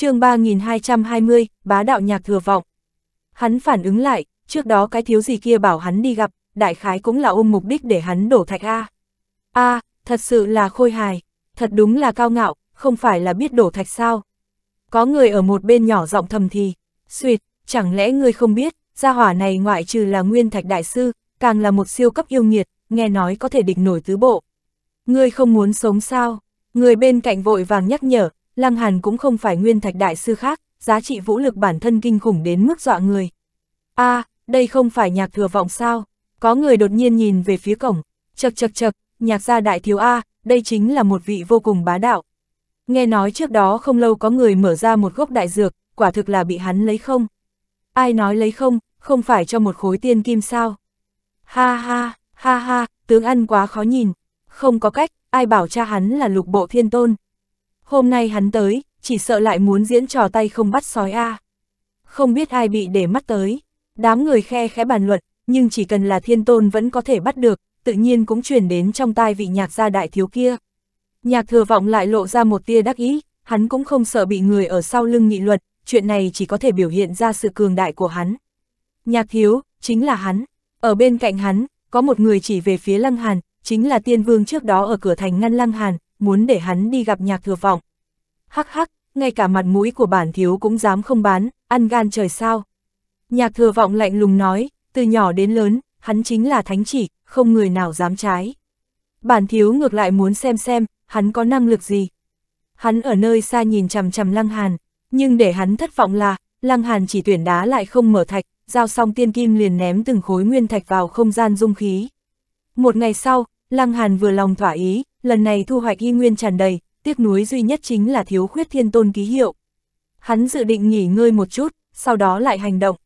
chương 3220, bá đạo nhạc thừa vọng. Hắn phản ứng lại, trước đó cái thiếu gì kia bảo hắn đi gặp, đại khái cũng là ôm mục đích để hắn đổ thạch A. A, thật sự là khôi hài, thật đúng là cao ngạo, không phải là biết đổ thạch sao. Có người ở một bên nhỏ giọng thầm thì, suyệt, chẳng lẽ ngươi không biết, gia hỏa này ngoại trừ là nguyên thạch đại sư, càng là một siêu cấp yêu nghiệt, nghe nói có thể địch nổi tứ bộ. Ngươi không muốn sống sao? Người bên cạnh vội vàng nhắc nhở, Lăng Hàn cũng không phải nguyên thạch đại sư khác, giá trị vũ lực bản thân kinh khủng đến mức dọa người. a à, đây không phải nhạc thừa vọng sao? Có người đột nhiên nhìn về phía cổng, chật chật chật, nhạc gia đại thiếu A, đây chính là một vị vô cùng bá đạo. Nghe nói trước đó không lâu có người mở ra một gốc đại dược, quả thực là bị hắn lấy không. Ai nói lấy không, không phải cho một khối tiên kim sao? Ha ha, ha ha, tướng ăn quá khó nhìn. Không có cách, ai bảo cha hắn là lục bộ thiên tôn. Hôm nay hắn tới, chỉ sợ lại muốn diễn trò tay không bắt sói a. À. Không biết ai bị để mắt tới. Đám người khe khẽ bàn luận, nhưng chỉ cần là thiên tôn vẫn có thể bắt được, tự nhiên cũng truyền đến trong tai vị nhạc gia đại thiếu kia. Nhạc thừa vọng lại lộ ra một tia đắc ý, hắn cũng không sợ bị người ở sau lưng nghị luận, chuyện này chỉ có thể biểu hiện ra sự cường đại của hắn. Nhạc thiếu, chính là hắn. Ở bên cạnh hắn, có một người chỉ về phía Lăng Hàn, chính là tiên vương trước đó ở cửa thành ngăn Lăng Hàn, muốn để hắn đi gặp nhạc thừa vọng. Hắc hắc, ngay cả mặt mũi của bản thiếu cũng dám không bán, ăn gan trời sao. Nhạc thừa vọng lạnh lùng nói, từ nhỏ đến lớn, hắn chính là thánh chỉ, không người nào dám trái. Bản thiếu ngược lại muốn xem xem, hắn có năng lực gì. Hắn ở nơi xa nhìn chằm chằm Lăng Hàn, nhưng để hắn thất vọng là, Lăng Hàn chỉ tuyển đá lại không mở thạch, giao xong tiên kim liền ném từng khối nguyên thạch vào không gian dung khí. Một ngày sau, Lăng Hàn vừa lòng thỏa ý, lần này thu hoạch y nguyên tràn đầy, tiếc nuối duy nhất chính là thiếu khuyết thiên tôn ký hiệu. Hắn dự định nghỉ ngơi một chút, sau đó lại hành động.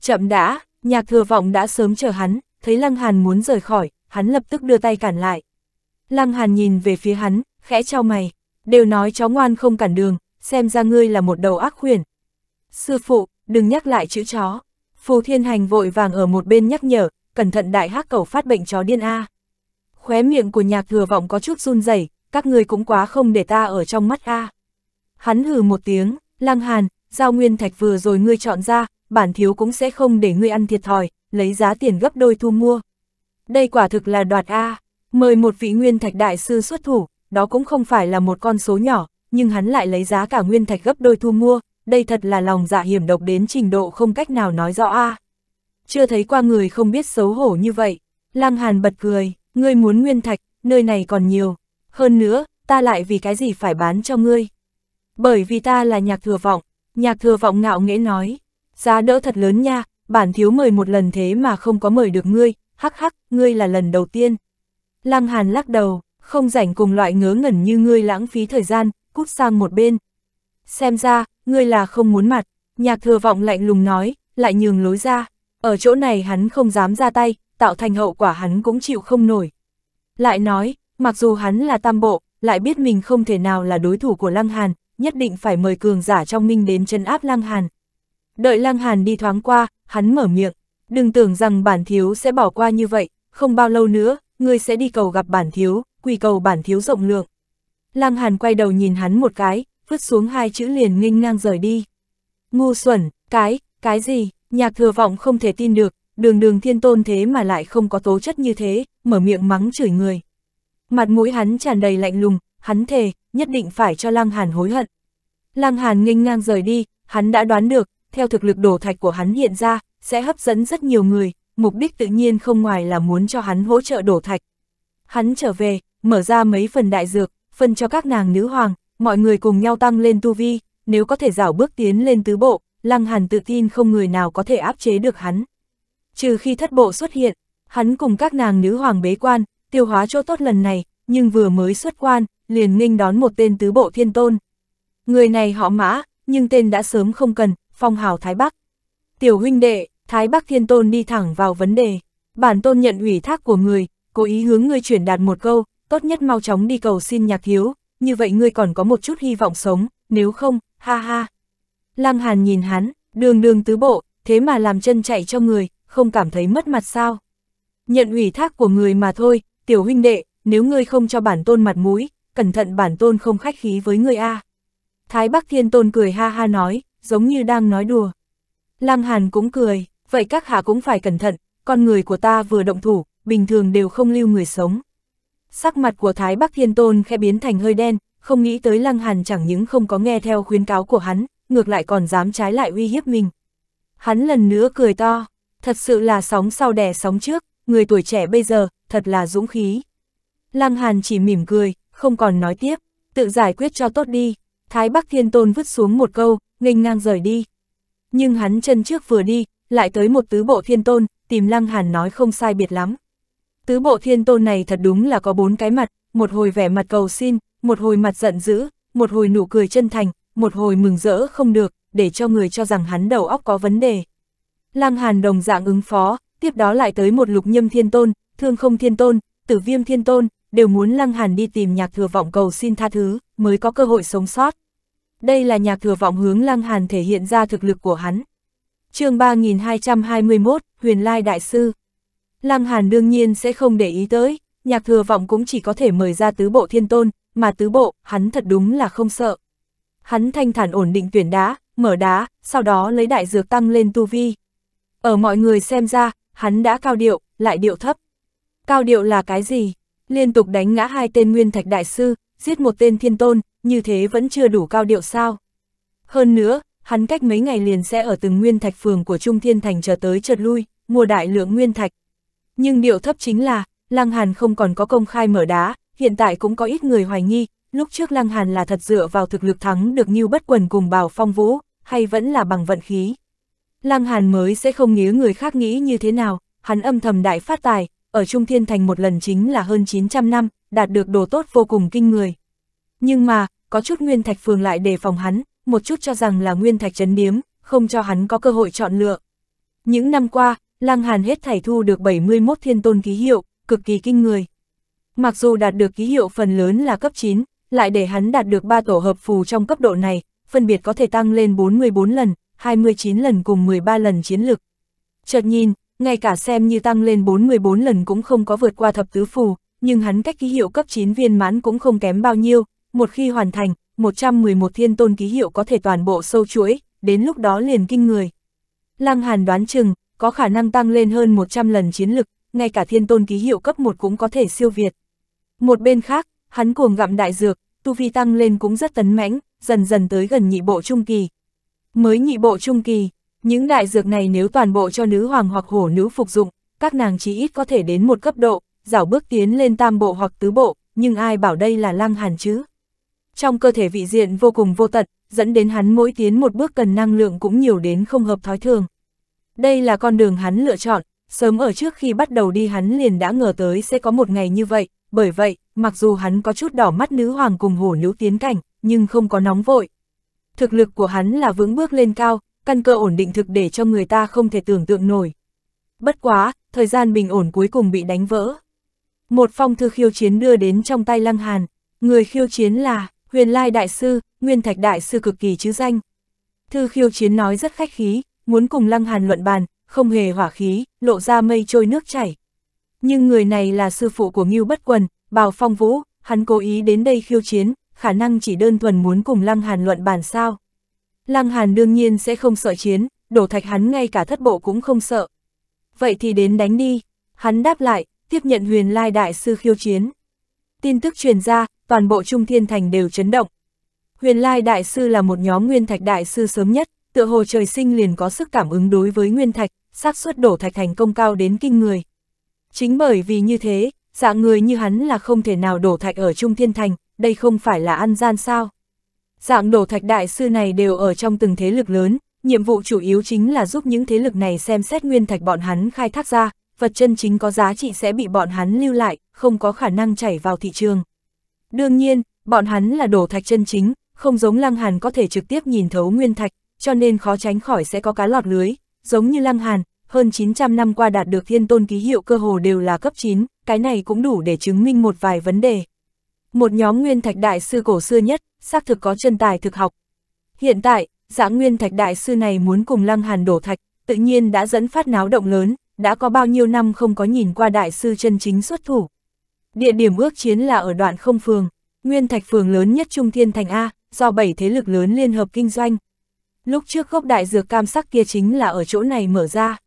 Chậm đã, nhạc thừa vọng đã sớm chờ hắn, thấy Lăng Hàn muốn rời khỏi, hắn lập tức đưa tay cản lại. Lăng Hàn nhìn về phía hắn, khẽ trao mày, đều nói chó ngoan không cản đường, xem ra ngươi là một đầu ác khuyển. Sư phụ, đừng nhắc lại chữ chó. Phù Thiên Hành vội vàng ở một bên nhắc nhở, cẩn thận đại hắc cầu phát bệnh chó điên A khóe miệng của nhạc thừa vọng có chút run rẩy các người cũng quá không để ta ở trong mắt a. Hắn hừ một tiếng, lăng hàn, giao nguyên thạch vừa rồi ngươi chọn ra, bản thiếu cũng sẽ không để ngươi ăn thiệt thòi, lấy giá tiền gấp đôi thu mua. Đây quả thực là đoạt A, mời một vị nguyên thạch đại sư xuất thủ, đó cũng không phải là một con số nhỏ, nhưng hắn lại lấy giá cả nguyên thạch gấp đôi thu mua, đây thật là lòng dạ hiểm độc đến trình độ không cách nào nói rõ A. À. Chưa thấy qua người không biết xấu hổ như vậy, Lăng Hàn bật cười ngươi muốn nguyên thạch, nơi này còn nhiều. Hơn nữa, ta lại vì cái gì phải bán cho ngươi? Bởi vì ta là nhạc thừa vọng, nhạc thừa vọng ngạo nghễ nói, giá đỡ thật lớn nha, bản thiếu mời một lần thế mà không có mời được ngươi, hắc hắc, ngươi là lần đầu tiên. Lăng Hàn lắc đầu, không rảnh cùng loại ngớ ngẩn như ngươi lãng phí thời gian, cút sang một bên. Xem ra, ngươi là không muốn mặt, nhạc thừa vọng lạnh lùng nói, lại nhường lối ra, ở chỗ này hắn không dám ra tay, tạo thành hậu quả hắn cũng chịu không nổi. Lại nói, mặc dù hắn là tam bộ, lại biết mình không thể nào là đối thủ của Lăng Hàn, nhất định phải mời cường giả trong minh đến chân áp Lăng Hàn. Đợi Lăng Hàn đi thoáng qua, hắn mở miệng, đừng tưởng rằng bản thiếu sẽ bỏ qua như vậy, không bao lâu nữa, ngươi sẽ đi cầu gặp bản thiếu, quỳ cầu bản thiếu rộng lượng. Lăng Hàn quay đầu nhìn hắn một cái, vứt xuống hai chữ liền nghênh ngang rời đi. Ngu xuẩn, cái, cái gì, nhạc thừa vọng không thể tin được, đường đường thiên tôn thế mà lại không có tố chất như thế, mở miệng mắng chửi người. Mặt mũi hắn tràn đầy lạnh lùng, hắn thề, nhất định phải cho Lăng Hàn hối hận. Lăng Hàn nghênh ngang rời đi, hắn đã đoán được, theo thực lực đổ thạch của hắn hiện ra, sẽ hấp dẫn rất nhiều người, mục đích tự nhiên không ngoài là muốn cho hắn hỗ trợ đổ thạch. Hắn trở về, mở ra mấy phần đại dược, phân cho các nàng nữ hoàng, mọi người cùng nhau tăng lên tu vi, nếu có thể dảo bước tiến lên tứ bộ, Lăng Hàn tự tin không người nào có thể áp chế được hắn trừ khi thất bộ xuất hiện, hắn cùng các nàng nữ hoàng bế quan, tiêu hóa chỗ tốt lần này, nhưng vừa mới xuất quan, liền nghênh đón một tên tứ bộ thiên tôn. Người này họ mã, nhưng tên đã sớm không cần, phong hào Thái Bắc. Tiểu huynh đệ, Thái Bắc thiên tôn đi thẳng vào vấn đề, bản tôn nhận ủy thác của người, cố ý hướng ngươi chuyển đạt một câu, tốt nhất mau chóng đi cầu xin nhạc hiếu, như vậy ngươi còn có một chút hy vọng sống, nếu không, ha ha. Lăng Hàn nhìn hắn, đường đường tứ bộ, thế mà làm chân chạy cho người, không cảm thấy mất mặt sao? Nhận ủy thác của người mà thôi, tiểu huynh đệ, nếu ngươi không cho bản tôn mặt mũi, cẩn thận bản tôn không khách khí với ngươi a. À. Thái Bắc Thiên Tôn cười ha ha nói, giống như đang nói đùa. Lăng Hàn cũng cười, vậy các hạ cũng phải cẩn thận, con người của ta vừa động thủ, bình thường đều không lưu người sống. Sắc mặt của Thái Bắc Thiên Tôn khẽ biến thành hơi đen, không nghĩ tới Lăng Hàn chẳng những không có nghe theo khuyến cáo của hắn, ngược lại còn dám trái lại uy hiếp mình. Hắn lần nữa cười to, thật sự là sóng sau đè sóng trước, người tuổi trẻ bây giờ, thật là dũng khí. Lăng Hàn chỉ mỉm cười, không còn nói tiếp, tự giải quyết cho tốt đi. Thái Bắc Thiên Tôn vứt xuống một câu, nghênh ngang rời đi. Nhưng hắn chân trước vừa đi, lại tới một tứ bộ thiên tôn, tìm Lăng Hàn nói không sai biệt lắm. Tứ bộ thiên tôn này thật đúng là có bốn cái mặt, một hồi vẻ mặt cầu xin, một hồi mặt giận dữ, một hồi nụ cười chân thành, một hồi mừng rỡ không được, để cho người cho rằng hắn đầu óc có vấn đề. Lăng Hàn đồng dạng ứng phó, tiếp đó lại tới một lục nhâm thiên tôn, thương không thiên tôn, tử viêm thiên tôn, đều muốn Lăng Hàn đi tìm nhạc thừa vọng cầu xin tha thứ, mới có cơ hội sống sót. Đây là nhạc thừa vọng hướng Lăng Hàn thể hiện ra thực lực của hắn. chương 3221, Huyền Lai Đại Sư Lăng Hàn đương nhiên sẽ không để ý tới, nhạc thừa vọng cũng chỉ có thể mời ra tứ bộ thiên tôn, mà tứ bộ, hắn thật đúng là không sợ. Hắn thanh thản ổn định tuyển đá, mở đá, sau đó lấy đại dược tăng lên tu vi, ở mọi người xem ra, hắn đã cao điệu, lại điệu thấp. Cao điệu là cái gì? Liên tục đánh ngã hai tên nguyên thạch đại sư, giết một tên thiên tôn, như thế vẫn chưa đủ cao điệu sao? Hơn nữa, hắn cách mấy ngày liền sẽ ở từng nguyên thạch phường của Trung Thiên Thành chờ tới chợt lui, mua đại lượng nguyên thạch. Nhưng điệu thấp chính là, Lăng Hàn không còn có công khai mở đá, hiện tại cũng có ít người hoài nghi, lúc trước Lăng Hàn là thật dựa vào thực lực thắng được như Bất Quần cùng bào Phong Vũ, hay vẫn là bằng vận khí. Lăng Hàn mới sẽ không nghĩ người khác nghĩ như thế nào, hắn âm thầm đại phát tài, ở Trung Thiên Thành một lần chính là hơn 900 năm, đạt được đồ tốt vô cùng kinh người. Nhưng mà, có chút nguyên thạch phường lại đề phòng hắn, một chút cho rằng là nguyên thạch chấn điếm, không cho hắn có cơ hội chọn lựa. Những năm qua, Lăng Hàn hết thảy thu được 71 thiên tôn ký hiệu, cực kỳ kinh người. Mặc dù đạt được ký hiệu phần lớn là cấp 9, lại để hắn đạt được 3 tổ hợp phù trong cấp độ này, phân biệt có thể tăng lên 44 lần, 29 lần cùng 13 lần chiến lực. Chợt nhìn, ngay cả xem như tăng lên 414 lần cũng không có vượt qua thập tứ phù, nhưng hắn cách ký hiệu cấp 9 viên mãn cũng không kém bao nhiêu, một khi hoàn thành, 111 thiên tôn ký hiệu có thể toàn bộ sâu chuỗi, đến lúc đó liền kinh người. Lăng Hàn đoán chừng, có khả năng tăng lên hơn 100 lần chiến lực, ngay cả thiên tôn ký hiệu cấp 1 cũng có thể siêu việt. Một bên khác, hắn cuồng gặm đại dược, tu vi tăng lên cũng rất tấn mãnh, dần dần tới gần nhị bộ trung kỳ, Mới nhị bộ trung kỳ, những đại dược này nếu toàn bộ cho nữ hoàng hoặc hổ nữ phục dụng, các nàng chỉ ít có thể đến một cấp độ, dảo bước tiến lên tam bộ hoặc tứ bộ, nhưng ai bảo đây là lăng hàn chứ? Trong cơ thể vị diện vô cùng vô tận, dẫn đến hắn mỗi tiến một bước cần năng lượng cũng nhiều đến không hợp thói thường. Đây là con đường hắn lựa chọn, sớm ở trước khi bắt đầu đi hắn liền đã ngờ tới sẽ có một ngày như vậy, bởi vậy, mặc dù hắn có chút đỏ mắt nữ hoàng cùng hổ nữ tiến cảnh, nhưng không có nóng vội, thực lực của hắn là vững bước lên cao, căn cơ ổn định thực để cho người ta không thể tưởng tượng nổi. Bất quá, thời gian bình ổn cuối cùng bị đánh vỡ. Một phong thư khiêu chiến đưa đến trong tay Lăng Hàn, người khiêu chiến là Huyền Lai Đại Sư, Nguyên Thạch Đại Sư cực kỳ chứ danh. Thư khiêu chiến nói rất khách khí, muốn cùng Lăng Hàn luận bàn, không hề hỏa khí, lộ ra mây trôi nước chảy. Nhưng người này là sư phụ của Ngưu Bất Quần, Bào Phong Vũ, hắn cố ý đến đây khiêu chiến, khả năng chỉ đơn thuần muốn cùng Lăng Hàn luận bàn sao. Lăng Hàn đương nhiên sẽ không sợ chiến, đổ thạch hắn ngay cả thất bộ cũng không sợ. Vậy thì đến đánh đi, hắn đáp lại, tiếp nhận huyền lai đại sư khiêu chiến. Tin tức truyền ra, toàn bộ Trung Thiên Thành đều chấn động. Huyền lai đại sư là một nhóm nguyên thạch đại sư sớm nhất, tựa hồ trời sinh liền có sức cảm ứng đối với nguyên thạch, xác suất đổ thạch thành công cao đến kinh người. Chính bởi vì như thế, dạng người như hắn là không thể nào đổ thạch ở Trung Thiên Thành, đây không phải là ăn gian sao. Dạng đổ thạch đại sư này đều ở trong từng thế lực lớn, nhiệm vụ chủ yếu chính là giúp những thế lực này xem xét nguyên thạch bọn hắn khai thác ra, vật chân chính có giá trị sẽ bị bọn hắn lưu lại, không có khả năng chảy vào thị trường. Đương nhiên, bọn hắn là đổ thạch chân chính, không giống Lăng Hàn có thể trực tiếp nhìn thấu nguyên thạch, cho nên khó tránh khỏi sẽ có cá lọt lưới, giống như Lăng Hàn, hơn 900 năm qua đạt được thiên tôn ký hiệu cơ hồ đều là cấp 9, cái này cũng đủ để chứng minh một vài vấn đề. Một nhóm nguyên thạch đại sư cổ xưa nhất, xác thực có chân tài thực học. Hiện tại, dã nguyên thạch đại sư này muốn cùng lăng hàn đổ thạch, tự nhiên đã dẫn phát náo động lớn, đã có bao nhiêu năm không có nhìn qua đại sư chân chính xuất thủ. Địa điểm ước chiến là ở đoạn không phường, nguyên thạch phường lớn nhất Trung Thiên Thành A, do 7 thế lực lớn liên hợp kinh doanh. Lúc trước gốc đại dược cam sắc kia chính là ở chỗ này mở ra.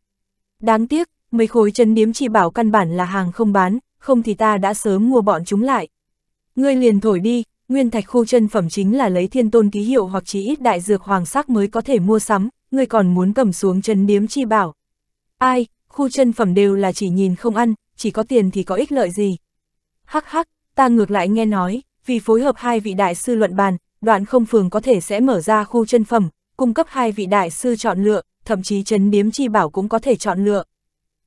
Đáng tiếc, mấy khối chân điếm chỉ bảo căn bản là hàng không bán, không thì ta đã sớm mua bọn chúng lại. Ngươi liền thổi đi, nguyên thạch khô chân phẩm chính là lấy thiên tôn ký hiệu hoặc chỉ ít đại dược hoàng sắc mới có thể mua sắm, ngươi còn muốn cầm xuống chân điếm chi bảo. Ai, khu chân phẩm đều là chỉ nhìn không ăn, chỉ có tiền thì có ích lợi gì. Hắc hắc, ta ngược lại nghe nói, vì phối hợp hai vị đại sư luận bàn, đoạn không phường có thể sẽ mở ra khu chân phẩm, cung cấp hai vị đại sư chọn lựa, thậm chí chân điếm chi bảo cũng có thể chọn lựa.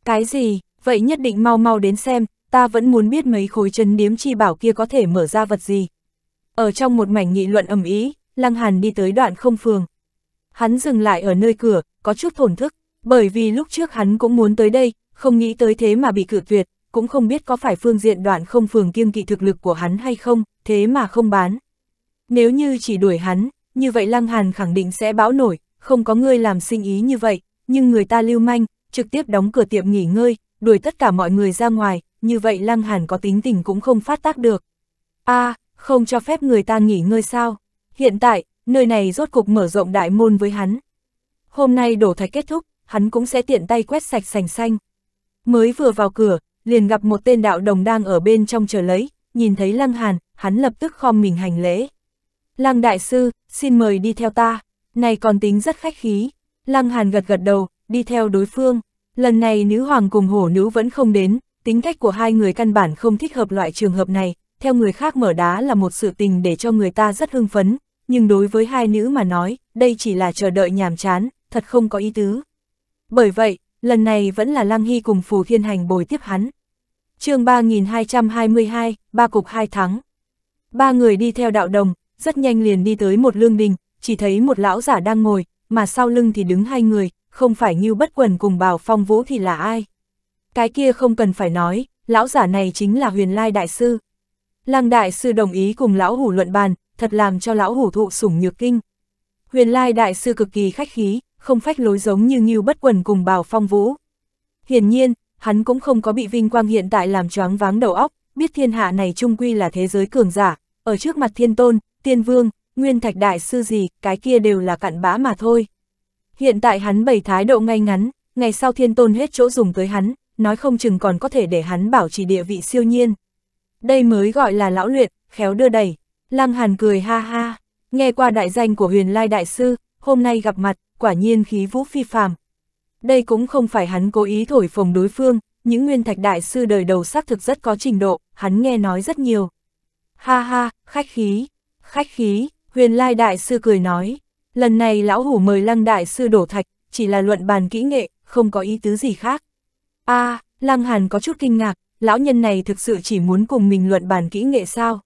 Cái gì, vậy nhất định mau mau đến xem, ta vẫn muốn biết mấy khối chân điếm chi bảo kia có thể mở ra vật gì. Ở trong một mảnh nghị luận ầm ý, Lăng Hàn đi tới đoạn không phường. Hắn dừng lại ở nơi cửa, có chút thổn thức, bởi vì lúc trước hắn cũng muốn tới đây, không nghĩ tới thế mà bị cự tuyệt, cũng không biết có phải phương diện đoạn không phường kiêng kỵ thực lực của hắn hay không, thế mà không bán. Nếu như chỉ đuổi hắn, như vậy Lăng Hàn khẳng định sẽ bão nổi, không có người làm sinh ý như vậy, nhưng người ta lưu manh, trực tiếp đóng cửa tiệm nghỉ ngơi, đuổi tất cả mọi người ra ngoài, như vậy Lăng Hàn có tính tình cũng không phát tác được. a à, không cho phép người ta nghỉ ngơi sao? Hiện tại, nơi này rốt cục mở rộng đại môn với hắn. Hôm nay đổ thạch kết thúc, hắn cũng sẽ tiện tay quét sạch sành xanh. Mới vừa vào cửa, liền gặp một tên đạo đồng đang ở bên trong chờ lấy, nhìn thấy Lăng Hàn, hắn lập tức khom mình hành lễ. Lăng Đại Sư, xin mời đi theo ta, này còn tính rất khách khí. Lăng Hàn gật gật đầu, đi theo đối phương. Lần này nữ hoàng cùng hổ nữ vẫn không đến, tính cách của hai người căn bản không thích hợp loại trường hợp này, theo người khác mở đá là một sự tình để cho người ta rất hưng phấn, nhưng đối với hai nữ mà nói, đây chỉ là chờ đợi nhàm chán, thật không có ý tứ. Bởi vậy, lần này vẫn là Lăng Hy cùng Phù Thiên Hành bồi tiếp hắn. chương 3222, ba cục hai thắng. Ba người đi theo đạo đồng, rất nhanh liền đi tới một lương đình, chỉ thấy một lão giả đang ngồi, mà sau lưng thì đứng hai người, không phải như bất quần cùng bào phong vũ thì là ai cái kia không cần phải nói, lão giả này chính là huyền lai đại sư. Lăng đại sư đồng ý cùng lão hủ luận bàn, thật làm cho lão hủ thụ sủng nhược kinh. Huyền lai đại sư cực kỳ khách khí, không phách lối giống như như bất quần cùng bào phong vũ. Hiển nhiên, hắn cũng không có bị vinh quang hiện tại làm choáng váng đầu óc, biết thiên hạ này trung quy là thế giới cường giả, ở trước mặt thiên tôn, tiên vương, nguyên thạch đại sư gì, cái kia đều là cặn bã mà thôi. Hiện tại hắn bày thái độ ngay ngắn, ngày sau thiên tôn hết chỗ dùng tới hắn, nói không chừng còn có thể để hắn bảo trì địa vị siêu nhiên. Đây mới gọi là lão luyện, khéo đưa đẩy. Lăng Hàn cười ha ha, nghe qua đại danh của huyền lai đại sư, hôm nay gặp mặt, quả nhiên khí vũ phi phàm. Đây cũng không phải hắn cố ý thổi phồng đối phương, những nguyên thạch đại sư đời đầu xác thực rất có trình độ, hắn nghe nói rất nhiều. Ha ha, khách khí, khách khí, huyền lai đại sư cười nói, lần này lão hủ mời lăng đại sư đổ thạch, chỉ là luận bàn kỹ nghệ, không có ý tứ gì khác a à, Lăng Hàn có chút kinh ngạc, lão nhân này thực sự chỉ muốn cùng mình luận bàn kỹ nghệ sao.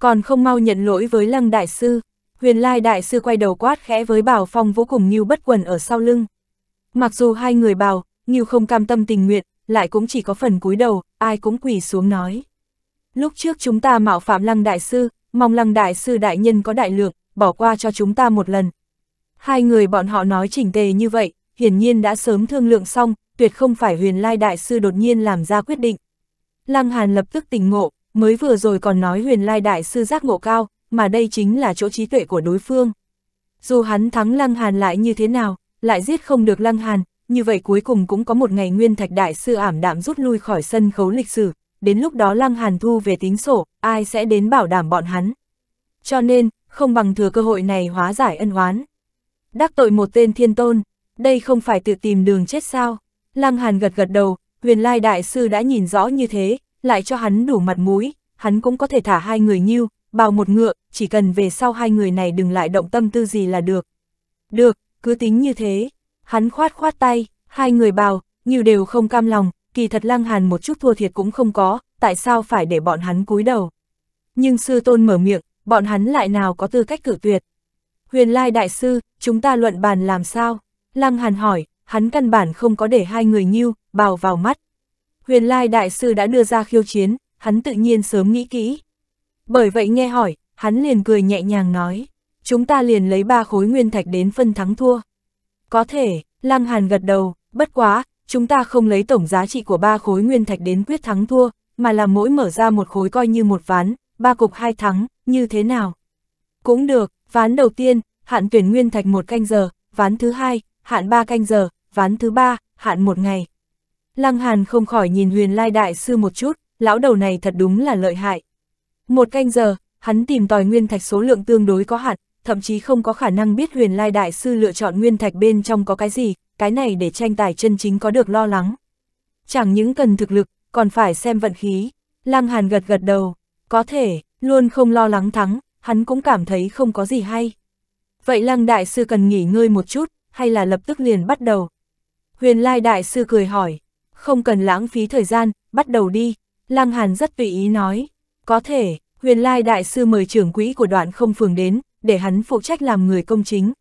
Còn không mau nhận lỗi với Lăng Đại Sư, huyền lai Đại Sư quay đầu quát khẽ với Bảo Phong vô cùng như bất quần ở sau lưng. Mặc dù hai người bào, như không cam tâm tình nguyện, lại cũng chỉ có phần cúi đầu, ai cũng quỳ xuống nói. Lúc trước chúng ta mạo phạm Lăng Đại Sư, mong Lăng Đại Sư Đại Nhân có đại lượng, bỏ qua cho chúng ta một lần. Hai người bọn họ nói chỉnh tề như vậy, hiển nhiên đã sớm thương lượng xong, tuyệt không phải huyền lai đại sư đột nhiên làm ra quyết định. Lăng Hàn lập tức tỉnh ngộ, mới vừa rồi còn nói huyền lai đại sư giác ngộ cao, mà đây chính là chỗ trí tuệ của đối phương. Dù hắn thắng Lăng Hàn lại như thế nào, lại giết không được Lăng Hàn, như vậy cuối cùng cũng có một ngày nguyên thạch đại sư ảm đạm rút lui khỏi sân khấu lịch sử, đến lúc đó Lăng Hàn thu về tính sổ, ai sẽ đến bảo đảm bọn hắn. Cho nên, không bằng thừa cơ hội này hóa giải ân oán. Đắc tội một tên thiên tôn, đây không phải tự tìm đường chết sao? Lăng Hàn gật gật đầu, huyền lai đại sư đã nhìn rõ như thế, lại cho hắn đủ mặt mũi, hắn cũng có thể thả hai người nhiêu, bào một ngựa, chỉ cần về sau hai người này đừng lại động tâm tư gì là được. Được, cứ tính như thế, hắn khoát khoát tay, hai người bào, nhiêu đều không cam lòng, kỳ thật Lăng Hàn một chút thua thiệt cũng không có, tại sao phải để bọn hắn cúi đầu. Nhưng sư tôn mở miệng, bọn hắn lại nào có tư cách cử tuyệt. Huyền lai đại sư, chúng ta luận bàn làm sao? Lăng Hàn hỏi, hắn căn bản không có để hai người nhiêu, bào vào mắt. Huyền Lai Đại Sư đã đưa ra khiêu chiến, hắn tự nhiên sớm nghĩ kỹ. Bởi vậy nghe hỏi, hắn liền cười nhẹ nhàng nói, chúng ta liền lấy ba khối nguyên thạch đến phân thắng thua. Có thể, Lăng Hàn gật đầu, bất quá, chúng ta không lấy tổng giá trị của ba khối nguyên thạch đến quyết thắng thua, mà là mỗi mở ra một khối coi như một ván, ba cục hai thắng, như thế nào? Cũng được, ván đầu tiên, hạn tuyển nguyên thạch một canh giờ, ván thứ hai, hạn ba canh giờ, ván thứ ba, hạn một ngày. Lăng Hàn không khỏi nhìn huyền lai đại sư một chút, lão đầu này thật đúng là lợi hại. Một canh giờ, hắn tìm tòi nguyên thạch số lượng tương đối có hạn, thậm chí không có khả năng biết huyền lai đại sư lựa chọn nguyên thạch bên trong có cái gì, cái này để tranh tài chân chính có được lo lắng. Chẳng những cần thực lực, còn phải xem vận khí. Lăng Hàn gật gật đầu, có thể, luôn không lo lắng thắng, hắn cũng cảm thấy không có gì hay. Vậy Lăng Đại Sư cần nghỉ ngơi một chút, hay là lập tức liền bắt đầu. Huyền Lai Đại Sư cười hỏi, không cần lãng phí thời gian, bắt đầu đi, Lăng Hàn rất tùy ý nói, có thể, Huyền Lai Đại Sư mời trưởng quỹ của đoạn không phường đến, để hắn phụ trách làm người công chính.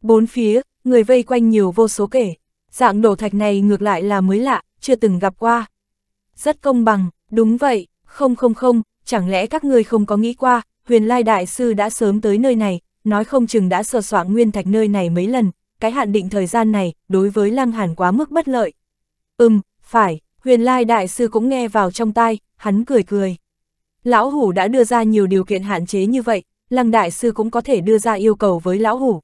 Bốn phía, người vây quanh nhiều vô số kể, dạng đổ thạch này ngược lại là mới lạ, chưa từng gặp qua. Rất công bằng, đúng vậy, không không không, chẳng lẽ các ngươi không có nghĩ qua, Huyền Lai Đại Sư đã sớm tới nơi này, nói không chừng đã sờ soạn nguyên thạch nơi này mấy lần, cái hạn định thời gian này, đối với Lăng Hàn quá mức bất lợi. Ừm, phải, huyền lai đại sư cũng nghe vào trong tai, hắn cười cười. Lão Hủ đã đưa ra nhiều điều kiện hạn chế như vậy, Lăng Đại Sư cũng có thể đưa ra yêu cầu với Lão Hủ.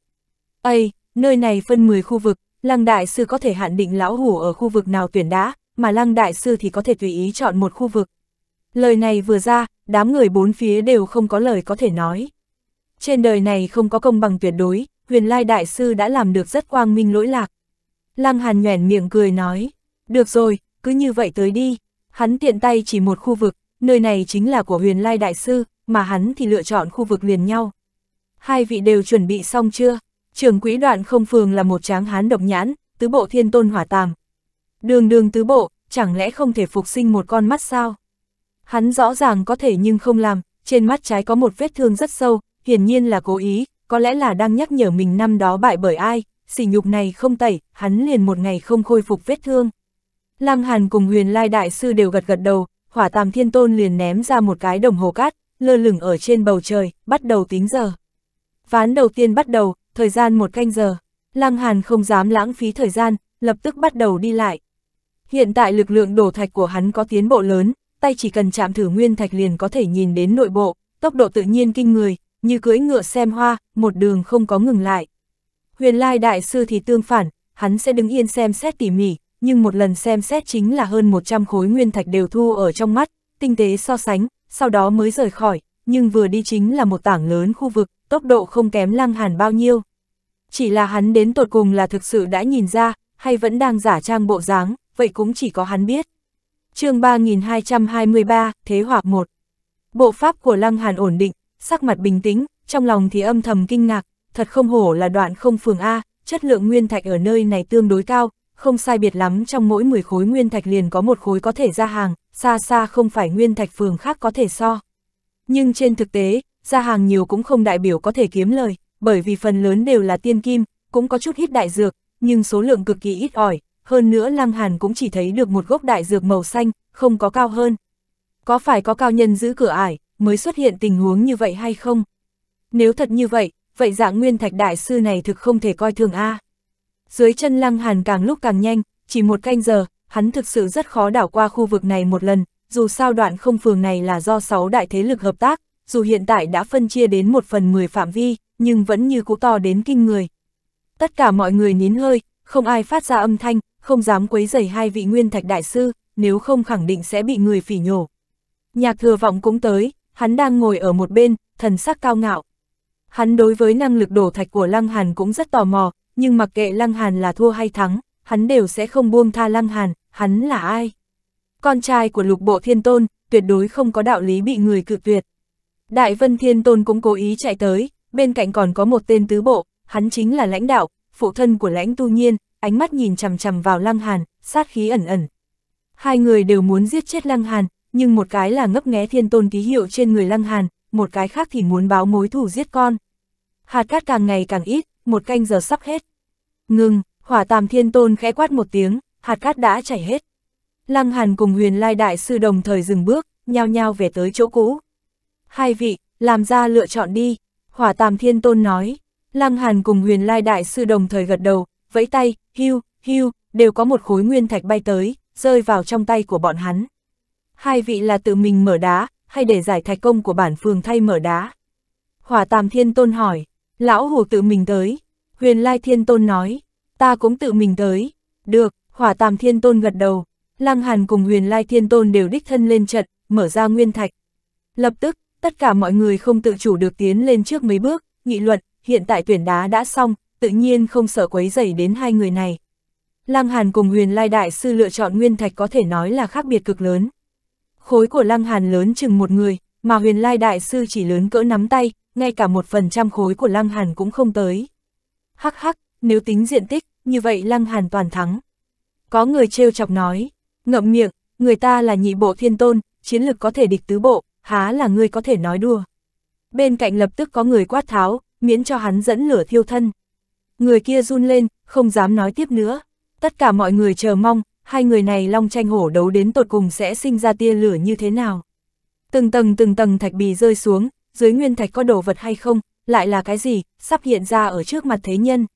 Ây, nơi này phân 10 khu vực, Lăng Đại Sư có thể hạn định Lão Hủ ở khu vực nào tuyển đá, mà Lăng Đại Sư thì có thể tùy ý chọn một khu vực. Lời này vừa ra, đám người bốn phía đều không có lời có thể nói. Trên đời này không có công bằng tuyệt đối, huyền lai đại sư đã làm được rất quang minh lỗi lạc. Lăng Hàn nhoẻn miệng cười nói, được rồi, cứ như vậy tới đi. Hắn tiện tay chỉ một khu vực, nơi này chính là của huyền lai đại sư, mà hắn thì lựa chọn khu vực liền nhau. Hai vị đều chuẩn bị xong chưa? Trường quỹ đoạn không phường là một tráng hán độc nhãn, tứ bộ thiên tôn hỏa tàm. Đường đường tứ bộ, chẳng lẽ không thể phục sinh một con mắt sao? Hắn rõ ràng có thể nhưng không làm, trên mắt trái có một vết thương rất sâu, hiển nhiên là cố ý, có lẽ là đang nhắc nhở mình năm đó bại bởi ai, sỉ nhục này không tẩy, hắn liền một ngày không khôi phục vết thương. Lăng Hàn cùng huyền lai đại sư đều gật gật đầu, hỏa tam thiên tôn liền ném ra một cái đồng hồ cát, lơ lửng ở trên bầu trời, bắt đầu tính giờ. Ván đầu tiên bắt đầu, thời gian một canh giờ. Lăng Hàn không dám lãng phí thời gian, lập tức bắt đầu đi lại. Hiện tại lực lượng đổ thạch của hắn có tiến bộ lớn, tay chỉ cần chạm thử nguyên thạch liền có thể nhìn đến nội bộ, tốc độ tự nhiên kinh người, như cưỡi ngựa xem hoa, một đường không có ngừng lại. Huyền Lai Đại Sư thì tương phản, hắn sẽ đứng yên xem xét tỉ mỉ, nhưng một lần xem xét chính là hơn 100 khối nguyên thạch đều thu ở trong mắt, tinh tế so sánh, sau đó mới rời khỏi, nhưng vừa đi chính là một tảng lớn khu vực, tốc độ không kém lăng hàn bao nhiêu. Chỉ là hắn đến tột cùng là thực sự đã nhìn ra, hay vẫn đang giả trang bộ dáng, vậy cũng chỉ có hắn biết. chương 3223, Thế Hỏa 1 Bộ pháp của Lăng Hàn ổn định, sắc mặt bình tĩnh, trong lòng thì âm thầm kinh ngạc, thật không hổ là đoạn không phường A, chất lượng nguyên thạch ở nơi này tương đối cao, không sai biệt lắm trong mỗi 10 khối nguyên thạch liền có một khối có thể ra hàng, xa xa không phải nguyên thạch phường khác có thể so. Nhưng trên thực tế, ra hàng nhiều cũng không đại biểu có thể kiếm lời, bởi vì phần lớn đều là tiên kim, cũng có chút hít đại dược, nhưng số lượng cực kỳ ít ỏi, hơn nữa Lăng Hàn cũng chỉ thấy được một gốc đại dược màu xanh, không có cao hơn. Có phải có cao nhân giữ cửa ải, mới xuất hiện tình huống như vậy hay không? Nếu thật như vậy, vậy dạng nguyên thạch đại sư này thực không thể coi thường A. Dưới chân lăng hàn càng lúc càng nhanh, chỉ một canh giờ, hắn thực sự rất khó đảo qua khu vực này một lần, dù sao đoạn không phường này là do sáu đại thế lực hợp tác, dù hiện tại đã phân chia đến một phần mười phạm vi, nhưng vẫn như cũ to đến kinh người. Tất cả mọi người nín hơi, không ai phát ra âm thanh, không dám quấy rầy hai vị nguyên thạch đại sư, nếu không khẳng định sẽ bị người phỉ nhổ. Nhạc thừa vọng cũng tới, Hắn đang ngồi ở một bên, thần sắc cao ngạo. Hắn đối với năng lực đổ thạch của Lăng Hàn cũng rất tò mò, nhưng mặc kệ Lăng Hàn là thua hay thắng, hắn đều sẽ không buông tha Lăng Hàn, hắn là ai? Con trai của lục bộ thiên tôn, tuyệt đối không có đạo lý bị người cự tuyệt. Đại Vân Thiên Tôn cũng cố ý chạy tới, bên cạnh còn có một tên tứ bộ, hắn chính là lãnh đạo, phụ thân của lãnh tu nhiên, ánh mắt nhìn chằm chằm vào Lăng Hàn, sát khí ẩn ẩn. Hai người đều muốn giết chết Lăng Hàn, nhưng một cái là ngấp nghé thiên tôn ký hiệu trên người Lăng Hàn, một cái khác thì muốn báo mối thù giết con. Hạt cát càng ngày càng ít, một canh giờ sắp hết. Ngừng, hỏa tàm thiên tôn khẽ quát một tiếng, hạt cát đã chảy hết. Lăng Hàn cùng huyền lai đại sư đồng thời dừng bước, nhao nhao về tới chỗ cũ. Hai vị, làm ra lựa chọn đi, hỏa tàm thiên tôn nói. Lăng Hàn cùng huyền lai đại sư đồng thời gật đầu, vẫy tay, hưu, hưu, đều có một khối nguyên thạch bay tới, rơi vào trong tay của bọn hắn hai vị là tự mình mở đá, hay để giải thạch công của bản phường thay mở đá? Hỏa Tam Thiên Tôn hỏi, lão hồ tự mình tới. Huyền Lai Thiên Tôn nói, ta cũng tự mình tới. Được, Hỏa Tam Thiên Tôn gật đầu. Lăng Hàn cùng Huyền Lai Thiên Tôn đều đích thân lên trận, mở ra nguyên thạch. Lập tức, tất cả mọi người không tự chủ được tiến lên trước mấy bước, nghị luận, hiện tại tuyển đá đã xong, tự nhiên không sợ quấy rầy đến hai người này. Lăng Hàn cùng Huyền Lai Đại Sư lựa chọn nguyên thạch có thể nói là khác biệt cực lớn khối của Lăng Hàn lớn chừng một người, mà huyền lai đại sư chỉ lớn cỡ nắm tay, ngay cả một phần trăm khối của Lăng Hàn cũng không tới. Hắc hắc, nếu tính diện tích, như vậy Lăng Hàn toàn thắng. Có người trêu chọc nói, ngậm miệng, người ta là nhị bộ thiên tôn, chiến lực có thể địch tứ bộ, há là người có thể nói đùa. Bên cạnh lập tức có người quát tháo, miễn cho hắn dẫn lửa thiêu thân. Người kia run lên, không dám nói tiếp nữa. Tất cả mọi người chờ mong, hai người này long tranh hổ đấu đến tột cùng sẽ sinh ra tia lửa như thế nào. Từng tầng từng tầng thạch bì rơi xuống, dưới nguyên thạch có đồ vật hay không, lại là cái gì, sắp hiện ra ở trước mặt thế nhân.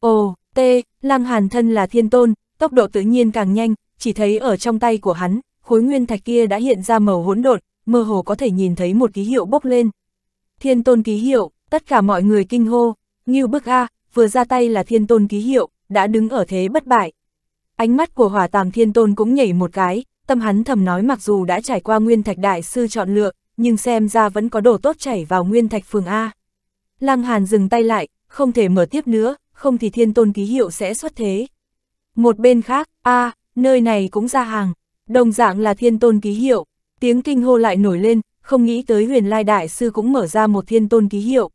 Ồ, T, Lăng Hàn thân là thiên tôn, tốc độ tự nhiên càng nhanh, chỉ thấy ở trong tay của hắn, khối nguyên thạch kia đã hiện ra màu hỗn độn, mơ hồ có thể nhìn thấy một ký hiệu bốc lên. Thiên tôn ký hiệu, tất cả mọi người kinh hô, Ngưu Bức A, vừa ra tay là thiên tôn ký hiệu, đã đứng ở thế bất bại. Ánh mắt của hỏa tàm thiên tôn cũng nhảy một cái, tâm hắn thầm nói mặc dù đã trải qua nguyên thạch đại sư chọn lựa, nhưng xem ra vẫn có đồ tốt chảy vào nguyên thạch phường A. Lăng Hàn dừng tay lại, không thể mở tiếp nữa, không thì thiên tôn ký hiệu sẽ xuất thế. Một bên khác, A, nơi này cũng ra hàng, đồng dạng là thiên tôn ký hiệu, tiếng kinh hô lại nổi lên, không nghĩ tới huyền lai đại sư cũng mở ra một thiên tôn ký hiệu.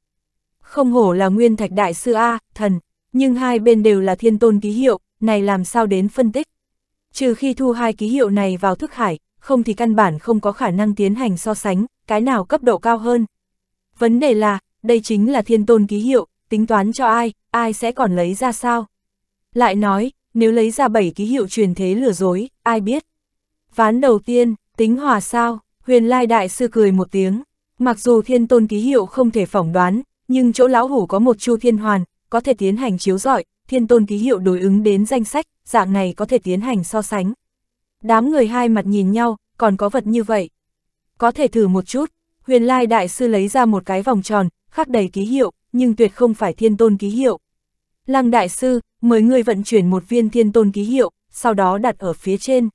Không hổ là nguyên thạch đại sư A, thần, nhưng hai bên đều là thiên tôn ký hiệu, này làm sao đến phân tích. Trừ khi thu hai ký hiệu này vào thức hải, không thì căn bản không có khả năng tiến hành so sánh, cái nào cấp độ cao hơn. Vấn đề là, đây chính là thiên tôn ký hiệu, tính toán cho ai, ai sẽ còn lấy ra sao. Lại nói, nếu lấy ra bảy ký hiệu truyền thế lừa dối, ai biết. Ván đầu tiên, tính hòa sao, huyền lai đại sư cười một tiếng. Mặc dù thiên tôn ký hiệu không thể phỏng đoán, nhưng chỗ lão hủ có một chu thiên hoàn, có thể tiến hành chiếu rọi, thiên tôn ký hiệu đối ứng đến danh sách, dạng này có thể tiến hành so sánh. Đám người hai mặt nhìn nhau, còn có vật như vậy. Có thể thử một chút, huyền lai đại sư lấy ra một cái vòng tròn, khắc đầy ký hiệu, nhưng tuyệt không phải thiên tôn ký hiệu. Lăng đại sư, mời người vận chuyển một viên thiên tôn ký hiệu, sau đó đặt ở phía trên.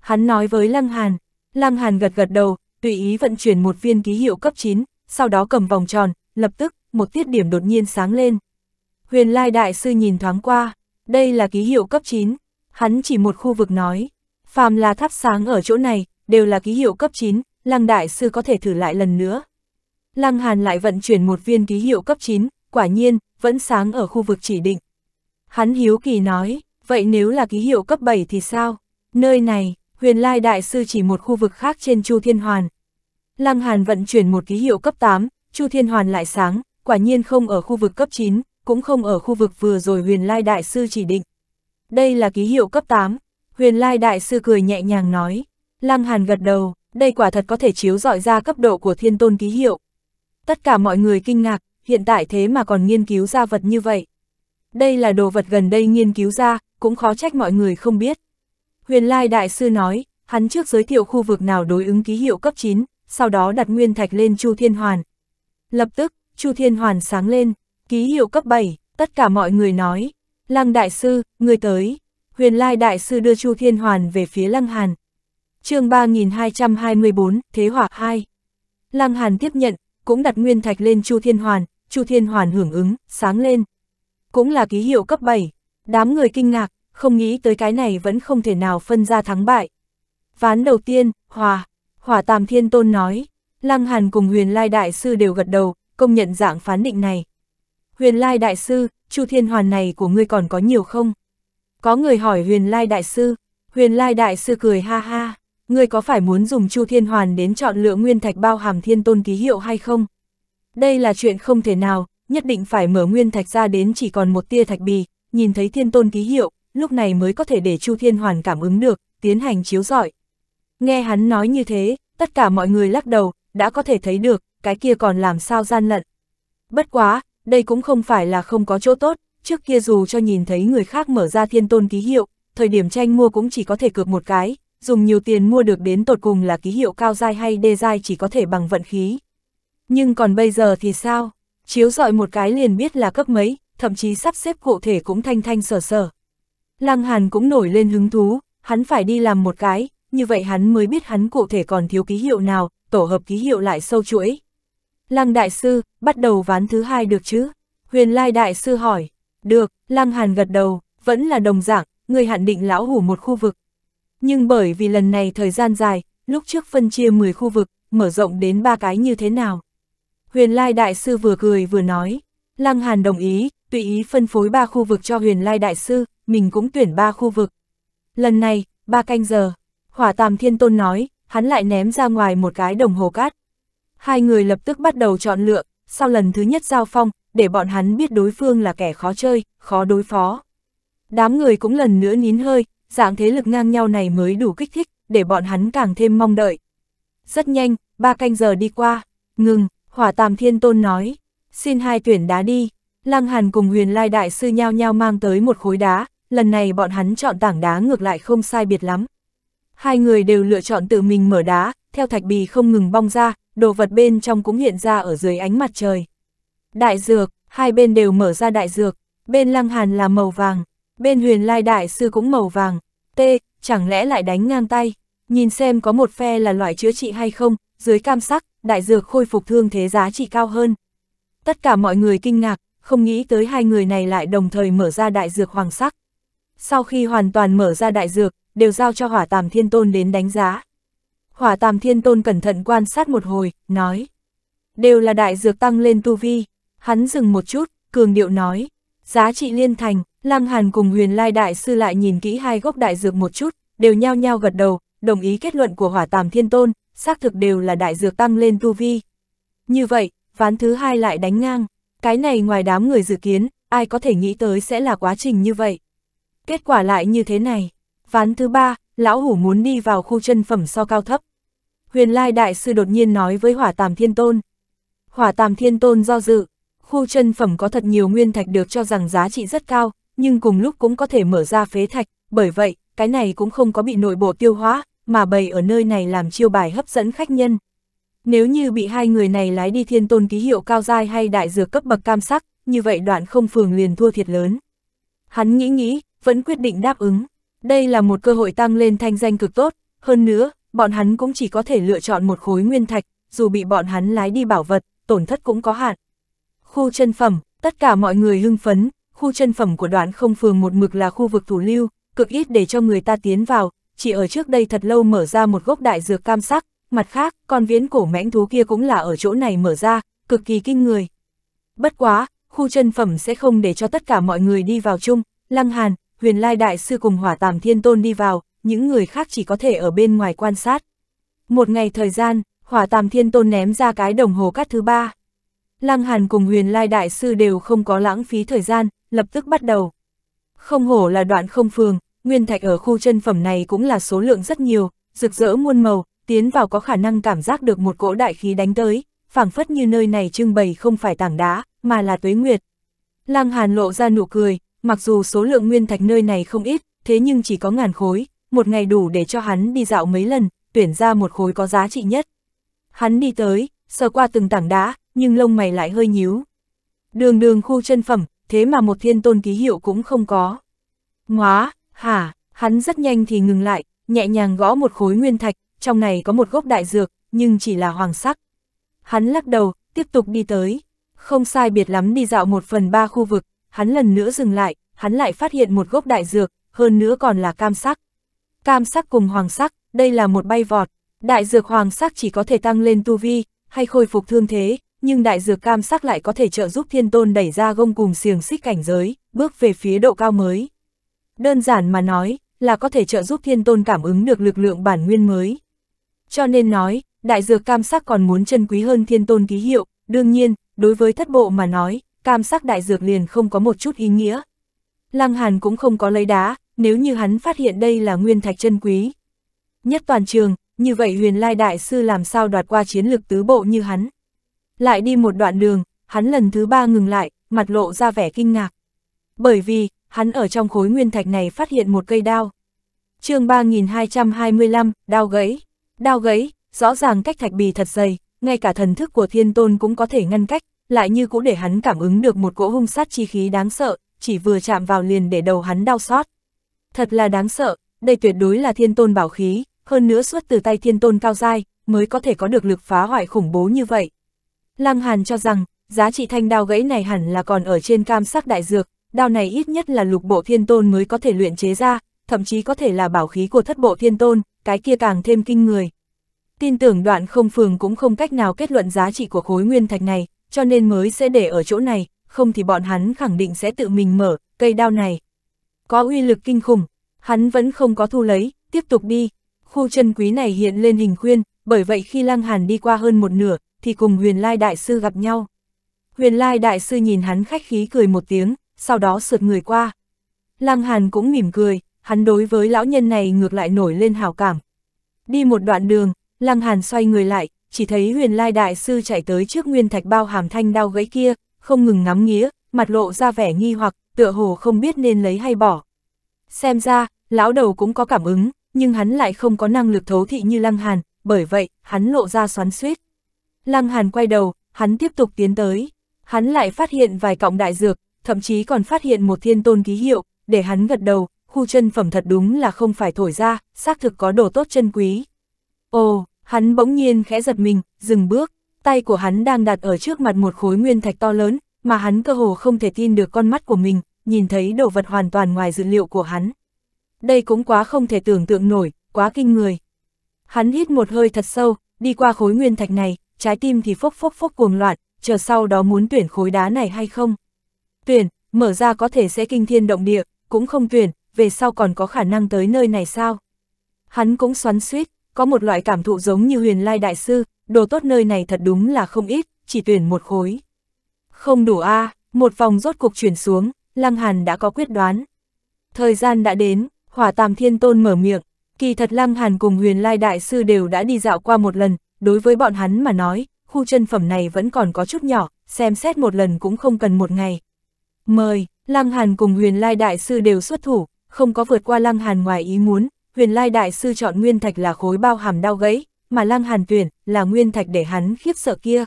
Hắn nói với Lăng Hàn, Lăng Hàn gật gật đầu, tùy ý vận chuyển một viên ký hiệu cấp 9, sau đó cầm vòng tròn, lập tức, một tiết điểm đột nhiên sáng lên. Huyền Lai Đại Sư nhìn thoáng qua, đây là ký hiệu cấp 9, hắn chỉ một khu vực nói, phàm là thắp sáng ở chỗ này, đều là ký hiệu cấp 9, Lăng Đại Sư có thể thử lại lần nữa. Lăng Hàn lại vận chuyển một viên ký hiệu cấp 9, quả nhiên, vẫn sáng ở khu vực chỉ định. Hắn hiếu kỳ nói, vậy nếu là ký hiệu cấp 7 thì sao? Nơi này, huyền lai đại sư chỉ một khu vực khác trên Chu Thiên Hoàn. Lăng Hàn vận chuyển một ký hiệu cấp 8, Chu Thiên Hoàn lại sáng, quả nhiên không ở khu vực cấp 9, cũng không ở khu vực vừa rồi huyền lai đại sư chỉ định. Đây là ký hiệu cấp 8, huyền lai đại sư cười nhẹ nhàng nói, lăng hàn gật đầu, đây quả thật có thể chiếu dọi ra cấp độ của thiên tôn ký hiệu. Tất cả mọi người kinh ngạc, hiện tại thế mà còn nghiên cứu ra vật như vậy. Đây là đồ vật gần đây nghiên cứu ra, cũng khó trách mọi người không biết. Huyền Lai Đại Sư nói, hắn trước giới thiệu khu vực nào đối ứng ký hiệu cấp 9, sau đó đặt nguyên thạch lên Chu Thiên Hoàn. Lập tức, Chu Thiên Hoàn sáng lên. Ký hiệu cấp 7, tất cả mọi người nói. Lăng Đại Sư, người tới. Huyền Lai Đại Sư đưa Chu Thiên Hoàn về phía Lăng Hàn. chương 3224, Thế Hỏa 2. Lăng Hàn tiếp nhận, cũng đặt nguyên thạch lên Chu Thiên Hoàn, Chu Thiên Hoàn hưởng ứng, sáng lên. Cũng là ký hiệu cấp 7. Đám người kinh ngạc, không nghĩ tới cái này vẫn không thể nào phân ra thắng bại. Ván đầu tiên, Hòa, Hỏa Tam Thiên Tôn nói. Lăng Hàn cùng Huyền Lai Đại Sư đều gật đầu, công nhận dạng phán định này. Huyền Lai Đại Sư, Chu Thiên Hoàn này của ngươi còn có nhiều không? Có người hỏi Huyền Lai Đại Sư, Huyền Lai Đại Sư cười ha ha, ngươi có phải muốn dùng Chu Thiên Hoàn đến chọn lựa nguyên thạch bao hàm thiên tôn ký hiệu hay không? Đây là chuyện không thể nào, nhất định phải mở nguyên thạch ra đến chỉ còn một tia thạch bì, nhìn thấy thiên tôn ký hiệu, lúc này mới có thể để Chu Thiên Hoàn cảm ứng được, tiến hành chiếu rọi. Nghe hắn nói như thế, tất cả mọi người lắc đầu, đã có thể thấy được, cái kia còn làm sao gian lận. Bất quá, đây cũng không phải là không có chỗ tốt, trước kia dù cho nhìn thấy người khác mở ra thiên tôn ký hiệu, thời điểm tranh mua cũng chỉ có thể cược một cái, dùng nhiều tiền mua được đến tột cùng là ký hiệu cao dai hay đê dai chỉ có thể bằng vận khí. Nhưng còn bây giờ thì sao? Chiếu dọi một cái liền biết là cấp mấy, thậm chí sắp xếp cụ thể cũng thanh thanh sở sở. Lăng Hàn cũng nổi lên hứng thú, hắn phải đi làm một cái, như vậy hắn mới biết hắn cụ thể còn thiếu ký hiệu nào, tổ hợp ký hiệu lại sâu chuỗi. Lăng đại sư, bắt đầu ván thứ hai được chứ? Huyền lai đại sư hỏi. Được, lăng hàn gật đầu, vẫn là đồng dạng, người hạn định lão hủ một khu vực. Nhưng bởi vì lần này thời gian dài, lúc trước phân chia 10 khu vực, mở rộng đến ba cái như thế nào? Huyền lai đại sư vừa cười vừa nói. Lăng hàn đồng ý, tùy ý phân phối ba khu vực cho huyền lai đại sư, mình cũng tuyển ba khu vực. Lần này, ba canh giờ, hỏa tàm thiên tôn nói, hắn lại ném ra ngoài một cái đồng hồ cát, Hai người lập tức bắt đầu chọn lựa, sau lần thứ nhất giao phong, để bọn hắn biết đối phương là kẻ khó chơi, khó đối phó. Đám người cũng lần nữa nín hơi, dạng thế lực ngang nhau này mới đủ kích thích, để bọn hắn càng thêm mong đợi. Rất nhanh, ba canh giờ đi qua, ngừng, hỏa tàm thiên tôn nói, xin hai tuyển đá đi. Lăng Hàn cùng huyền lai đại sư nhau nhau mang tới một khối đá, lần này bọn hắn chọn tảng đá ngược lại không sai biệt lắm. Hai người đều lựa chọn tự mình mở đá, theo thạch bì không ngừng bong ra, đồ vật bên trong cũng hiện ra ở dưới ánh mặt trời. Đại dược, hai bên đều mở ra đại dược, bên lăng hàn là màu vàng, bên huyền lai đại sư cũng màu vàng, T, chẳng lẽ lại đánh ngang tay, nhìn xem có một phe là loại chữa trị hay không, dưới cam sắc, đại dược khôi phục thương thế giá trị cao hơn. Tất cả mọi người kinh ngạc, không nghĩ tới hai người này lại đồng thời mở ra đại dược hoàng sắc. Sau khi hoàn toàn mở ra đại dược, đều giao cho hỏa tàm thiên tôn đến đánh giá hỏa tàm thiên tôn cẩn thận quan sát một hồi, nói. Đều là đại dược tăng lên tu vi, hắn dừng một chút, cường điệu nói. Giá trị liên thành, Lăng Hàn cùng huyền lai đại sư lại nhìn kỹ hai gốc đại dược một chút, đều nhao nhao gật đầu, đồng ý kết luận của hỏa tàm thiên tôn, xác thực đều là đại dược tăng lên tu vi. Như vậy, ván thứ hai lại đánh ngang, cái này ngoài đám người dự kiến, ai có thể nghĩ tới sẽ là quá trình như vậy. Kết quả lại như thế này, ván thứ ba, lão hủ muốn đi vào khu chân phẩm so cao thấp. Huyền Lai Đại Sư đột nhiên nói với Hỏa Tàm Thiên Tôn. Hỏa Tàm Thiên Tôn do dự, khu chân phẩm có thật nhiều nguyên thạch được cho rằng giá trị rất cao, nhưng cùng lúc cũng có thể mở ra phế thạch, bởi vậy, cái này cũng không có bị nội bộ tiêu hóa, mà bày ở nơi này làm chiêu bài hấp dẫn khách nhân. Nếu như bị hai người này lái đi thiên tôn ký hiệu cao dai hay đại dược cấp bậc cam sắc, như vậy đoạn không phường liền thua thiệt lớn. Hắn nghĩ nghĩ, vẫn quyết định đáp ứng. Đây là một cơ hội tăng lên thanh danh cực tốt, hơn nữa, bọn hắn cũng chỉ có thể lựa chọn một khối nguyên thạch, dù bị bọn hắn lái đi bảo vật, tổn thất cũng có hạn. Khu chân phẩm, tất cả mọi người hưng phấn, khu chân phẩm của đoạn không phường một mực là khu vực thủ lưu, cực ít để cho người ta tiến vào, chỉ ở trước đây thật lâu mở ra một gốc đại dược cam sắc, mặt khác, con viễn cổ mãnh thú kia cũng là ở chỗ này mở ra, cực kỳ kinh người. Bất quá, khu chân phẩm sẽ không để cho tất cả mọi người đi vào chung, Lăng Hàn, huyền lai đại sư cùng hỏa tàm thiên tôn đi vào, những người khác chỉ có thể ở bên ngoài quan sát. Một ngày thời gian, hỏa tàm thiên tôn ném ra cái đồng hồ cát thứ ba. Lăng Hàn cùng huyền lai đại sư đều không có lãng phí thời gian, lập tức bắt đầu. Không hổ là đoạn không phường, nguyên thạch ở khu chân phẩm này cũng là số lượng rất nhiều, rực rỡ muôn màu, tiến vào có khả năng cảm giác được một cỗ đại khí đánh tới, phảng phất như nơi này trưng bày không phải tảng đá, mà là tuế nguyệt. Lăng Hàn lộ ra nụ cười, mặc dù số lượng nguyên thạch nơi này không ít, thế nhưng chỉ có ngàn khối, một ngày đủ để cho hắn đi dạo mấy lần, tuyển ra một khối có giá trị nhất. Hắn đi tới, sờ qua từng tảng đá, nhưng lông mày lại hơi nhíu. Đường đường khu chân phẩm, thế mà một thiên tôn ký hiệu cũng không có. Ngóa, hả, hắn rất nhanh thì ngừng lại, nhẹ nhàng gõ một khối nguyên thạch, trong này có một gốc đại dược, nhưng chỉ là hoàng sắc. Hắn lắc đầu, tiếp tục đi tới. Không sai biệt lắm đi dạo một phần ba khu vực, hắn lần nữa dừng lại, hắn lại phát hiện một gốc đại dược, hơn nữa còn là cam sắc. Cam sắc cùng hoàng sắc, đây là một bay vọt, đại dược hoàng sắc chỉ có thể tăng lên tu vi, hay khôi phục thương thế, nhưng đại dược cam sắc lại có thể trợ giúp thiên tôn đẩy ra gông cùng xiềng xích cảnh giới, bước về phía độ cao mới. Đơn giản mà nói, là có thể trợ giúp thiên tôn cảm ứng được lực lượng bản nguyên mới. Cho nên nói, đại dược cam sắc còn muốn chân quý hơn thiên tôn ký hiệu, đương nhiên, đối với thất bộ mà nói, cam sắc đại dược liền không có một chút ý nghĩa. Lăng Hàn cũng không có lấy đá, nếu như hắn phát hiện đây là nguyên thạch chân quý. Nhất toàn trường, như vậy huyền lai đại sư làm sao đoạt qua chiến lực tứ bộ như hắn. Lại đi một đoạn đường, hắn lần thứ ba ngừng lại, mặt lộ ra vẻ kinh ngạc. Bởi vì, hắn ở trong khối nguyên thạch này phát hiện một cây đao. chương 3225, đao gãy. Đao gãy, rõ ràng cách thạch bì thật dày, ngay cả thần thức của thiên tôn cũng có thể ngăn cách, lại như cũng để hắn cảm ứng được một cỗ hung sát chi khí đáng sợ, chỉ vừa chạm vào liền để đầu hắn đau xót. Thật là đáng sợ, đây tuyệt đối là thiên tôn bảo khí, hơn nữa xuất từ tay thiên tôn cao dai, mới có thể có được lực phá hoại khủng bố như vậy. Lăng Hàn cho rằng, giá trị thanh đao gãy này hẳn là còn ở trên cam sắc đại dược, đao này ít nhất là lục bộ thiên tôn mới có thể luyện chế ra, thậm chí có thể là bảo khí của thất bộ thiên tôn, cái kia càng thêm kinh người. Tin tưởng đoạn không phường cũng không cách nào kết luận giá trị của khối nguyên thạch này, cho nên mới sẽ để ở chỗ này, không thì bọn hắn khẳng định sẽ tự mình mở, cây đao này. Có uy lực kinh khủng, hắn vẫn không có thu lấy, tiếp tục đi. Khu chân quý này hiện lên hình khuyên, bởi vậy khi Lăng Hàn đi qua hơn một nửa, thì cùng huyền lai đại sư gặp nhau. Huyền lai đại sư nhìn hắn khách khí cười một tiếng, sau đó sượt người qua. Lăng Hàn cũng mỉm cười, hắn đối với lão nhân này ngược lại nổi lên hào cảm. Đi một đoạn đường, Lăng Hàn xoay người lại, chỉ thấy huyền lai đại sư chạy tới trước nguyên thạch bao hàm thanh đao gãy kia, không ngừng ngắm nghía, mặt lộ ra vẻ nghi hoặc, tựa hồ không biết nên lấy hay bỏ. Xem ra, lão đầu cũng có cảm ứng, nhưng hắn lại không có năng lực thấu thị như Lăng Hàn, bởi vậy, hắn lộ ra xoắn suýt. Lăng Hàn quay đầu, hắn tiếp tục tiến tới, hắn lại phát hiện vài cọng đại dược, thậm chí còn phát hiện một thiên tôn ký hiệu, để hắn gật đầu, khu chân phẩm thật đúng là không phải thổi ra, xác thực có đồ tốt chân quý. Ồ, Hắn bỗng nhiên khẽ giật mình, dừng bước, tay của hắn đang đặt ở trước mặt một khối nguyên thạch to lớn, mà hắn cơ hồ không thể tin được con mắt của mình, nhìn thấy đồ vật hoàn toàn ngoài dự liệu của hắn. Đây cũng quá không thể tưởng tượng nổi, quá kinh người. Hắn hít một hơi thật sâu, đi qua khối nguyên thạch này, trái tim thì phốc phốc phốc cuồng loạn, chờ sau đó muốn tuyển khối đá này hay không. Tuyển, mở ra có thể sẽ kinh thiên động địa, cũng không tuyển, về sau còn có khả năng tới nơi này sao. Hắn cũng xoắn suýt, có một loại cảm thụ giống như huyền lai đại sư, đồ tốt nơi này thật đúng là không ít, chỉ tuyển một khối. Không đủ a một vòng rốt cục chuyển xuống, Lăng Hàn đã có quyết đoán. Thời gian đã đến, hỏa tam thiên tôn mở miệng, kỳ thật Lăng Hàn cùng huyền lai đại sư đều đã đi dạo qua một lần, đối với bọn hắn mà nói, khu chân phẩm này vẫn còn có chút nhỏ, xem xét một lần cũng không cần một ngày. Mời, Lăng Hàn cùng huyền lai đại sư đều xuất thủ, không có vượt qua Lăng Hàn ngoài ý muốn, huyền lai đại sư chọn nguyên thạch là khối bao hàm đau gãy, mà lăng hàn tuyển là nguyên thạch để hắn khiếp sợ kia.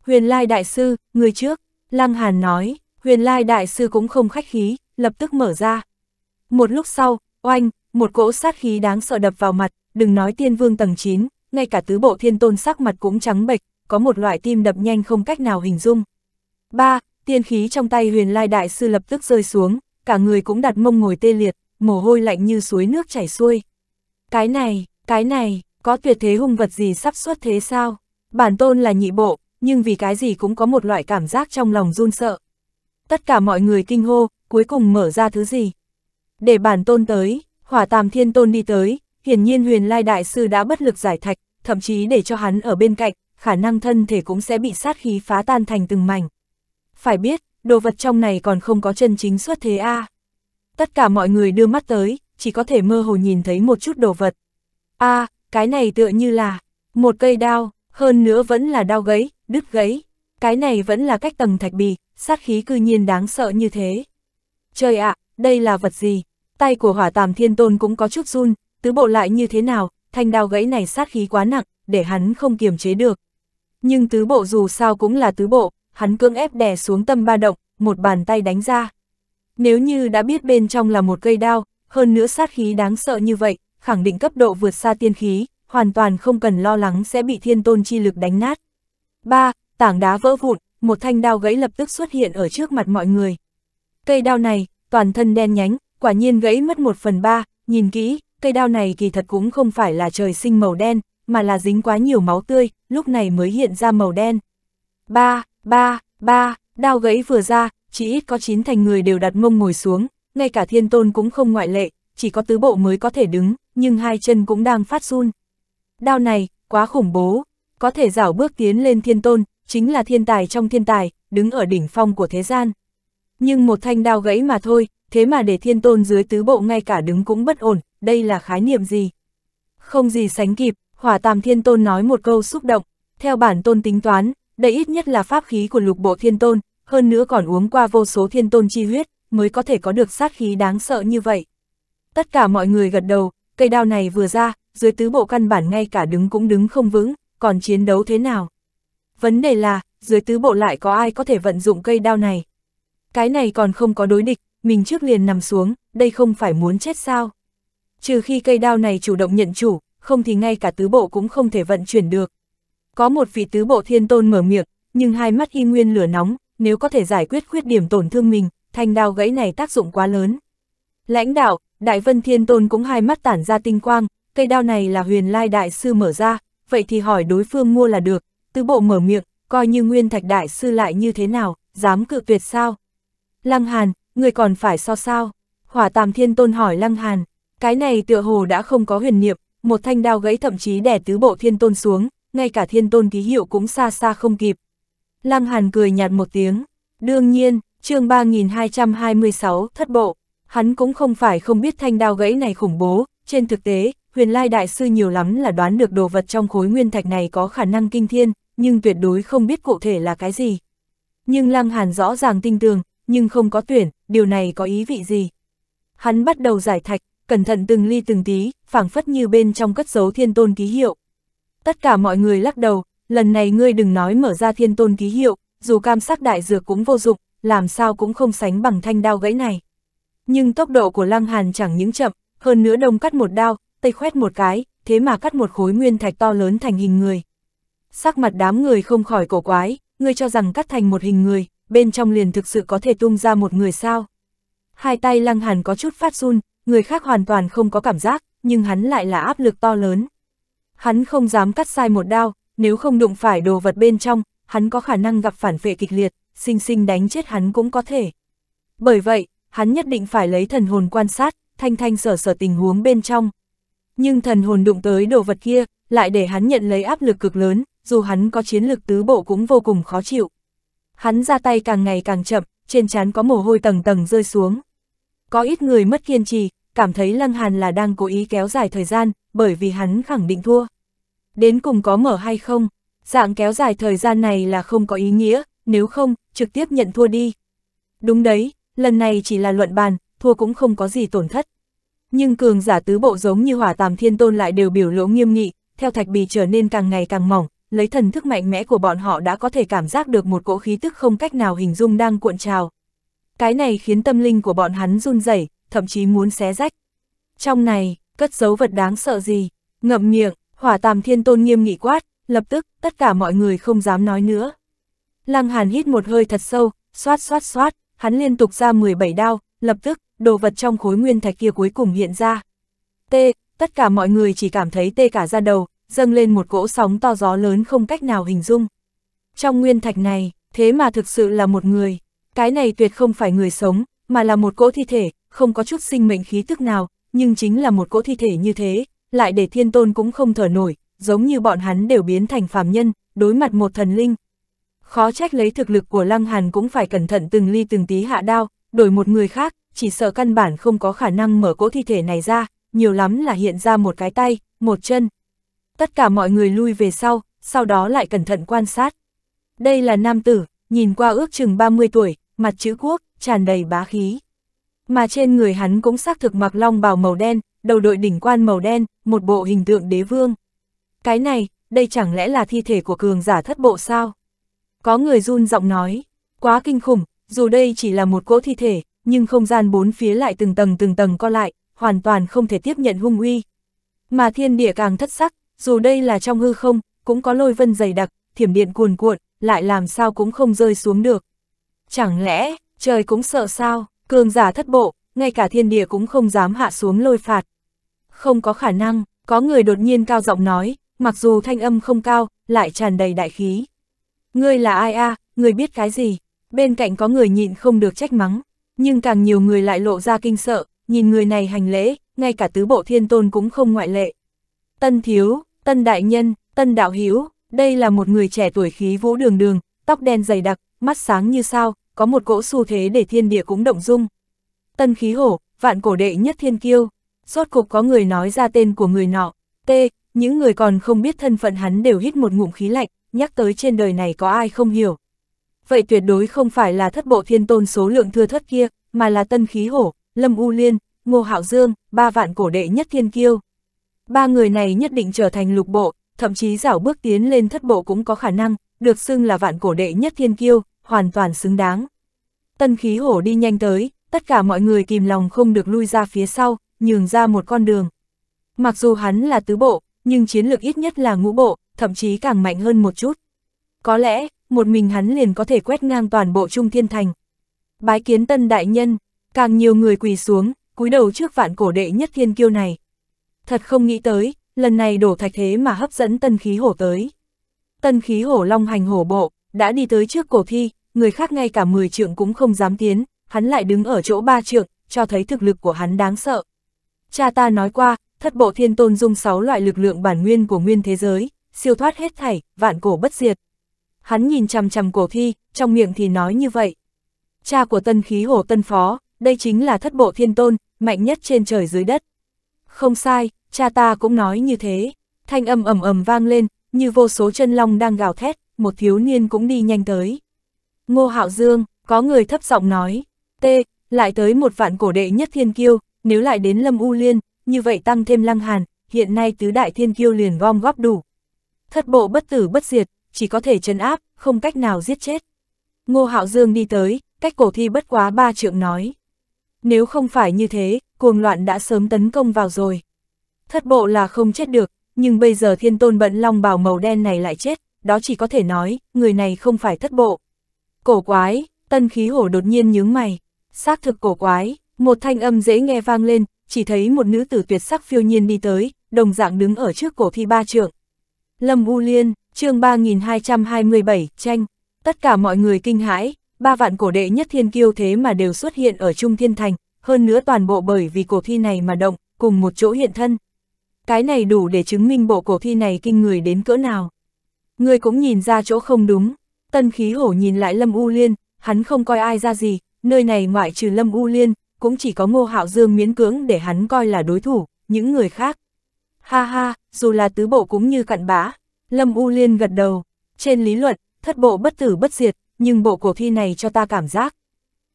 Huyền lai đại sư, người trước, lăng hàn nói, huyền lai đại sư cũng không khách khí, lập tức mở ra. Một lúc sau, oanh, một cỗ sát khí đáng sợ đập vào mặt, đừng nói tiên vương tầng 9, ngay cả tứ bộ thiên tôn sắc mặt cũng trắng bệch, có một loại tim đập nhanh không cách nào hình dung. Ba, Tiên khí trong tay huyền lai đại sư lập tức rơi xuống, cả người cũng đặt mông ngồi tê liệt, mồ hôi lạnh như suối nước chảy xuôi. Cái này, cái này, có tuyệt thế hung vật gì sắp xuất thế sao? Bản tôn là nhị bộ, nhưng vì cái gì cũng có một loại cảm giác trong lòng run sợ. Tất cả mọi người kinh hô, cuối cùng mở ra thứ gì? Để bản tôn tới, hỏa tàm thiên tôn đi tới, hiển nhiên huyền lai đại sư đã bất lực giải thạch, thậm chí để cho hắn ở bên cạnh, khả năng thân thể cũng sẽ bị sát khí phá tan thành từng mảnh. Phải biết, đồ vật trong này còn không có chân chính xuất thế a à. Tất cả mọi người đưa mắt tới, chỉ có thể mơ hồ nhìn thấy một chút đồ vật. a à, cái này tựa như là một cây đao, hơn nữa vẫn là đao gấy, đứt gấy. Cái này vẫn là cách tầng thạch bì, sát khí cư nhiên đáng sợ như thế. Trời ạ, à, đây là vật gì? Tay của hỏa tàm thiên tôn cũng có chút run, tứ bộ lại như thế nào, thanh đao gãy này sát khí quá nặng, để hắn không kiềm chế được. Nhưng tứ bộ dù sao cũng là tứ bộ, hắn cưỡng ép đè xuống tâm ba động, một bàn tay đánh ra. Nếu như đã biết bên trong là một cây đao, hơn nữa sát khí đáng sợ như vậy, khẳng định cấp độ vượt xa tiên khí, hoàn toàn không cần lo lắng sẽ bị thiên tôn chi lực đánh nát. 3. Tảng đá vỡ vụn, một thanh đao gãy lập tức xuất hiện ở trước mặt mọi người. Cây đao này, toàn thân đen nhánh, quả nhiên gãy mất một phần ba, nhìn kỹ, cây đao này kỳ thật cũng không phải là trời sinh màu đen, mà là dính quá nhiều máu tươi, lúc này mới hiện ra màu đen. Ba, ba, ba, đao gãy vừa ra, chỉ ít có chín thành người đều đặt mông ngồi xuống, ngay cả thiên tôn cũng không ngoại lệ, chỉ có tứ bộ mới có thể đứng, nhưng hai chân cũng đang phát run. Đao này, quá khủng bố, có thể rảo bước tiến lên thiên tôn, chính là thiên tài trong thiên tài, đứng ở đỉnh phong của thế gian. Nhưng một thanh đao gãy mà thôi, thế mà để thiên tôn dưới tứ bộ ngay cả đứng cũng bất ổn, đây là khái niệm gì? Không gì sánh kịp, hỏa tam thiên tôn nói một câu xúc động, theo bản tôn tính toán, đây ít nhất là pháp khí của lục bộ thiên tôn, hơn nữa còn uống qua vô số thiên tôn chi huyết, mới có thể có được sát khí đáng sợ như vậy. Tất cả mọi người gật đầu, cây đao này vừa ra, dưới tứ bộ căn bản ngay cả đứng cũng đứng không vững, còn chiến đấu thế nào? Vấn đề là, dưới tứ bộ lại có ai có thể vận dụng cây đao này? Cái này còn không có đối địch, mình trước liền nằm xuống, đây không phải muốn chết sao? Trừ khi cây đao này chủ động nhận chủ, không thì ngay cả tứ bộ cũng không thể vận chuyển được. Có một vị tứ bộ thiên tôn mở miệng, nhưng hai mắt y nguyên lửa nóng, nếu có thể giải quyết khuyết điểm tổn thương mình, thanh đao gãy này tác dụng quá lớn. Lãnh đạo, Đại Vân Thiên Tôn cũng hai mắt tản ra tinh quang, cây đao này là huyền lai đại sư mở ra, vậy thì hỏi đối phương mua là được, tứ bộ mở miệng, coi như nguyên thạch đại sư lại như thế nào, dám cự tuyệt sao? Lăng Hàn, người còn phải so sao? Hỏa Tam Thiên Tôn hỏi Lăng Hàn, cái này tựa hồ đã không có huyền niệm, một thanh đao gãy thậm chí đè tứ bộ Thiên Tôn xuống, ngay cả Thiên Tôn ký hiệu cũng xa xa không kịp, Lăng Hàn cười nhạt một tiếng. Đương nhiên, chương 3226 thất bộ. Hắn cũng không phải không biết thanh đao gãy này khủng bố. Trên thực tế, huyền lai đại sư nhiều lắm là đoán được đồ vật trong khối nguyên thạch này có khả năng kinh thiên, nhưng tuyệt đối không biết cụ thể là cái gì. Nhưng Lăng Hàn rõ ràng tin tường, nhưng không có tuyển, điều này có ý vị gì. Hắn bắt đầu giải thạch, cẩn thận từng ly từng tí, phảng phất như bên trong cất dấu thiên tôn ký hiệu. Tất cả mọi người lắc đầu, lần này ngươi đừng nói mở ra thiên tôn ký hiệu, dù cam sắc đại dược cũng vô dụng, làm sao cũng không sánh bằng thanh đao gãy này. Nhưng tốc độ của Lăng Hàn chẳng những chậm, hơn nữa đông cắt một đao, tây khoét một cái, thế mà cắt một khối nguyên thạch to lớn thành hình người. Sắc mặt đám người không khỏi cổ quái, ngươi cho rằng cắt thành một hình người, bên trong liền thực sự có thể tung ra một người sao. Hai tay Lăng Hàn có chút phát run, người khác hoàn toàn không có cảm giác, nhưng hắn lại là áp lực to lớn. Hắn không dám cắt sai một đao, nếu không đụng phải đồ vật bên trong, hắn có khả năng gặp phản vệ kịch liệt, sinh sinh đánh chết hắn cũng có thể. Bởi vậy, hắn nhất định phải lấy thần hồn quan sát, thanh thanh sở sở tình huống bên trong. Nhưng thần hồn đụng tới đồ vật kia, lại để hắn nhận lấy áp lực cực lớn, dù hắn có chiến lực tứ bộ cũng vô cùng khó chịu. Hắn ra tay càng ngày càng chậm, trên trán có mồ hôi tầng tầng rơi xuống. Có ít người mất kiên trì, cảm thấy Lăng Hàn là đang cố ý kéo dài thời gian, bởi vì hắn khẳng định thua đến cùng có mở hay không, dạng kéo dài thời gian này là không có ý nghĩa, nếu không, trực tiếp nhận thua đi. Đúng đấy, lần này chỉ là luận bàn, thua cũng không có gì tổn thất. Nhưng cường giả tứ bộ giống như hỏa tàm thiên tôn lại đều biểu lỗ nghiêm nghị, theo thạch bì trở nên càng ngày càng mỏng, lấy thần thức mạnh mẽ của bọn họ đã có thể cảm giác được một cỗ khí tức không cách nào hình dung đang cuộn trào. Cái này khiến tâm linh của bọn hắn run rẩy, thậm chí muốn xé rách. Trong này, cất dấu vật đáng sợ gì? Ngậm miệng, Hỏa Tam Thiên Tôn nghiêm nghị quát, lập tức, tất cả mọi người không dám nói nữa. Lăng Hàn hít một hơi thật sâu, xoát xoát xoát, hắn liên tục ra 17 đao, lập tức, đồ vật trong khối nguyên thạch kia cuối cùng hiện ra. T, tất cả mọi người chỉ cảm thấy tê cả ra đầu, dâng lên một cỗ sóng to gió lớn không cách nào hình dung. Trong nguyên thạch này, thế mà thực sự là một người, cái này tuyệt không phải người sống, mà là một cỗ thi thể, không có chút sinh mệnh khí tức nào, nhưng chính là một cỗ thi thể như thế, lại để thiên tôn cũng không thở nổi, giống như bọn hắn đều biến thành phàm nhân, đối mặt một thần linh. Khó trách lấy thực lực của Lăng Hàn cũng phải cẩn thận từng ly từng tí hạ đao, đổi một người khác, chỉ sợ căn bản không có khả năng mở cỗ thi thể này ra, nhiều lắm là hiện ra một cái tay, một chân. Tất cả mọi người lui về sau, sau đó lại cẩn thận quan sát. Đây là nam tử, nhìn qua ước chừng 30 tuổi, mặt chữ quốc, tràn đầy bá khí. Mà trên người hắn cũng xác thực mặc long bào màu đen, đầu đội đỉnh quan màu đen, một bộ hình tượng đế vương. Cái này, đây chẳng lẽ là thi thể của cường giả thất bộ sao? Có người run giọng nói, quá kinh khủng, dù đây chỉ là một cỗ thi thể, nhưng không gian bốn phía lại từng tầng từng tầng co lại, hoàn toàn không thể tiếp nhận hung uy. Mà thiên địa càng thất sắc, dù đây là trong hư không, cũng có lôi vân dày đặc, thiểm điện cuồn cuộn, lại làm sao cũng không rơi xuống được. Chẳng lẽ, trời cũng sợ sao, cường giả thất bộ, ngay cả thiên địa cũng không dám hạ xuống lôi phạt. Không có khả năng, có người đột nhiên cao giọng nói, mặc dù thanh âm không cao, lại tràn đầy đại khí. Ngươi là ai a ngươi biết cái gì? Bên cạnh có người nhịn không được trách mắng, nhưng càng nhiều người lại lộ ra kinh sợ, nhìn người này hành lễ, ngay cả tứ bộ thiên tôn cũng không ngoại lệ. Tân thiếu, tân đại nhân, tân đạo hiếu, đây là một người trẻ tuổi khí vũ đường đường, tóc đen dày đặc, mắt sáng như sao, có một cỗ xu thế để thiên địa cũng động dung, tân khí hổ, vạn cổ đệ nhất thiên kiêu. Rốt cục có người nói ra tên của người nọ, T, những người còn không biết thân phận hắn đều hít một ngụm khí lạnh, nhắc tới trên đời này có ai không hiểu. Vậy tuyệt đối không phải là thất bộ thiên tôn số lượng thưa thất kia, mà là tân khí hổ, Lâm U Liên, Ngô Hạo Dương, ba vạn cổ đệ nhất thiên kiêu. Ba người này nhất định trở thành lục bộ, thậm chí dảo bước tiến lên thất bộ cũng có khả năng, được xưng là vạn cổ đệ nhất thiên kiêu, hoàn toàn xứng đáng. Tân khí hổ đi nhanh tới, tất cả mọi người kìm lòng không được lui ra phía sau, nhường ra một con đường. Mặc dù hắn là tứ bộ, nhưng chiến lược ít nhất là ngũ bộ, thậm chí càng mạnh hơn một chút. Có lẽ, một mình hắn liền có thể quét ngang toàn bộ Trung Thiên Thành. Bái kiến tân đại nhân, càng nhiều người quỳ xuống, cúi đầu trước vạn cổ đệ nhất thiên kiêu này. Thật không nghĩ tới, lần này đổ thạch thế mà hấp dẫn tân khí hổ tới. Tân khí hổ long hành hổ bộ, đã đi tới trước cổ thi, người khác ngay cả 10 trượng cũng không dám tiến, hắn lại đứng ở chỗ ba trượng, cho thấy thực lực của hắn đáng sợ. Cha ta nói qua, thất bộ thiên tôn dung sáu loại lực lượng bản nguyên của nguyên thế giới, siêu thoát hết thảy, vạn cổ bất diệt. Hắn nhìn chằm chằm cổ thi, trong miệng thì nói như vậy. Cha của tân khí hổ tân phó, đây chính là thất bộ thiên tôn, mạnh nhất trên trời dưới đất. Không sai, cha ta cũng nói như thế. Thanh âm ầm ầm vang lên, như vô số chân long đang gào thét, một thiếu niên cũng đi nhanh tới. Ngô Hạo Dương, có người thấp giọng nói, T, lại tới một vạn cổ đệ nhất thiên kiêu, nếu lại đến Lâm U Liên, như vậy tăng thêm Lăng Hàn, hiện nay tứ đại thiên kiêu liền gom góp đủ. Thất bộ bất tử bất diệt, chỉ có thể chấn áp, không cách nào giết chết. Ngô Hạo Dương đi tới, cách cổ thi bất quá ba trượng nói. Nếu không phải như thế, cuồng loạn đã sớm tấn công vào rồi. Thất bộ là không chết được, nhưng bây giờ thiên tôn bận long bào màu đen này lại chết, đó chỉ có thể nói, người này không phải thất bộ. Cổ quái, tân khí hổ đột nhiên nhướng mày, xác thực cổ quái, một thanh âm dễ nghe vang lên, chỉ thấy một nữ tử tuyệt sắc phiêu nhiên đi tới, đồng dạng đứng ở trước cổ thi ba trượng. Lâm U Liên, chương 3227, tranh, tất cả mọi người kinh hãi, ba vạn cổ đệ nhất thiên kiêu thế mà đều xuất hiện ở Trung Thiên Thành, hơn nữa toàn bộ bởi vì cổ thi này mà động, cùng một chỗ hiện thân. Cái này đủ để chứng minh bộ cổ thi này kinh người đến cỡ nào. Người cũng nhìn ra chỗ không đúng, tân khí hổ nhìn lại Lâm U Liên, hắn không coi ai ra gì, Nơi này ngoại trừ Lâm U Liên, cũng chỉ có Ngô Hạo Dương miễn cưỡng để hắn coi là đối thủ, những người khác. Ha ha, dù là tứ bộ cũng như cặn bã. Lâm U Liên gật đầu. Trên lý luận, thất bộ bất tử bất diệt, nhưng bộ cuộc thi này cho ta cảm giác.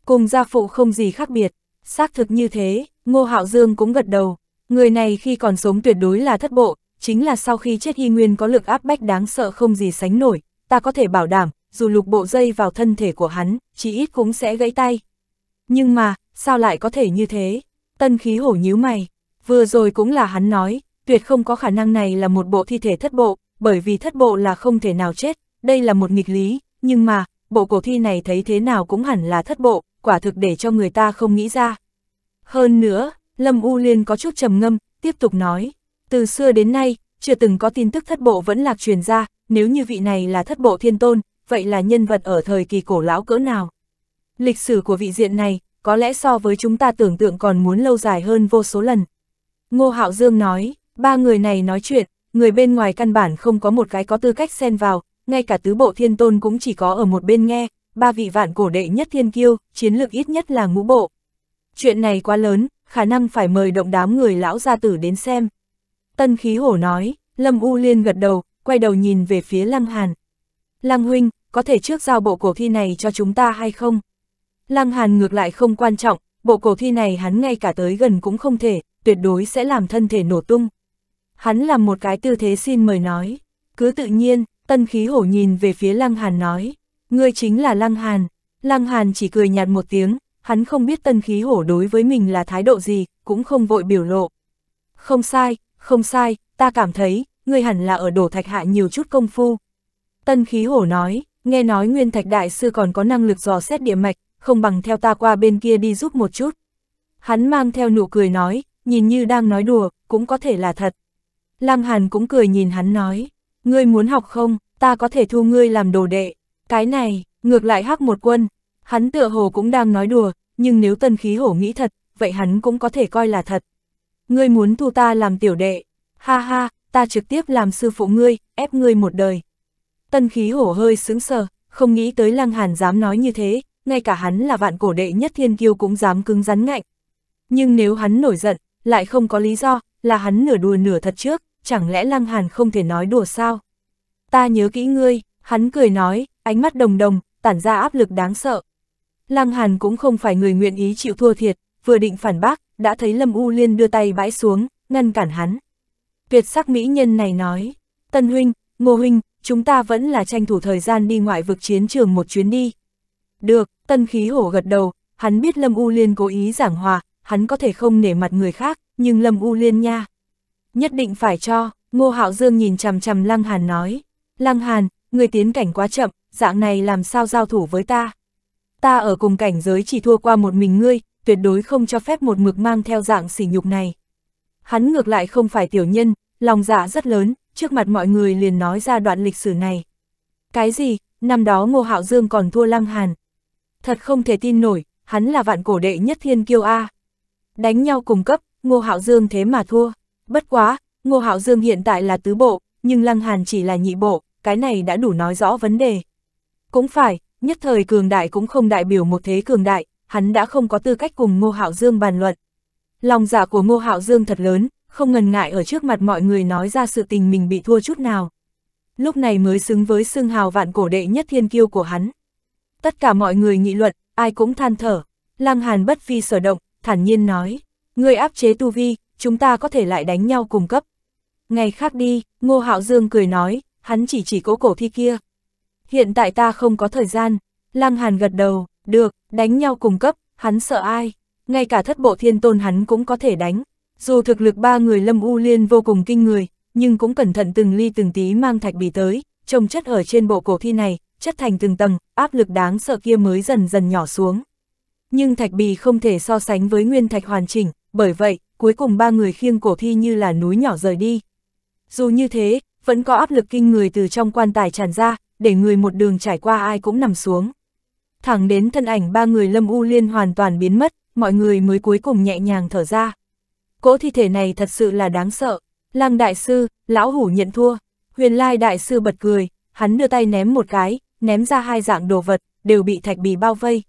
Cùng gia phụ không gì khác biệt. Xác thực như thế, Ngô Hạo Dương cũng gật đầu. Người này khi còn sống tuyệt đối là thất bộ, chính là sau khi chết hy nguyên có lực áp bách đáng sợ không gì sánh nổi, ta có thể bảo đảm, dù lục bộ dây vào thân thể của hắn, chỉ ít cũng sẽ gãy tay. Nhưng mà, sao lại có thể như thế? Tân khí hổ nhíu mày, vừa rồi cũng là hắn nói, tuyệt không có khả năng này là một bộ thi thể thất bộ, bởi vì thất bộ là không thể nào chết, đây là một nghịch lý, nhưng mà, bộ cổ thi này thấy thế nào cũng hẳn là thất bộ, quả thực để cho người ta không nghĩ ra. Hơn nữa, Lâm U Liên có chút trầm ngâm, tiếp tục nói, từ xưa đến nay, chưa từng có tin tức thất bộ vẫn lạc truyền ra, nếu như vị này là thất bộ thiên tôn, vậy là nhân vật ở thời kỳ cổ lão cỡ nào. Lịch sử của vị diện này, có lẽ so với chúng ta tưởng tượng còn muốn lâu dài hơn vô số lần. Ngô Hạo Dương nói, ba người này nói chuyện, người bên ngoài căn bản không có một cái có tư cách xen vào, ngay cả tứ bộ thiên tôn cũng chỉ có ở một bên nghe, ba vị vạn cổ đệ nhất thiên kiêu, chiến lược ít nhất là ngũ bộ. Chuyện này quá lớn, khả năng phải mời động đám người lão gia tử đến xem. Tân khí hổ nói, Lâm U Liên gật đầu, quay đầu nhìn về phía Lăng Hàn. Lăng huynh, có thể trước giao bộ cổ thi này cho chúng ta hay không? Lăng Hàn ngược lại không quan trọng, bộ cổ thi này hắn ngay cả tới gần cũng không thể, tuyệt đối sẽ làm thân thể nổ tung. Hắn làm một cái tư thế xin mời nói, cứ tự nhiên, tân khí hổ nhìn về phía Lăng Hàn nói, ngươi chính là Lăng Hàn. Lăng Hàn chỉ cười nhạt một tiếng, hắn không biết tân khí hổ đối với mình là thái độ gì, cũng không vội biểu lộ. Không sai, không sai, ta cảm thấy, ngươi hẳn là ở đổ thạch hạ nhiều chút công phu. Tân khí hổ nói, nghe nói Nguyên Thạch Đại Sư còn có năng lực dò xét địa mạch, không bằng theo ta qua bên kia đi giúp một chút. Hắn mang theo nụ cười nói, nhìn như đang nói đùa, cũng có thể là thật. Lăng Hàn cũng cười nhìn hắn nói, ngươi muốn học không, ta có thể thu ngươi làm đồ đệ. Cái này, ngược lại hắc một quân, hắn tựa hồ cũng đang nói đùa, nhưng nếu tân khí hổ nghĩ thật, vậy hắn cũng có thể coi là thật. Ngươi muốn thu ta làm tiểu đệ, ha ha, ta trực tiếp làm sư phụ ngươi, ép ngươi một đời. Tân khí hổ hơi sướng sờ, không nghĩ tới Lăng Hàn dám nói như thế, ngay cả hắn là vạn cổ đệ nhất thiên kiêu cũng dám cứng rắn ngạnh. Nhưng nếu hắn nổi giận, lại không có lý do, là hắn nửa đùa nửa thật trước, chẳng lẽ Lăng Hàn không thể nói đùa sao? Ta nhớ kỹ ngươi, hắn cười nói, ánh mắt đồng đồng, tản ra áp lực đáng sợ. Lăng Hàn cũng không phải người nguyện ý chịu thua thiệt, vừa định phản bác, đã thấy Lâm U Liên đưa tay bãi xuống, ngăn cản hắn. Tuyệt sắc mỹ nhân này nói, Tân Huynh, Ngô Huynh, chúng ta vẫn là tranh thủ thời gian đi ngoại vực chiến trường một chuyến đi. Được, tân khí hổ gật đầu, hắn biết Lâm U Liên cố ý giảng hòa, hắn có thể không nể mặt người khác, nhưng Lâm U Liên nha. Nhất định phải cho, Ngô Hạo Dương nhìn chằm chằm Lăng Hàn nói. Lăng Hàn, người tiến cảnh quá chậm, dạng này làm sao giao thủ với ta. Ta ở cùng cảnh giới chỉ thua qua một mình ngươi, tuyệt đối không cho phép một mực mang theo dạng sỉ nhục này. Hắn ngược lại không phải tiểu nhân, lòng dạ rất lớn, trước mặt mọi người liền nói ra đoạn lịch sử này. Cái gì, năm đó Ngô Hạo Dương còn thua Lăng Hàn. Thật không thể tin nổi, hắn là vạn cổ đệ nhất thiên kiêu A. Đánh nhau cùng cấp, Ngô Hạo Dương thế mà thua. Bất quá, Ngô Hạo Dương hiện tại là tứ bộ, nhưng Lăng Hàn chỉ là nhị bộ, cái này đã đủ nói rõ vấn đề. Cũng phải, nhất thời cường đại cũng không đại biểu một thế cường đại, hắn đã không có tư cách cùng Ngô Hạo Dương bàn luận. Lòng giả dạ của Ngô Hạo Dương thật lớn, không ngần ngại ở trước mặt mọi người nói ra sự tình mình bị thua chút nào. Lúc này mới xứng với xương hào vạn cổ đệ nhất thiên kiêu của hắn. Tất cả mọi người nghị luận, ai cũng than thở. Lăng Hàn bất phi sở động, thản nhiên nói, người áp chế tu vi, chúng ta có thể lại đánh nhau cùng cấp. Ngày khác đi, Ngô Hạo Dương cười nói, hắn chỉ chỉ cố cổ thi kia. Hiện tại ta không có thời gian, Lăng Hàn gật đầu, được, đánh nhau cùng cấp, hắn sợ ai, ngay cả thất bộ thiên tôn hắn cũng có thể đánh, dù thực lực ba người Lâm U Liên vô cùng kinh người, nhưng cũng cẩn thận từng ly từng tí mang thạch bì tới, trồng chất ở trên bộ cổ thi này, chất thành từng tầng, áp lực đáng sợ kia mới dần dần nhỏ xuống. Nhưng thạch bì không thể so sánh với nguyên thạch hoàn chỉnh, bởi vậy, cuối cùng ba người khiêng cổ thi như là núi nhỏ rời đi. Dù như thế, vẫn có áp lực kinh người từ trong quan tài tràn ra, để người một đường trải qua ai cũng nằm xuống. Thẳng đến thân ảnh ba người Lâm U Liên hoàn toàn biến mất, mọi người mới cuối cùng nhẹ nhàng thở ra cỗ thi thể này thật sự là đáng sợ. Lăng đại sư, lão hủ nhận thua. Huyền lai đại sư bật cười, hắn đưa tay ném một cái, ném ra hai dạng đồ vật, đều bị thạch bì bao vây.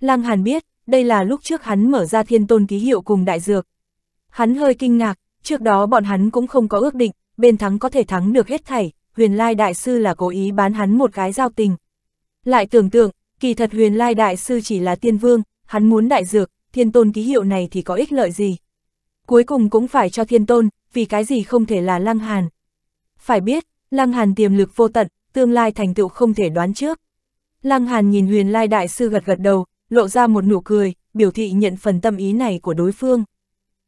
Lăng hàn biết, đây là lúc trước hắn mở ra thiên tôn ký hiệu cùng đại dược. Hắn hơi kinh ngạc, trước đó bọn hắn cũng không có ước định, bên thắng có thể thắng được hết thảy, huyền lai đại sư là cố ý bán hắn một cái giao tình. Lại tưởng tượng, kỳ thật huyền lai đại sư chỉ là tiên vương, hắn muốn đại dược, thiên tôn ký hiệu này thì có ích lợi gì cuối cùng cũng phải cho thiên tôn, vì cái gì không thể là Lăng Hàn. Phải biết, Lăng Hàn tiềm lực vô tận, tương lai thành tựu không thể đoán trước. Lăng Hàn nhìn huyền lai đại sư gật gật đầu, lộ ra một nụ cười, biểu thị nhận phần tâm ý này của đối phương.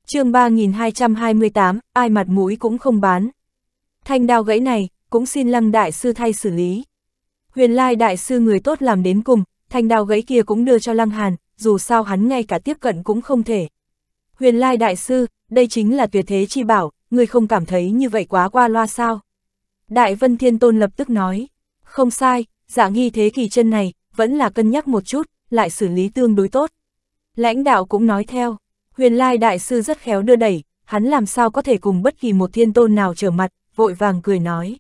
chương 3228, ai mặt mũi cũng không bán. Thanh đao gãy này, cũng xin lăng đại sư thay xử lý. Huyền lai đại sư người tốt làm đến cùng, thanh đao gãy kia cũng đưa cho lăng hàn, dù sao hắn ngay cả tiếp cận cũng không thể. Huyền Lai Đại Sư, đây chính là tuyệt thế chi bảo, người không cảm thấy như vậy quá qua loa sao? Đại Vân Thiên Tôn lập tức nói, không sai, giả dạ nghi thế kỳ chân này, vẫn là cân nhắc một chút, lại xử lý tương đối tốt. Lãnh đạo cũng nói theo, huyền lai đại sư rất khéo đưa đẩy, hắn làm sao có thể cùng bất kỳ một thiên tôn nào trở mặt, vội vàng cười nói.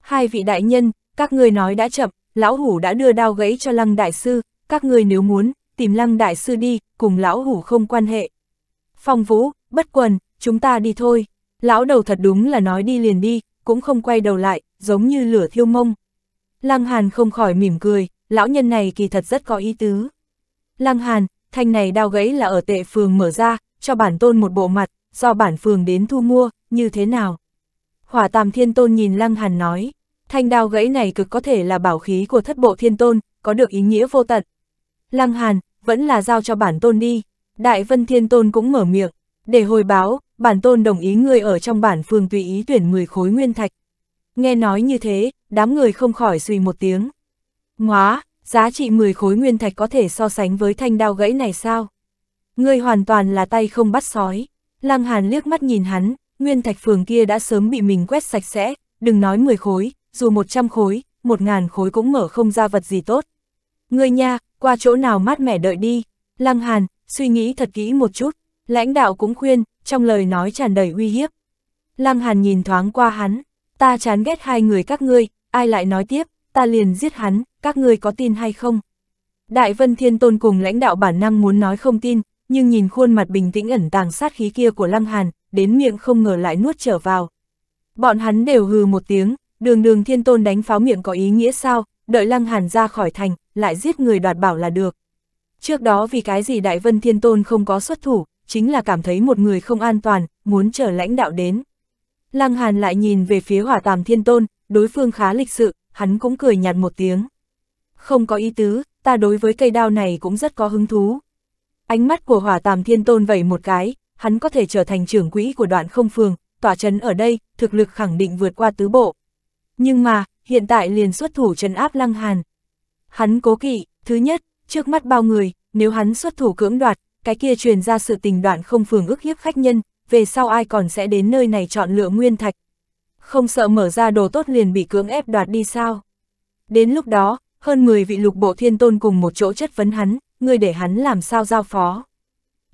Hai vị đại nhân, các người nói đã chậm, lão hủ đã đưa đao gãy cho lăng đại sư, các người nếu muốn, tìm lăng đại sư đi, cùng lão hủ không quan hệ. Phong Vũ, bất quần, chúng ta đi thôi. Lão đầu thật đúng là nói đi liền đi, cũng không quay đầu lại, giống như lửa thiêu mông. Lăng Hàn không khỏi mỉm cười, lão nhân này kỳ thật rất có ý tứ. Lăng Hàn, thanh này đao gãy là ở tệ phường mở ra, cho bản tôn một bộ mặt, do bản phường đến thu mua, như thế nào? Hỏa Tam Thiên Tôn nhìn Lăng Hàn nói, thanh đao gãy này cực có thể là bảo khí của thất bộ Thiên Tôn, có được ý nghĩa vô tận. Lăng Hàn, vẫn là giao cho bản tôn đi. Đại Vân Thiên Tôn cũng mở miệng, để hồi báo, bản tôn đồng ý người ở trong bản phường tùy ý tuyển 10 khối nguyên thạch. Nghe nói như thế, đám người không khỏi suy một tiếng. Ngóa, giá trị 10 khối nguyên thạch có thể so sánh với thanh đao gãy này sao? Ngươi hoàn toàn là tay không bắt sói. Lăng Hàn liếc mắt nhìn hắn, nguyên thạch phường kia đã sớm bị mình quét sạch sẽ, đừng nói 10 khối, dù 100 khối, 1000 khối cũng mở không ra vật gì tốt. Ngươi nha, qua chỗ nào mát mẻ đợi đi. Lăng Hàn, suy nghĩ thật kỹ một chút, lãnh đạo cũng khuyên, trong lời nói tràn đầy uy hiếp. Lăng Hàn nhìn thoáng qua hắn, ta chán ghét hai người các ngươi, ai lại nói tiếp, ta liền giết hắn, các ngươi có tin hay không? Đại Vân Thiên Tôn cùng lãnh đạo bản năng muốn nói không tin, nhưng nhìn khuôn mặt bình tĩnh ẩn tàng sát khí kia của Lăng Hàn, đến miệng không ngờ lại nuốt trở vào. Bọn hắn đều hừ một tiếng, đường đường Thiên Tôn đánh pháo miệng có ý nghĩa sao, đợi Lăng Hàn ra khỏi thành, lại giết người đoạt bảo là được. Trước đó vì cái gì Đại Vân Thiên Tôn không có xuất thủ, chính là cảm thấy một người không an toàn, muốn chờ lãnh đạo đến. Lăng Hàn lại nhìn về phía hỏa tàm Thiên Tôn, đối phương khá lịch sự, hắn cũng cười nhạt một tiếng. Không có ý tứ, ta đối với cây đao này cũng rất có hứng thú. Ánh mắt của hỏa tàm Thiên Tôn vẩy một cái, hắn có thể trở thành trưởng quỹ của đoạn không phường, tỏa chấn ở đây, thực lực khẳng định vượt qua tứ bộ. Nhưng mà, hiện tại liền xuất thủ trấn áp Lăng Hàn. Hắn cố kỵ, thứ nhất, Trước mắt bao người, nếu hắn xuất thủ cưỡng đoạt, cái kia truyền ra sự tình đoạn không phường ức hiếp khách nhân, về sau ai còn sẽ đến nơi này chọn lựa nguyên thạch. Không sợ mở ra đồ tốt liền bị cưỡng ép đoạt đi sao. Đến lúc đó, hơn 10 vị lục bộ thiên tôn cùng một chỗ chất vấn hắn, người để hắn làm sao giao phó.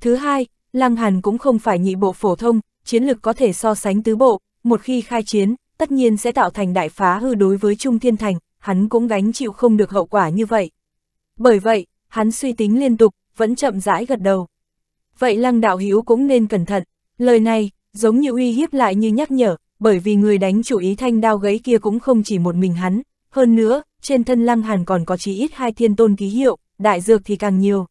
Thứ hai, Lăng Hàn cũng không phải nhị bộ phổ thông, chiến lực có thể so sánh tứ bộ, một khi khai chiến, tất nhiên sẽ tạo thành đại phá hư đối với Trung Thiên Thành, hắn cũng gánh chịu không được hậu quả như vậy. Bởi vậy, hắn suy tính liên tục, vẫn chậm rãi gật đầu. Vậy lăng đạo hiếu cũng nên cẩn thận, lời này, giống như uy hiếp lại như nhắc nhở, bởi vì người đánh chủ ý thanh đao gấy kia cũng không chỉ một mình hắn, hơn nữa, trên thân lăng hàn còn có chí ít hai thiên tôn ký hiệu, đại dược thì càng nhiều.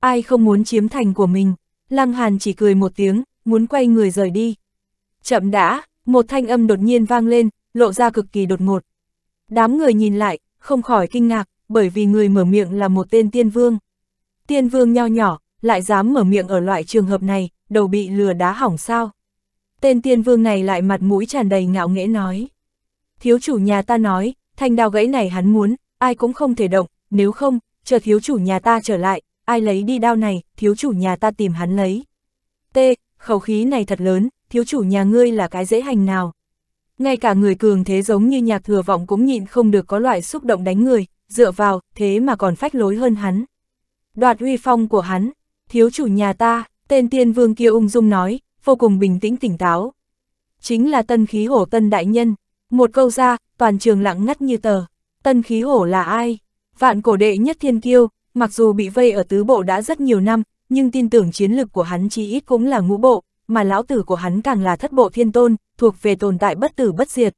Ai không muốn chiếm thành của mình, lăng hàn chỉ cười một tiếng, muốn quay người rời đi. Chậm đã, một thanh âm đột nhiên vang lên, lộ ra cực kỳ đột ngột. Đám người nhìn lại, không khỏi kinh ngạc, bởi vì người mở miệng là một tên tiên vương. Tiên vương nho nhỏ, lại dám mở miệng ở loại trường hợp này, đầu bị lừa đá hỏng sao. Tên tiên vương này lại mặt mũi tràn đầy ngạo nghễ nói. Thiếu chủ nhà ta nói, thanh đao gãy này hắn muốn, ai cũng không thể động, nếu không, chờ thiếu chủ nhà ta trở lại, ai lấy đi đao này, thiếu chủ nhà ta tìm hắn lấy. T, khẩu khí này thật lớn, thiếu chủ nhà ngươi là cái dễ hành nào. Ngay cả người cường thế giống như nhạc thừa vọng cũng nhịn không được có loại xúc động đánh người, dựa vào, thế mà còn phách lối hơn hắn. Đoạt uy phong của hắn, thiếu chủ nhà ta, tên tiên vương kia ung dung nói, vô cùng bình tĩnh tỉnh táo. Chính là tân khí hổ tân đại nhân, một câu ra, toàn trường lặng ngắt như tờ. Tân khí hổ là ai? Vạn cổ đệ nhất thiên kiêu, mặc dù bị vây ở tứ bộ đã rất nhiều năm, nhưng tin tưởng chiến lực của hắn chí ít cũng là ngũ bộ, mà lão tử của hắn càng là thất bộ thiên tôn, thuộc về tồn tại bất tử bất diệt.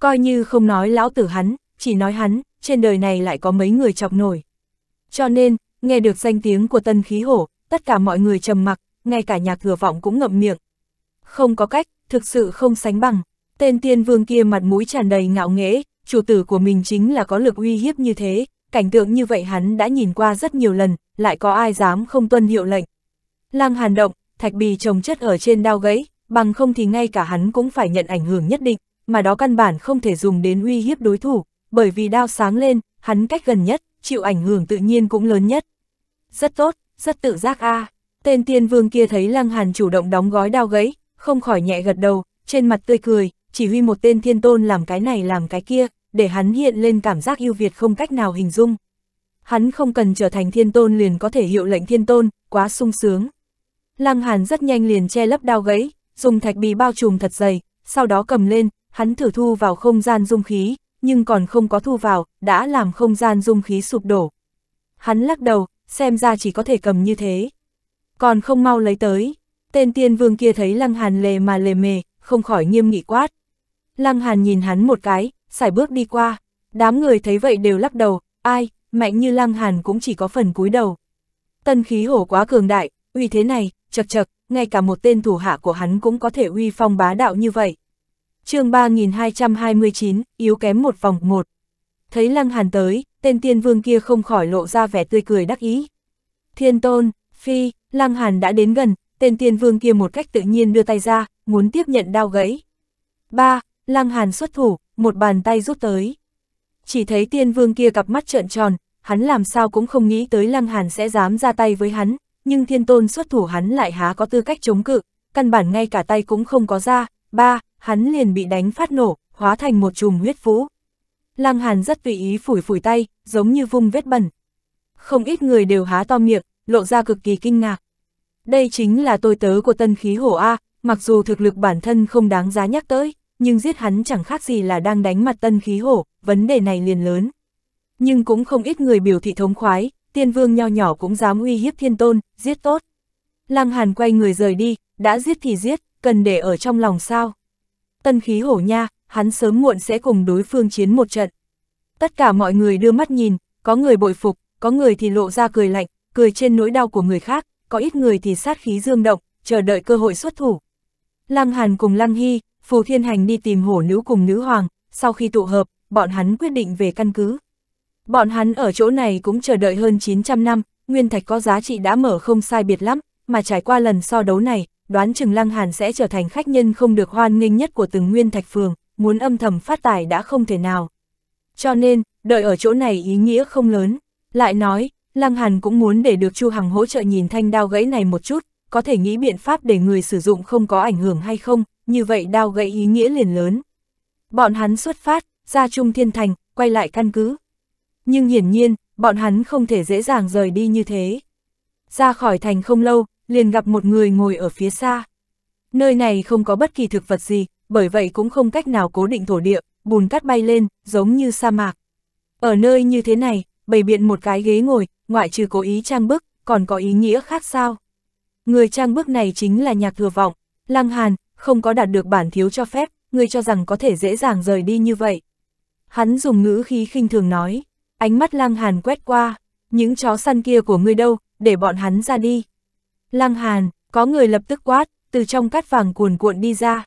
Coi như không nói lão tử hắn, chỉ nói hắn, trên đời này lại có mấy người chọc nổi. Cho nên, nghe được danh tiếng của tân khí hổ, tất cả mọi người trầm mặc, ngay cả nhà thừa vọng cũng ngậm miệng. Không có cách, thực sự không sánh bằng. Tên tiên vương kia mặt mũi tràn đầy ngạo nghễ, chủ tử của mình chính là có lực uy hiếp như thế, cảnh tượng như vậy hắn đã nhìn qua rất nhiều lần, lại có ai dám không tuân hiệu lệnh. lang hàn động, thạch bì trồng chất ở trên đao gãy, bằng không thì ngay cả hắn cũng phải nhận ảnh hưởng nhất định, mà đó căn bản không thể dùng đến uy hiếp đối thủ, bởi vì đao sáng lên, hắn cách gần nhất, chịu ảnh hưởng tự nhiên cũng lớn nhất. Rất tốt, rất tự giác a à. Tên tiên vương kia thấy Lăng Hàn chủ động đóng gói đao gãy, không khỏi nhẹ gật đầu, trên mặt tươi cười, chỉ huy một tên thiên tôn làm cái này làm cái kia, để hắn hiện lên cảm giác ưu Việt không cách nào hình dung. Hắn không cần trở thành thiên tôn liền có thể hiệu lệnh thiên tôn, quá sung sướng. Lăng Hàn rất nhanh liền che lấp đao gãy, dùng thạch bì bao trùm thật dày, sau đó cầm lên, hắn thử thu vào không gian dung khí, nhưng còn không có thu vào, đã làm không gian dung khí sụp đổ. Hắn lắc đầu, xem ra chỉ có thể cầm như thế. Còn không mau lấy tới, tên tiên vương kia thấy lăng hàn lề mà lề mề, không khỏi nghiêm nghị quát. Lăng hàn nhìn hắn một cái, xài bước đi qua, đám người thấy vậy đều lắc đầu, ai, mạnh như lăng hàn cũng chỉ có phần cúi đầu. Tân khí hổ quá cường đại, uy thế này, chật chật, ngay cả một tên thủ hạ của hắn cũng có thể uy phong bá đạo như vậy chương 3229, yếu kém một vòng một. Thấy Lăng Hàn tới, tên tiên vương kia không khỏi lộ ra vẻ tươi cười đắc ý. Thiên tôn, phi, Lăng Hàn đã đến gần, tên tiên vương kia một cách tự nhiên đưa tay ra, muốn tiếp nhận đao gãy. ba Lăng Hàn xuất thủ, một bàn tay rút tới. Chỉ thấy tiên vương kia cặp mắt trợn tròn, hắn làm sao cũng không nghĩ tới Lăng Hàn sẽ dám ra tay với hắn, nhưng thiên tôn xuất thủ hắn lại há có tư cách chống cự, căn bản ngay cả tay cũng không có ra, ba, hắn liền bị đánh phát nổ, hóa thành một chùm huyết vũ. Lăng Hàn rất tùy ý phủi phủi tay, giống như vung vết bẩn. Không ít người đều há to miệng, lộ ra cực kỳ kinh ngạc. Đây chính là tôi tớ của tân khí hổ A, mặc dù thực lực bản thân không đáng giá nhắc tới, nhưng giết hắn chẳng khác gì là đang đánh mặt tân khí hổ, vấn đề này liền lớn. Nhưng cũng không ít người biểu thị thống khoái, tiên vương nho nhỏ cũng dám uy hiếp thiên tôn, giết tốt. Lăng Hàn quay người rời đi, đã giết thì giết, cần để ở trong lòng sao tân khí hổ nha, hắn sớm muộn sẽ cùng đối phương chiến một trận. Tất cả mọi người đưa mắt nhìn, có người bội phục, có người thì lộ ra cười lạnh, cười trên nỗi đau của người khác, có ít người thì sát khí dương động, chờ đợi cơ hội xuất thủ. Lăng Hàn cùng Lăng Hy, Phù Thiên Hành đi tìm hổ nữ cùng nữ hoàng, sau khi tụ hợp, bọn hắn quyết định về căn cứ. Bọn hắn ở chỗ này cũng chờ đợi hơn 900 năm, nguyên thạch có giá trị đã mở không sai biệt lắm, mà trải qua lần so đấu này, đoán chừng Lăng Hàn sẽ trở thành khách nhân không được hoan nghênh nhất của từng nguyên thạch phường, muốn âm thầm phát tài đã không thể nào. Cho nên, đợi ở chỗ này ý nghĩa không lớn. Lại nói, Lăng Hàn cũng muốn để được Chu Hằng hỗ trợ nhìn thanh đao gãy này một chút, có thể nghĩ biện pháp để người sử dụng không có ảnh hưởng hay không, như vậy đao gãy ý nghĩa liền lớn. Bọn hắn xuất phát, ra Trung Thiên Thành, quay lại căn cứ. Nhưng hiển nhiên, bọn hắn không thể dễ dàng rời đi như thế. Ra khỏi thành không lâu, liền gặp một người ngồi ở phía xa. Nơi này không có bất kỳ thực vật gì, bởi vậy cũng không cách nào cố định thổ địa, bùn cát bay lên, giống như sa mạc. Ở nơi như thế này, bày biện một cái ghế ngồi, ngoại trừ cố ý trang bức, còn có ý nghĩa khác sao? Người trang bức này chính là nhạc thừa vọng, lăng hàn, không có đạt được bản thiếu cho phép, người cho rằng có thể dễ dàng rời đi như vậy. Hắn dùng ngữ khí khinh thường nói, ánh mắt lăng hàn quét qua, những chó săn kia của ngươi đâu, để bọn hắn ra đi. Lăng Hàn, có người lập tức quát, từ trong cát vàng cuồn cuộn đi ra.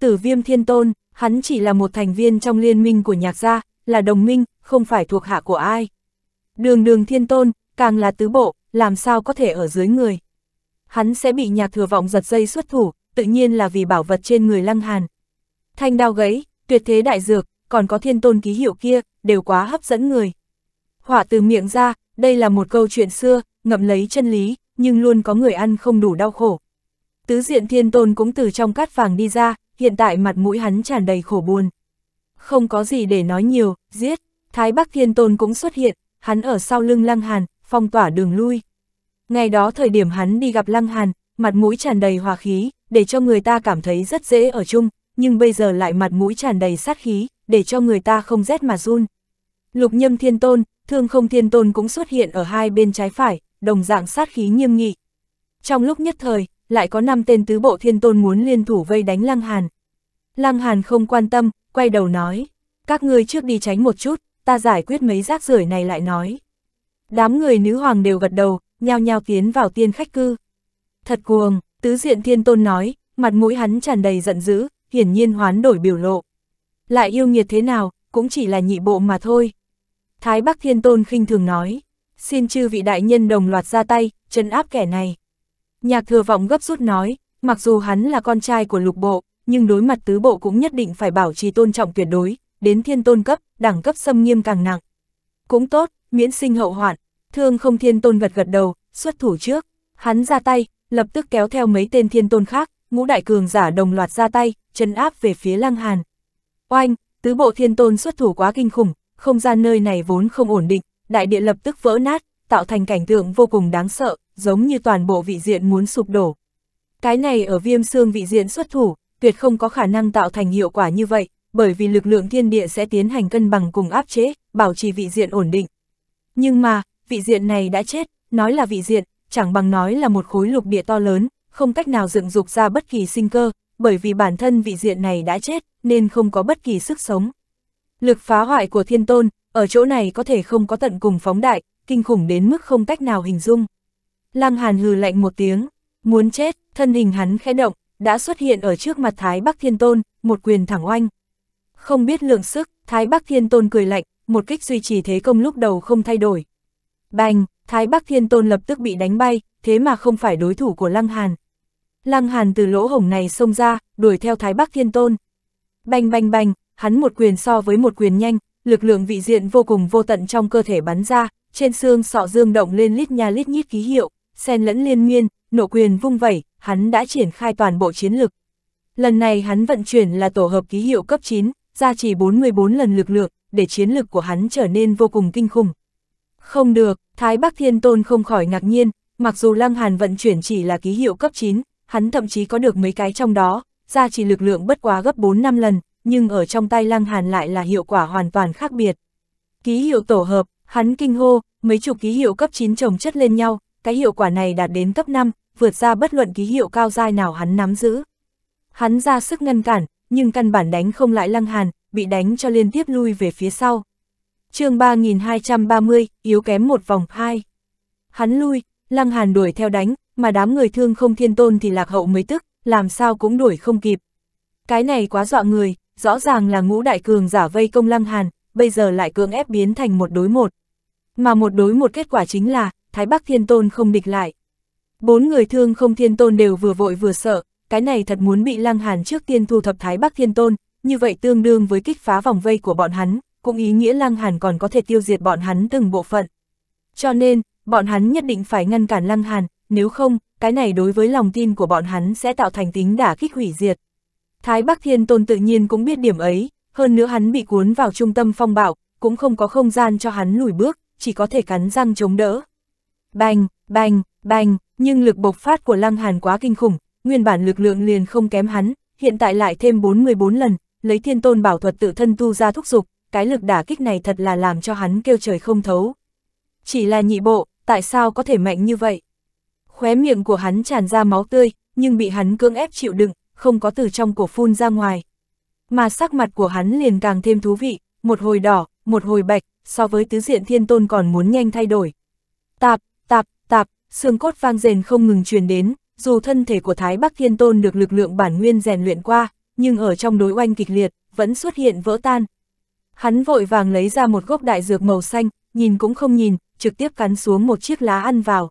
Tử viêm thiên tôn, hắn chỉ là một thành viên trong liên minh của nhạc gia, là đồng minh, không phải thuộc hạ của ai. Đường đường thiên tôn, càng là tứ bộ, làm sao có thể ở dưới người. Hắn sẽ bị nhạc thừa vọng giật dây xuất thủ, tự nhiên là vì bảo vật trên người lăng hàn. Thanh đao gấy, tuyệt thế đại dược, còn có thiên tôn ký hiệu kia, đều quá hấp dẫn người. Hỏa từ miệng ra, đây là một câu chuyện xưa, ngậm lấy chân lý, nhưng luôn có người ăn không đủ đau khổ. Tứ diện thiên tôn cũng từ trong cát vàng đi ra, hiện tại mặt mũi hắn tràn đầy khổ buồn. Không có gì để nói nhiều, giết, Thái Bắc Thiên Tôn cũng xuất hiện, hắn ở sau lưng Lăng Hàn, phong tỏa đường lui. Ngày đó thời điểm hắn đi gặp Lăng Hàn, mặt mũi tràn đầy hòa khí, để cho người ta cảm thấy rất dễ ở chung, nhưng bây giờ lại mặt mũi tràn đầy sát khí, để cho người ta không rét mà run. Lục Nhâm Thiên Tôn, Thương Không Thiên Tôn cũng xuất hiện ở hai bên trái phải, đồng dạng sát khí nghiêm nghị. Trong lúc nhất thời, lại có năm tên tứ bộ thiên tôn muốn liên thủ vây đánh Lăng Hàn. Lăng Hàn không quan tâm, quay đầu nói, các ngươi trước đi tránh một chút, ta giải quyết mấy rác rưởi này lại nói. Đám người nữ hoàng đều gật đầu, nhao nhao tiến vào tiên khách cư. Thật cuồng, tứ diện thiên tôn nói, mặt mũi hắn tràn đầy giận dữ, hiển nhiên hoán đổi biểu lộ. Lại yêu nghiệt thế nào, cũng chỉ là nhị bộ mà thôi. Thái Bắc Thiên Tôn khinh thường nói, xin chư vị đại nhân đồng loạt ra tay, chân áp kẻ này. Nhạc thừa vọng gấp rút nói, mặc dù hắn là con trai của lục bộ, nhưng đối mặt tứ bộ cũng nhất định phải bảo trì tôn trọng tuyệt đối, đến thiên tôn cấp, đẳng cấp xâm nghiêm càng nặng. Cũng tốt, miễn sinh hậu hoạn, thương không thiên tôn gật gật đầu, xuất thủ trước, hắn ra tay, lập tức kéo theo mấy tên thiên tôn khác, ngũ đại cường giả đồng loạt ra tay, chân áp về phía lăng hàn. Oanh, tứ bộ thiên tôn xuất thủ quá kinh khủng, không gian nơi này vốn không ổn định, đại địa lập tức vỡ nát, tạo thành cảnh tượng vô cùng đáng sợ, giống như toàn bộ vị diện muốn sụp đổ. Cái này ở viêm xương vị diện xuất thủ, tuyệt không có khả năng tạo thành hiệu quả như vậy, bởi vì lực lượng thiên địa sẽ tiến hành cân bằng cùng áp chế, bảo trì vị diện ổn định. Nhưng mà, vị diện này đã chết, nói là vị diện, chẳng bằng nói là một khối lục địa to lớn, không cách nào dựng dục ra bất kỳ sinh cơ, bởi vì bản thân vị diện này đã chết, nên không có bất kỳ sức sống. Lực phá hoại của thiên tôn, ở chỗ này có thể không có tận cùng phóng đại, kinh khủng đến mức không cách nào hình dung. Lăng Hàn hừ lạnh một tiếng, muốn chết, thân hình hắn khẽ động, đã xuất hiện ở trước mặt Thái Bắc Thiên Tôn, một quyền thẳng oanh. Không biết lượng sức, Thái Bắc Thiên Tôn cười lạnh, một kích duy trì thế công lúc đầu không thay đổi. Bành, Thái Bắc Thiên Tôn lập tức bị đánh bay, thế mà không phải đối thủ của Lăng Hàn. Lăng Hàn từ lỗ hổng này xông ra, đuổi theo Thái Bắc Thiên Tôn. Bành bành bành, hắn một quyền so với một quyền nhanh, lực lượng vị diện vô cùng vô tận trong cơ thể bắn ra, trên xương sọ dương động lên lít nha lít nhít ký hiệu, xen lẫn liên miên, nộ quyền vung vẩy, hắn đã triển khai toàn bộ chiến lực. Lần này hắn vận chuyển là tổ hợp ký hiệu cấp 9, gia trì 44 lần lực lượng, để chiến lực của hắn trở nên vô cùng kinh khủng. Không được, Thái Bắc Thiên Tôn không khỏi ngạc nhiên, mặc dù Lăng Hàn vận chuyển chỉ là ký hiệu cấp 9, hắn thậm chí có được mấy cái trong đó, gia trì lực lượng bất quá gấp 4 năm lần, nhưng ở trong tay Lăng Hàn lại là hiệu quả hoàn toàn khác biệt. Ký hiệu tổ hợp, hắn kinh hô, mấy chục ký hiệu cấp 9 chồng chất lên nhau, cái hiệu quả này đạt đến cấp 5, vượt ra bất luận ký hiệu cao dai nào hắn nắm giữ. Hắn ra sức ngăn cản, nhưng căn bản đánh không lại Lăng Hàn, bị đánh cho liên tiếp lui về phía sau. chương 3230, yếu kém một vòng 2. Hắn lui, Lăng Hàn đuổi theo đánh, mà đám người thương không thiên tôn thì lạc hậu mới tức, làm sao cũng đuổi không kịp. Cái này quá dọa người, rõ ràng là ngũ đại cường giả vây công Lăng Hàn, bây giờ lại cưỡng ép biến thành một đối một. Mà một đối một kết quả chính là, Thái Bắc Thiên Tôn không địch lại. Bốn người thương không Thiên Tôn đều vừa vội vừa sợ, cái này thật muốn bị Lăng Hàn trước tiên thu thập Thái Bắc Thiên Tôn, như vậy tương đương với kích phá vòng vây của bọn hắn, cũng ý nghĩa Lăng Hàn còn có thể tiêu diệt bọn hắn từng bộ phận. Cho nên, bọn hắn nhất định phải ngăn cản Lăng Hàn, nếu không, cái này đối với lòng tin của bọn hắn sẽ tạo thành tính đả kích hủy diệt. Thái Bắc Thiên Tôn tự nhiên cũng biết điểm ấy, hơn nữa hắn bị cuốn vào trung tâm phong bạo, cũng không có không gian cho hắn lùi bước, chỉ có thể cắn răng chống đỡ. Bành, bành, bành, nhưng lực bộc phát của Lăng Hàn quá kinh khủng, nguyên bản lực lượng liền không kém hắn, hiện tại lại thêm 44 lần, lấy thiên tôn bảo thuật tự thân tu ra thúc dục, cái lực đả kích này thật là làm cho hắn kêu trời không thấu. Chỉ là nhị bộ, tại sao có thể mạnh như vậy? Khóe miệng của hắn tràn ra máu tươi, nhưng bị hắn cưỡng ép chịu đựng, không có từ trong cổ phun ra ngoài. Mà sắc mặt của hắn liền càng thêm thú vị, một hồi đỏ, một hồi bạch, so với tứ diện thiên tôn còn muốn nhanh thay đổi. Tạp, tạp, tạp, xương cốt vang rền không ngừng truyền đến, dù thân thể của Thái Bắc Thiên Tôn được lực lượng bản nguyên rèn luyện qua, nhưng ở trong đối oanh kịch liệt, vẫn xuất hiện vỡ tan. Hắn vội vàng lấy ra một gốc đại dược màu xanh, nhìn cũng không nhìn, trực tiếp cắn xuống một chiếc lá ăn vào.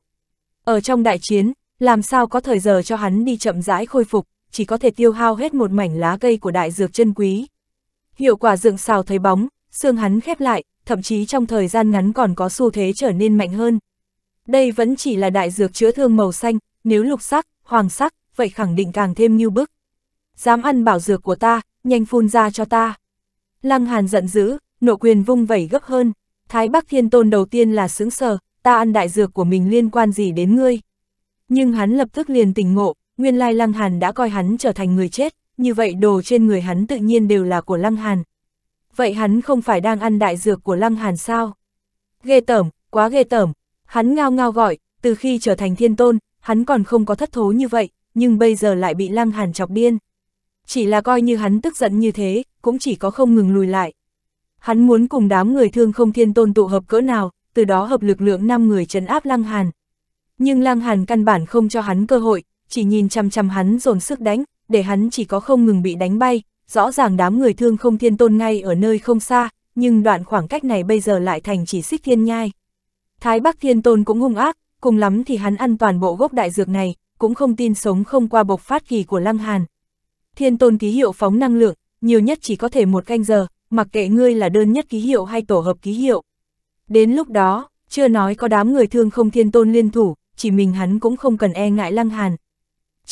Ở trong đại chiến, làm sao có thời giờ cho hắn đi chậm rãi khôi phục, chỉ có thể tiêu hao hết một mảnh lá cây của đại dược chân quý. Hiệu quả dựng xào thấy bóng, xương hắn khép lại, thậm chí trong thời gian ngắn còn có xu thế trở nên mạnh hơn. Đây vẫn chỉ là đại dược chữa thương màu xanh, nếu lục sắc, hoàng sắc, vậy khẳng định càng thêm như bức. Dám ăn bảo dược của ta, nhanh phun ra cho ta. Lăng Hàn giận dữ, nộ quyền vung vẩy gấp hơn. Thái Bắc Thiên Tôn đầu tiên là sướng sờ, ta ăn đại dược của mình liên quan gì đến ngươi. Nhưng hắn lập tức liền tỉnh ngộ, nguyên lai Lăng Hàn đã coi hắn trở thành người chết, như vậy đồ trên người hắn tự nhiên đều là của Lăng Hàn. Vậy hắn không phải đang ăn đại dược của Lăng Hàn sao? Ghê tởm, quá ghê tởm, hắn ngao ngao gọi, từ khi trở thành thiên tôn, hắn còn không có thất thố như vậy, nhưng bây giờ lại bị Lăng Hàn chọc điên. Chỉ là coi như hắn tức giận như thế, cũng chỉ có không ngừng lùi lại. Hắn muốn cùng đám người thương không thiên tôn tụ hợp cỡ nào, từ đó hợp lực lượng 5 người trấn áp Lăng Hàn. Nhưng Lăng Hàn căn bản không cho hắn cơ hội, chỉ nhìn chăm chăm hắn dồn sức đánh, để hắn chỉ có không ngừng bị đánh bay, rõ ràng đám người thương không thiên tôn ngay ở nơi không xa, nhưng đoạn khoảng cách này bây giờ lại thành chỉ xích thiên nhai. Thái Bắc Thiên Tôn cũng hung ác, cùng lắm thì hắn ăn toàn bộ gốc đại dược này, cũng không tin sống không qua bộc phát kỳ của Lăng Hàn. Thiên Tôn ký hiệu phóng năng lượng, nhiều nhất chỉ có thể một canh giờ, mặc kệ ngươi là đơn nhất ký hiệu hay tổ hợp ký hiệu. Đến lúc đó, chưa nói có đám người thương không Thiên Tôn liên thủ, chỉ mình hắn cũng không cần e ngại Lăng Hàn,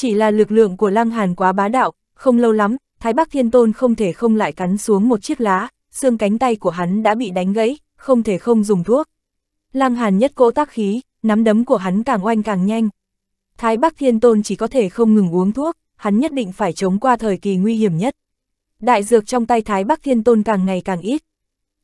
chỉ là lực lượng của Lăng Hàn quá bá đạo, không lâu lắm, Thái Bắc Thiên Tôn không thể không lại cắn xuống một chiếc lá, xương cánh tay của hắn đã bị đánh gãy, không thể không dùng thuốc. Lăng Hàn nhất cỗ tác khí, nắm đấm của hắn càng oanh càng nhanh. Thái Bắc Thiên Tôn chỉ có thể không ngừng uống thuốc, hắn nhất định phải chống qua thời kỳ nguy hiểm nhất. Đại dược trong tay Thái Bắc Thiên Tôn càng ngày càng ít.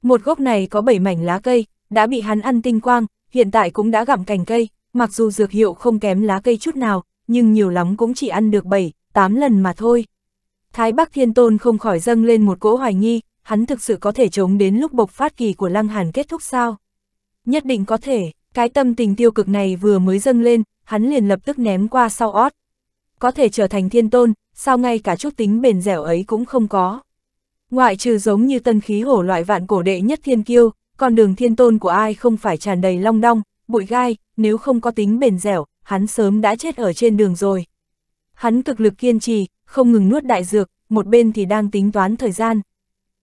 Một gốc này có bảy mảnh lá cây, đã bị hắn ăn tinh quang, hiện tại cũng đã gặm cành cây, mặc dù dược hiệu không kém lá cây chút nào, nhưng nhiều lắm cũng chỉ ăn được 7, 8 lần mà thôi. Thái Bắc Thiên Tôn không khỏi dâng lên một cỗ hoài nghi, hắn thực sự có thể chống đến lúc bộc phát kỳ của Lăng Hàn kết thúc sao? Nhất định có thể, cái tâm tình tiêu cực này vừa mới dâng lên, hắn liền lập tức ném qua sau ót. Có thể trở thành thiên tôn, sao ngay cả chút tính bền dẻo ấy cũng không có. Ngoại trừ giống như tân khí hổ loại vạn cổ đệ nhất thiên kiêu, con đường thiên tôn của ai không phải tràn đầy long đong, bụi gai, nếu không có tính bền dẻo, hắn sớm đã chết ở trên đường rồi. Hắn cực lực kiên trì, không ngừng nuốt đại dược, một bên thì đang tính toán thời gian.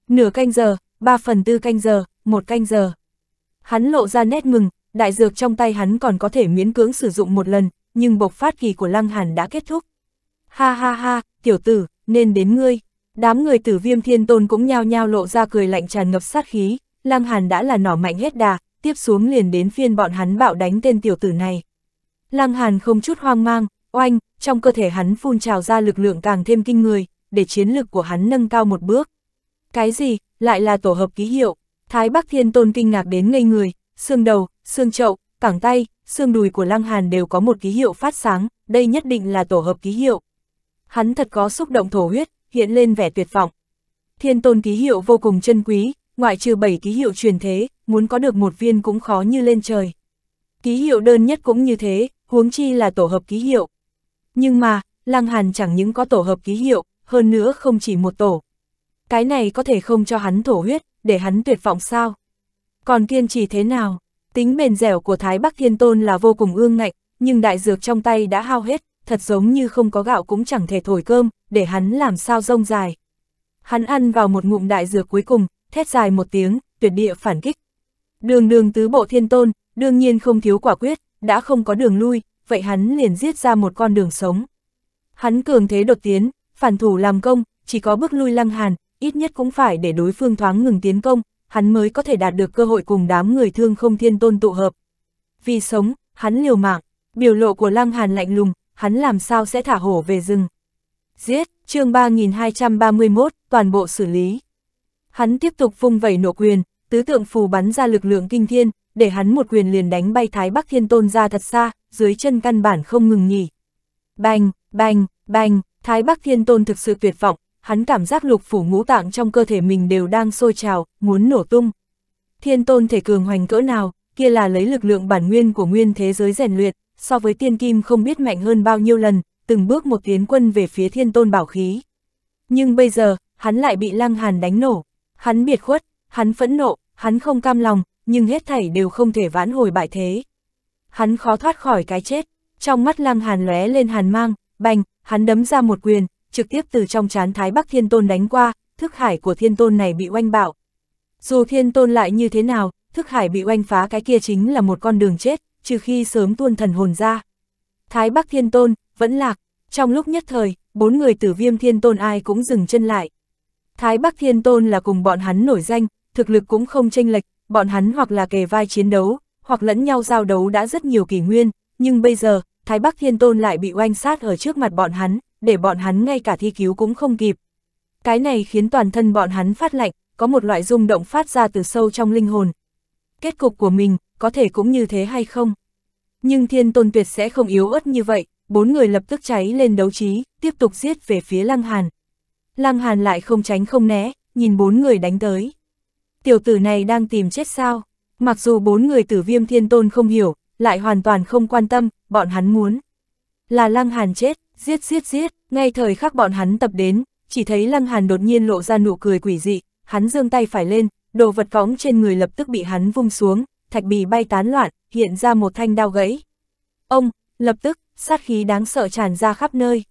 Nửa canh giờ, ba phần tư canh giờ, một canh giờ. Hắn lộ ra nét mừng, đại dược trong tay hắn còn có thể miễn cưỡng sử dụng một lần, nhưng bộc phát kỳ của Lăng Hàn đã kết thúc. Ha ha ha, tiểu tử, nên đến ngươi. Đám người tử viêm thiên tôn cũng nhao nhao lộ ra cười lạnh tràn ngập sát khí, Lăng Hàn đã là nỏ mạnh hết đà, tiếp xuống liền đến phiên bọn hắn bạo đánh tên tiểu tử này. Lăng Hàn không chút hoang mang, oanh, trong cơ thể hắn phun trào ra lực lượng càng thêm kinh người, để chiến lực của hắn nâng cao một bước. Cái gì, lại là tổ hợp ký hiệu, Thái Bắc Thiên Tôn kinh ngạc đến ngây người, xương đầu, xương chậu, cẳng tay, xương đùi của Lăng Hàn đều có một ký hiệu phát sáng, đây nhất định là tổ hợp ký hiệu. Hắn thật có xúc động thổ huyết, hiện lên vẻ tuyệt vọng. Thiên Tôn ký hiệu vô cùng chân quý, ngoại trừ 7 ký hiệu truyền thế, muốn có được một viên cũng khó như lên trời. Ký hiệu đơn nhất cũng như thế, huống chi là tổ hợp ký hiệu. Nhưng mà, Lăng Hàn chẳng những có tổ hợp ký hiệu, hơn nữa không chỉ một tổ. Cái này có thể không cho hắn thổ huyết, để hắn tuyệt vọng sao? Còn kiên trì thế nào? Tính bền dẻo của Thái Bắc Thiên Tôn là vô cùng ương ngạnh, nhưng đại dược trong tay đã hao hết, thật giống như không có gạo cũng chẳng thể thổi cơm, để hắn làm sao rông dài. Hắn ăn vào một ngụm đại dược cuối cùng, thét dài một tiếng, tuyệt địa phản kích. Đường đường tứ bộ thiên tôn, đương nhiên không thiếu quả quyết, đã không có đường lui, vậy hắn liền giết ra một con đường sống. Hắn cường thế đột tiến, phản thủ làm công, chỉ có bước lui lăng hàn, ít nhất cũng phải để đối phương thoáng ngừng tiến công, hắn mới có thể đạt được cơ hội cùng đám người thương không thiên tôn tụ hợp. Vì sống, hắn liều mạng, biểu lộ của lăng hàn lạnh lùng, hắn làm sao sẽ thả hổ về rừng. Giết, chương 3231, toàn bộ xử lý. Hắn tiếp tục vung vẩy nộ quyền, tứ tượng phù bắn ra lực lượng kinh thiên, để hắn một quyền liền đánh bay Thái Bắc Thiên Tôn ra thật xa, dưới chân căn bản không ngừng nghỉ. Bành, bành, bành, Thái Bắc Thiên Tôn thực sự tuyệt vọng, hắn cảm giác lục phủ ngũ tạng trong cơ thể mình đều đang sôi trào, muốn nổ tung. Thiên Tôn thể cường hoành cỡ nào, kia là lấy lực lượng bản nguyên của nguyên thế giới rèn luyện, so với tiên kim không biết mạnh hơn bao nhiêu lần, từng bước một tiến quân về phía Thiên Tôn bảo khí. Nhưng bây giờ, hắn lại bị Lăng Hàn đánh nổ, hắn biệt khuất, hắn phẫn nộ, hắn không cam lòng, nhưng hết thảy đều không thể vãn hồi bại thế. Hắn khó thoát khỏi cái chết, trong mắt Lăng Hàn lóe lên hàn mang, bành, hắn đấm ra một quyền, trực tiếp từ trong chán Thái Bắc Thiên Tôn đánh qua, thức hải của Thiên Tôn này bị oanh bạo. Dù Thiên Tôn lại như thế nào, thức hải bị oanh phá cái kia chính là một con đường chết, trừ khi sớm tuôn thần hồn ra. Thái Bắc Thiên Tôn, vẫn lạc, trong lúc nhất thời, bốn người tử viêm Thiên Tôn ai cũng dừng chân lại. Thái Bắc Thiên Tôn là cùng bọn hắn nổi danh, thực lực cũng không chênh lệch, bọn hắn hoặc là kề vai chiến đấu, hoặc lẫn nhau giao đấu đã rất nhiều kỷ nguyên, nhưng bây giờ, Thái Bắc Thiên Tôn lại bị oanh sát ở trước mặt bọn hắn, để bọn hắn ngay cả thi cứu cũng không kịp. Cái này khiến toàn thân bọn hắn phát lạnh, có một loại rung động phát ra từ sâu trong linh hồn. Kết cục của mình, có thể cũng như thế hay không? Nhưng Thiên Tôn tuyệt sẽ không yếu ớt như vậy, bốn người lập tức cháy lên đấu trí, tiếp tục giết về phía Lăng Hàn. Lăng Hàn lại không tránh không né, nhìn bốn người đánh tới tiểu tử này đang tìm chết sao? Mặc dù bốn người tử viêm thiên tôn không hiểu, lại hoàn toàn không quan tâm, bọn hắn muốn. Là lăng hàn chết, giết giết giết, ngay thời khắc bọn hắn tập đến, chỉ thấy lăng hàn đột nhiên lộ ra nụ cười quỷ dị, hắn dương tay phải lên, đồ vật cõng trên người lập tức bị hắn vung xuống, thạch bì bay tán loạn, hiện ra một thanh đao gãy. Ông, lập tức, sát khí đáng sợ tràn ra khắp nơi.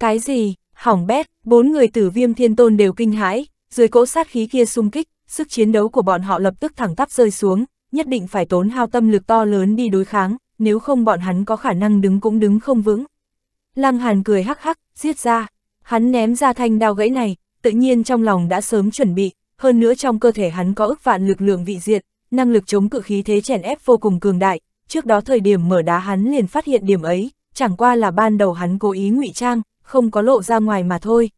Cái gì, hỏng bét, bốn người tử viêm thiên tôn đều kinh hãi, dưới cỗ sát khí kia xung kích, sức chiến đấu của bọn họ lập tức thẳng tắp rơi xuống, nhất định phải tốn hao tâm lực to lớn đi đối kháng, nếu không bọn hắn có khả năng đứng cũng đứng không vững. Lăng Hàn cười hắc hắc, giết ra, hắn ném ra thanh đao gãy này, tự nhiên trong lòng đã sớm chuẩn bị, hơn nữa trong cơ thể hắn có ức vạn lực lượng vị diệt, năng lực chống cự khí thế chèn ép vô cùng cường đại, trước đó thời điểm mở đá hắn liền phát hiện điểm ấy, chẳng qua là ban đầu hắn cố ý ngụy trang, không có lộ ra ngoài mà thôi.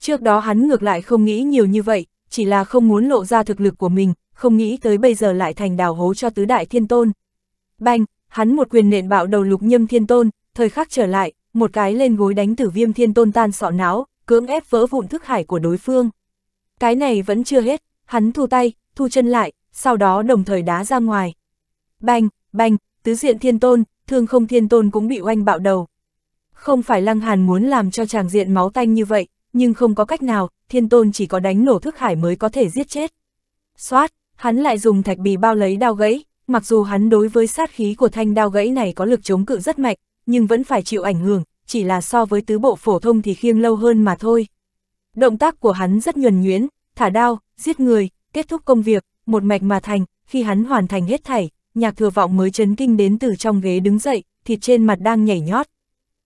Trước đó hắn ngược lại không nghĩ nhiều như vậy, chỉ là không muốn lộ ra thực lực của mình, không nghĩ tới bây giờ lại thành đào hố cho tứ đại thiên tôn. Banh, hắn một quyền nện bạo đầu lục nhâm thiên tôn, thời khắc trở lại, một cái lên gối đánh tử viêm thiên tôn tan sọ não, cưỡng ép vỡ vụn thức hải của đối phương. Cái này vẫn chưa hết, hắn thu tay, thu chân lại, sau đó đồng thời đá ra ngoài. Banh, banh, tứ diện thiên tôn, thương không thiên tôn cũng bị oanh bạo đầu. Không phải lăng hàn muốn làm cho chàng diện máu tanh như vậy, nhưng không có cách nào, thiên tôn chỉ có đánh nổ thức hải mới có thể giết chết. Xoát, hắn lại dùng thạch bì bao lấy đao gãy, mặc dù hắn đối với sát khí của thanh đao gãy này có lực chống cự rất mạnh, nhưng vẫn phải chịu ảnh hưởng, chỉ là so với tứ bộ phổ thông thì khiêng lâu hơn mà thôi. Động tác của hắn rất nhuần nhuyễn, thả đao, giết người, kết thúc công việc, một mạch mà thành, khi hắn hoàn thành hết thảy, nhạc thừa vọng mới chấn kinh đến từ trong ghế đứng dậy, thịt trên mặt đang nhảy nhót.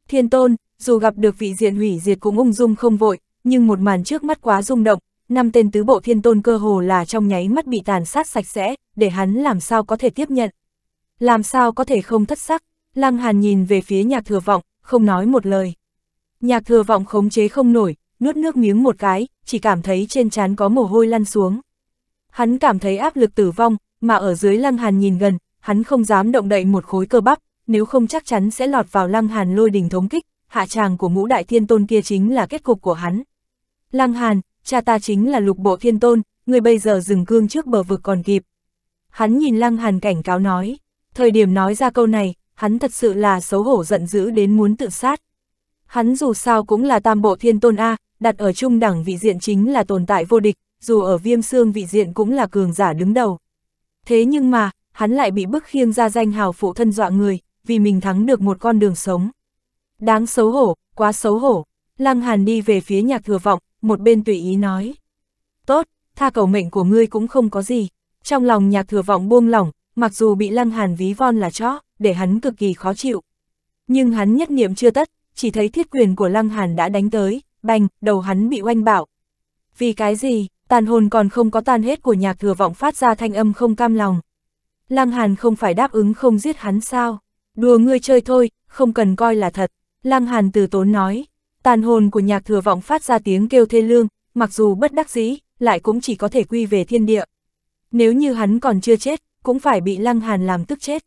Thiên tôn, dù gặp được vị diện hủy diệt cũng ung dung không vội, nhưng một màn trước mắt quá rung động, năm tên tứ bộ thiên tôn cơ hồ là trong nháy mắt bị tàn sát sạch sẽ, để hắn làm sao có thể tiếp nhận. Làm sao có thể không thất sắc, Lăng Hàn nhìn về phía nhạc thừa vọng, không nói một lời. Nhạc thừa vọng khống chế không nổi, nuốt nước miếng một cái, chỉ cảm thấy trên trán có mồ hôi lăn xuống. Hắn cảm thấy áp lực tử vong, mà ở dưới Lăng Hàn nhìn gần, hắn không dám động đậy một khối cơ bắp, nếu không chắc chắn sẽ lọt vào Lăng Hàn lôi đình thống kích, hạ tràng của ngũ đại thiên tôn kia chính là kết cục của hắn. Lăng Hàn, cha ta chính là lục bộ thiên tôn, người bây giờ dừng cương trước bờ vực còn kịp. Hắn nhìn Lăng Hàn cảnh cáo nói, thời điểm nói ra câu này, hắn thật sự là xấu hổ giận dữ đến muốn tự sát. Hắn dù sao cũng là tam bộ thiên tôn A, đặt ở trung đẳng vị diện chính là tồn tại vô địch, dù ở viêm xương vị diện cũng là cường giả đứng đầu. Thế nhưng mà, hắn lại bị bức khiêng ra danh hào phụ thân dọa người, vì mình thắng được một con đường sống. Đáng xấu hổ, quá xấu hổ. Lăng Hàn đi về phía nhạc thừa vọng, một bên tùy ý nói. Tốt, tha cầu mệnh của ngươi cũng không có gì. Trong lòng nhạc thừa vọng buông lỏng, mặc dù bị Lăng Hàn ví von là chó, để hắn cực kỳ khó chịu. Nhưng hắn nhất niệm chưa tất, chỉ thấy thiết quyền của Lăng Hàn đã đánh tới, bành, đầu hắn bị oanh bạo. Vì cái gì, tàn hồn còn không có tan hết của nhạc thừa vọng phát ra thanh âm không cam lòng. Lăng Hàn không phải đáp ứng không giết hắn sao? Đùa ngươi chơi thôi, không cần coi là thật. Lăng Hàn từ tốn nói, tàn hồn của nhạc thừa vọng phát ra tiếng kêu thê lương, mặc dù bất đắc dĩ, lại cũng chỉ có thể quy về thiên địa. Nếu như hắn còn chưa chết, cũng phải bị Lăng Hàn làm tức chết.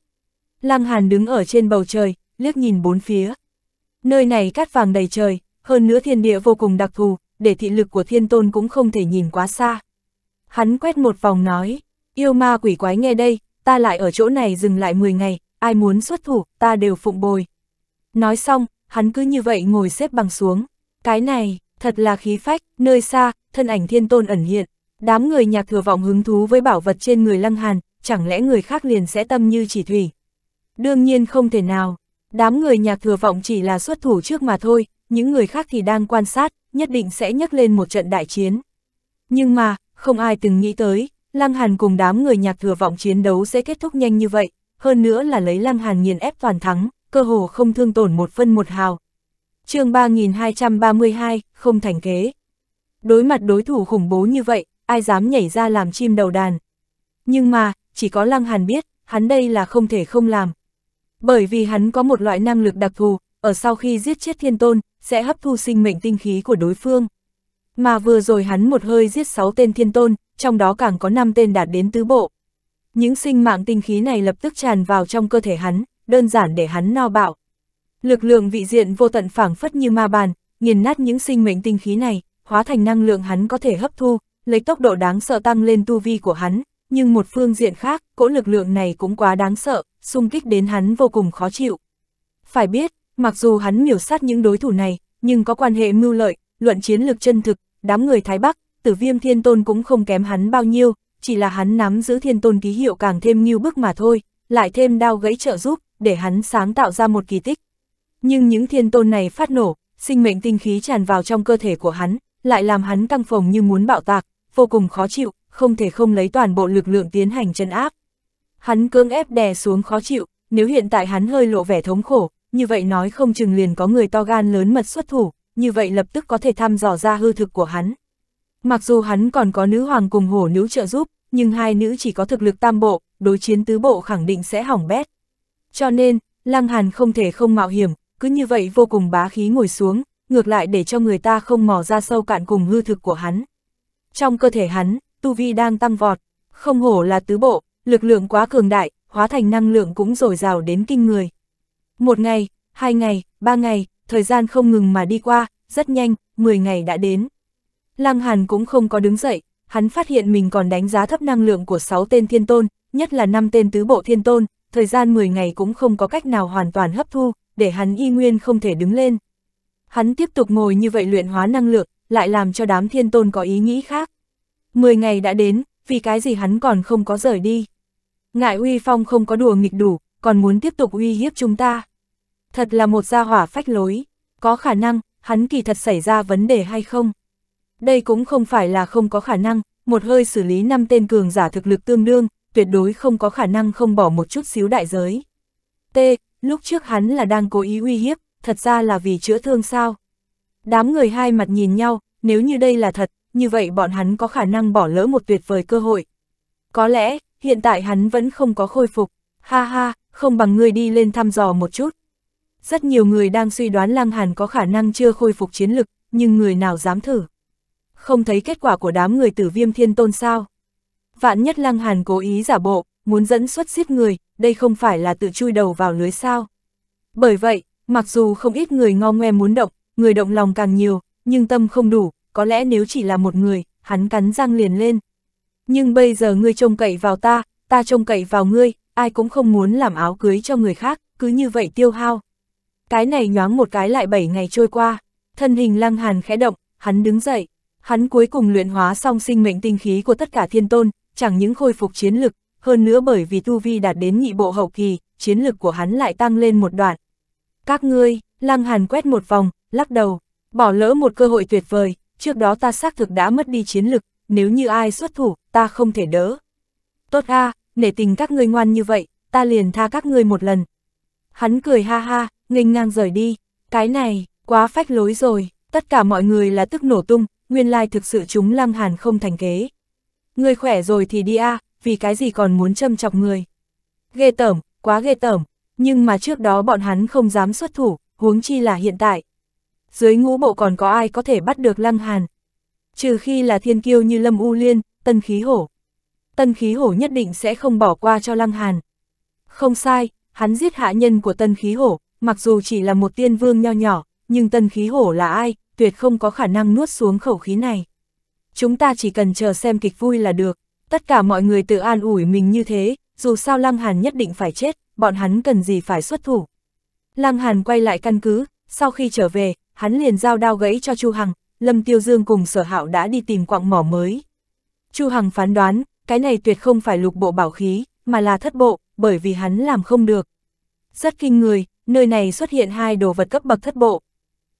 Lăng Hàn đứng ở trên bầu trời, liếc nhìn bốn phía. Nơi này cát vàng đầy trời, hơn nữa thiên địa vô cùng đặc thù, để thị lực của thiên tôn cũng không thể nhìn quá xa. Hắn quét một vòng nói, yêu ma quỷ quái nghe đây, ta lại ở chỗ này dừng lại 10 ngày, ai muốn xuất thủ, ta đều phụng bồi. Nói xong, hắn cứ như vậy ngồi xếp bằng xuống. Cái này, thật là khí phách, nơi xa, thân ảnh thiên tôn ẩn hiện. Đám người nhạc thừa vọng hứng thú với bảo vật trên người lăng hàn, chẳng lẽ người khác liền sẽ tâm như chỉ thủy. Đương nhiên không thể nào, đám người nhạc thừa vọng chỉ là xuất thủ trước mà thôi, những người khác thì đang quan sát, nhất định sẽ nhấc lên một trận đại chiến. Nhưng mà, không ai từng nghĩ tới, Lăng Hàn cùng đám người nhạc thừa vọng chiến đấu sẽ kết thúc nhanh như vậy, hơn nữa là lấy Lăng Hàn nghiền ép toàn thắng cơ hồ không thương tổn một phân một hào. chương 3232, không thành kế. Đối mặt đối thủ khủng bố như vậy, ai dám nhảy ra làm chim đầu đàn. Nhưng mà, chỉ có Lăng Hàn biết, hắn đây là không thể không làm. Bởi vì hắn có một loại năng lực đặc thù, ở sau khi giết chết thiên tôn, sẽ hấp thu sinh mệnh tinh khí của đối phương. Mà vừa rồi hắn một hơi giết 6 tên thiên tôn, trong đó càng có 5 tên đạt đến tứ bộ. Những sinh mạng tinh khí này lập tức tràn vào trong cơ thể hắn, đơn giản để hắn no bạo. Lực lượng vị diện vô tận phảng phất như ma bàn, nghiền nát những sinh mệnh tinh khí này, hóa thành năng lượng hắn có thể hấp thu, lấy tốc độ đáng sợ tăng lên tu vi của hắn, nhưng một phương diện khác, cỗ lực lượng này cũng quá đáng sợ, xung kích đến hắn vô cùng khó chịu. Phải biết, mặc dù hắn miểu sát những đối thủ này, nhưng có quan hệ mưu lợi, luận chiến lực chân thực, đám người Thái Bắc, tử viêm thiên tôn cũng không kém hắn bao nhiêu, chỉ là hắn nắm giữ thiên tôn ký hiệu càng thêm nghiêu bức mà thôi, lại thêm đao gãy trợ giúp, để hắn sáng tạo ra một kỳ tích. Nhưng những thiên tôn này phát nổ, sinh mệnh tinh khí tràn vào trong cơ thể của hắn, lại làm hắn căng phồng như muốn bạo tạc, vô cùng khó chịu, không thể không lấy toàn bộ lực lượng tiến hành chân áp. Hắn cưỡng ép đè xuống khó chịu, nếu hiện tại hắn hơi lộ vẻ thống khổ, như vậy nói không chừng liền có người to gan lớn mật xuất thủ, như vậy lập tức có thể thăm dò ra hư thực của hắn. Mặc dù hắn còn có nữ hoàng cùng hổ nữ trợ giúp, nhưng hai nữ chỉ có thực lực tam bộ, đối chiến tứ bộ khẳng định sẽ hỏng bét. Cho nên, Lăng Hàn không thể không mạo hiểm, cứ như vậy vô cùng bá khí ngồi xuống, ngược lại để cho người ta không mò ra sâu cạn cùng hư thực của hắn. Trong cơ thể hắn, tu vi đang tăng vọt, không hổ là tứ bộ, lực lượng quá cường đại, hóa thành năng lượng cũng dồi dào đến kinh người. Một ngày, hai ngày, ba ngày, thời gian không ngừng mà đi qua, rất nhanh, 10 ngày đã đến. Lăng Hàn cũng không có đứng dậy, hắn phát hiện mình còn đánh giá thấp năng lượng của 6 tên thiên tôn, nhất là 5 tên tứ bộ thiên tôn, thời gian 10 ngày cũng không có cách nào hoàn toàn hấp thu, để hắn y nguyên không thể đứng lên. Hắn tiếp tục ngồi như vậy luyện hóa năng lượng, lại làm cho đám thiên tôn có ý nghĩ khác. 10 ngày đã đến, vì cái gì hắn còn không có rời đi. Ngại uy phong không có đùa nghịch đủ, còn muốn tiếp tục uy hiếp chúng ta. Thật là một gia hỏa phách lối, có khả năng, hắn kỳ thật xảy ra vấn đề hay không. Đây cũng không phải là không có khả năng, một hơi xử lý năm tên cường giả thực lực tương đương, tuyệt đối không có khả năng không bỏ một chút xíu đại giới. T. Lúc trước hắn là đang cố ý uy hiếp, thật ra là vì chữa thương sao. Đám người hai mặt nhìn nhau, nếu như đây là thật, như vậy bọn hắn có khả năng bỏ lỡ một tuyệt vời cơ hội. Có lẽ, hiện tại hắn vẫn không có khôi phục, ha ha, không bằng người đi lên thăm dò một chút. Rất nhiều người đang suy đoán Lăng Hàn có khả năng chưa khôi phục chiến lực, nhưng người nào dám thử. Không thấy kết quả của đám người tử viêm thiên tôn sao. Vạn nhất Lăng Hàn cố ý giả bộ, muốn dẫn xuất giết người, đây không phải là tự chui đầu vào lưới sao. Bởi vậy, mặc dù không ít người ngo ngoe muốn động, người động lòng càng nhiều, nhưng tâm không đủ, có lẽ nếu chỉ là một người, hắn cắn răng liền lên. Nhưng bây giờ ngươi trông cậy vào ta, ta trông cậy vào ngươi, ai cũng không muốn làm áo cưới cho người khác, cứ như vậy tiêu hao. Cái này nhoáng một cái lại bảy ngày trôi qua, thân hình lăng hàn khẽ động, hắn đứng dậy, hắn cuối cùng luyện hóa xong sinh mệnh tinh khí của tất cả thiên tôn, chẳng những khôi phục chiến lực, hơn nữa bởi vì tu vi đạt đến nhị bộ hậu kỳ, chiến lực của hắn lại tăng lên một đoạn. Các ngươi, Lăng Hàn quét một vòng, lắc đầu, bỏ lỡ một cơ hội tuyệt vời, trước đó ta xác thực đã mất đi chiến lực, nếu như ai xuất thủ, ta không thể đỡ. Tốt ha nể tình các ngươi ngoan như vậy, ta liền tha các ngươi một lần. Hắn cười ha ha, nghênh ngang rời đi, cái này, quá phách lối rồi, tất cả mọi người là tức nổ tung, nguyên lai thực sự chúng Lăng Hàn không thành kế. Người khỏe rồi thì đi a à, vì cái gì còn muốn châm chọc người. Ghê tởm, quá ghê tởm, nhưng mà trước đó bọn hắn không dám xuất thủ, huống chi là hiện tại. Dưới ngũ bộ còn có ai có thể bắt được Lăng Hàn. Trừ khi là thiên kiêu như Lâm U Liên, Tân Khí Hổ. Tân Khí Hổ nhất định sẽ không bỏ qua cho Lăng Hàn. Không sai, hắn giết hạ nhân của Tân Khí Hổ, mặc dù chỉ là một tiên vương nho nhỏ, nhưng Tân Khí Hổ là ai, tuyệt không có khả năng nuốt xuống khẩu khí này chúng ta chỉ cần chờ xem kịch vui là được. Tất cả mọi người tự an ủi mình như thế, dù sao Lăng Hàn nhất định phải chết, bọn hắn cần gì phải xuất thủ. Lăng Hàn quay lại căn cứ, sau khi trở về, hắn liền giao đao gãy cho Chu Hằng, Lâm Tiêu Dương cùng sở hạo đã đi tìm quặng mỏ mới. Chu Hằng phán đoán, cái này tuyệt không phải lục bộ bảo khí, mà là thất bộ, bởi vì hắn làm không được. Rất kinh người, nơi này xuất hiện hai đồ vật cấp bậc thất bộ.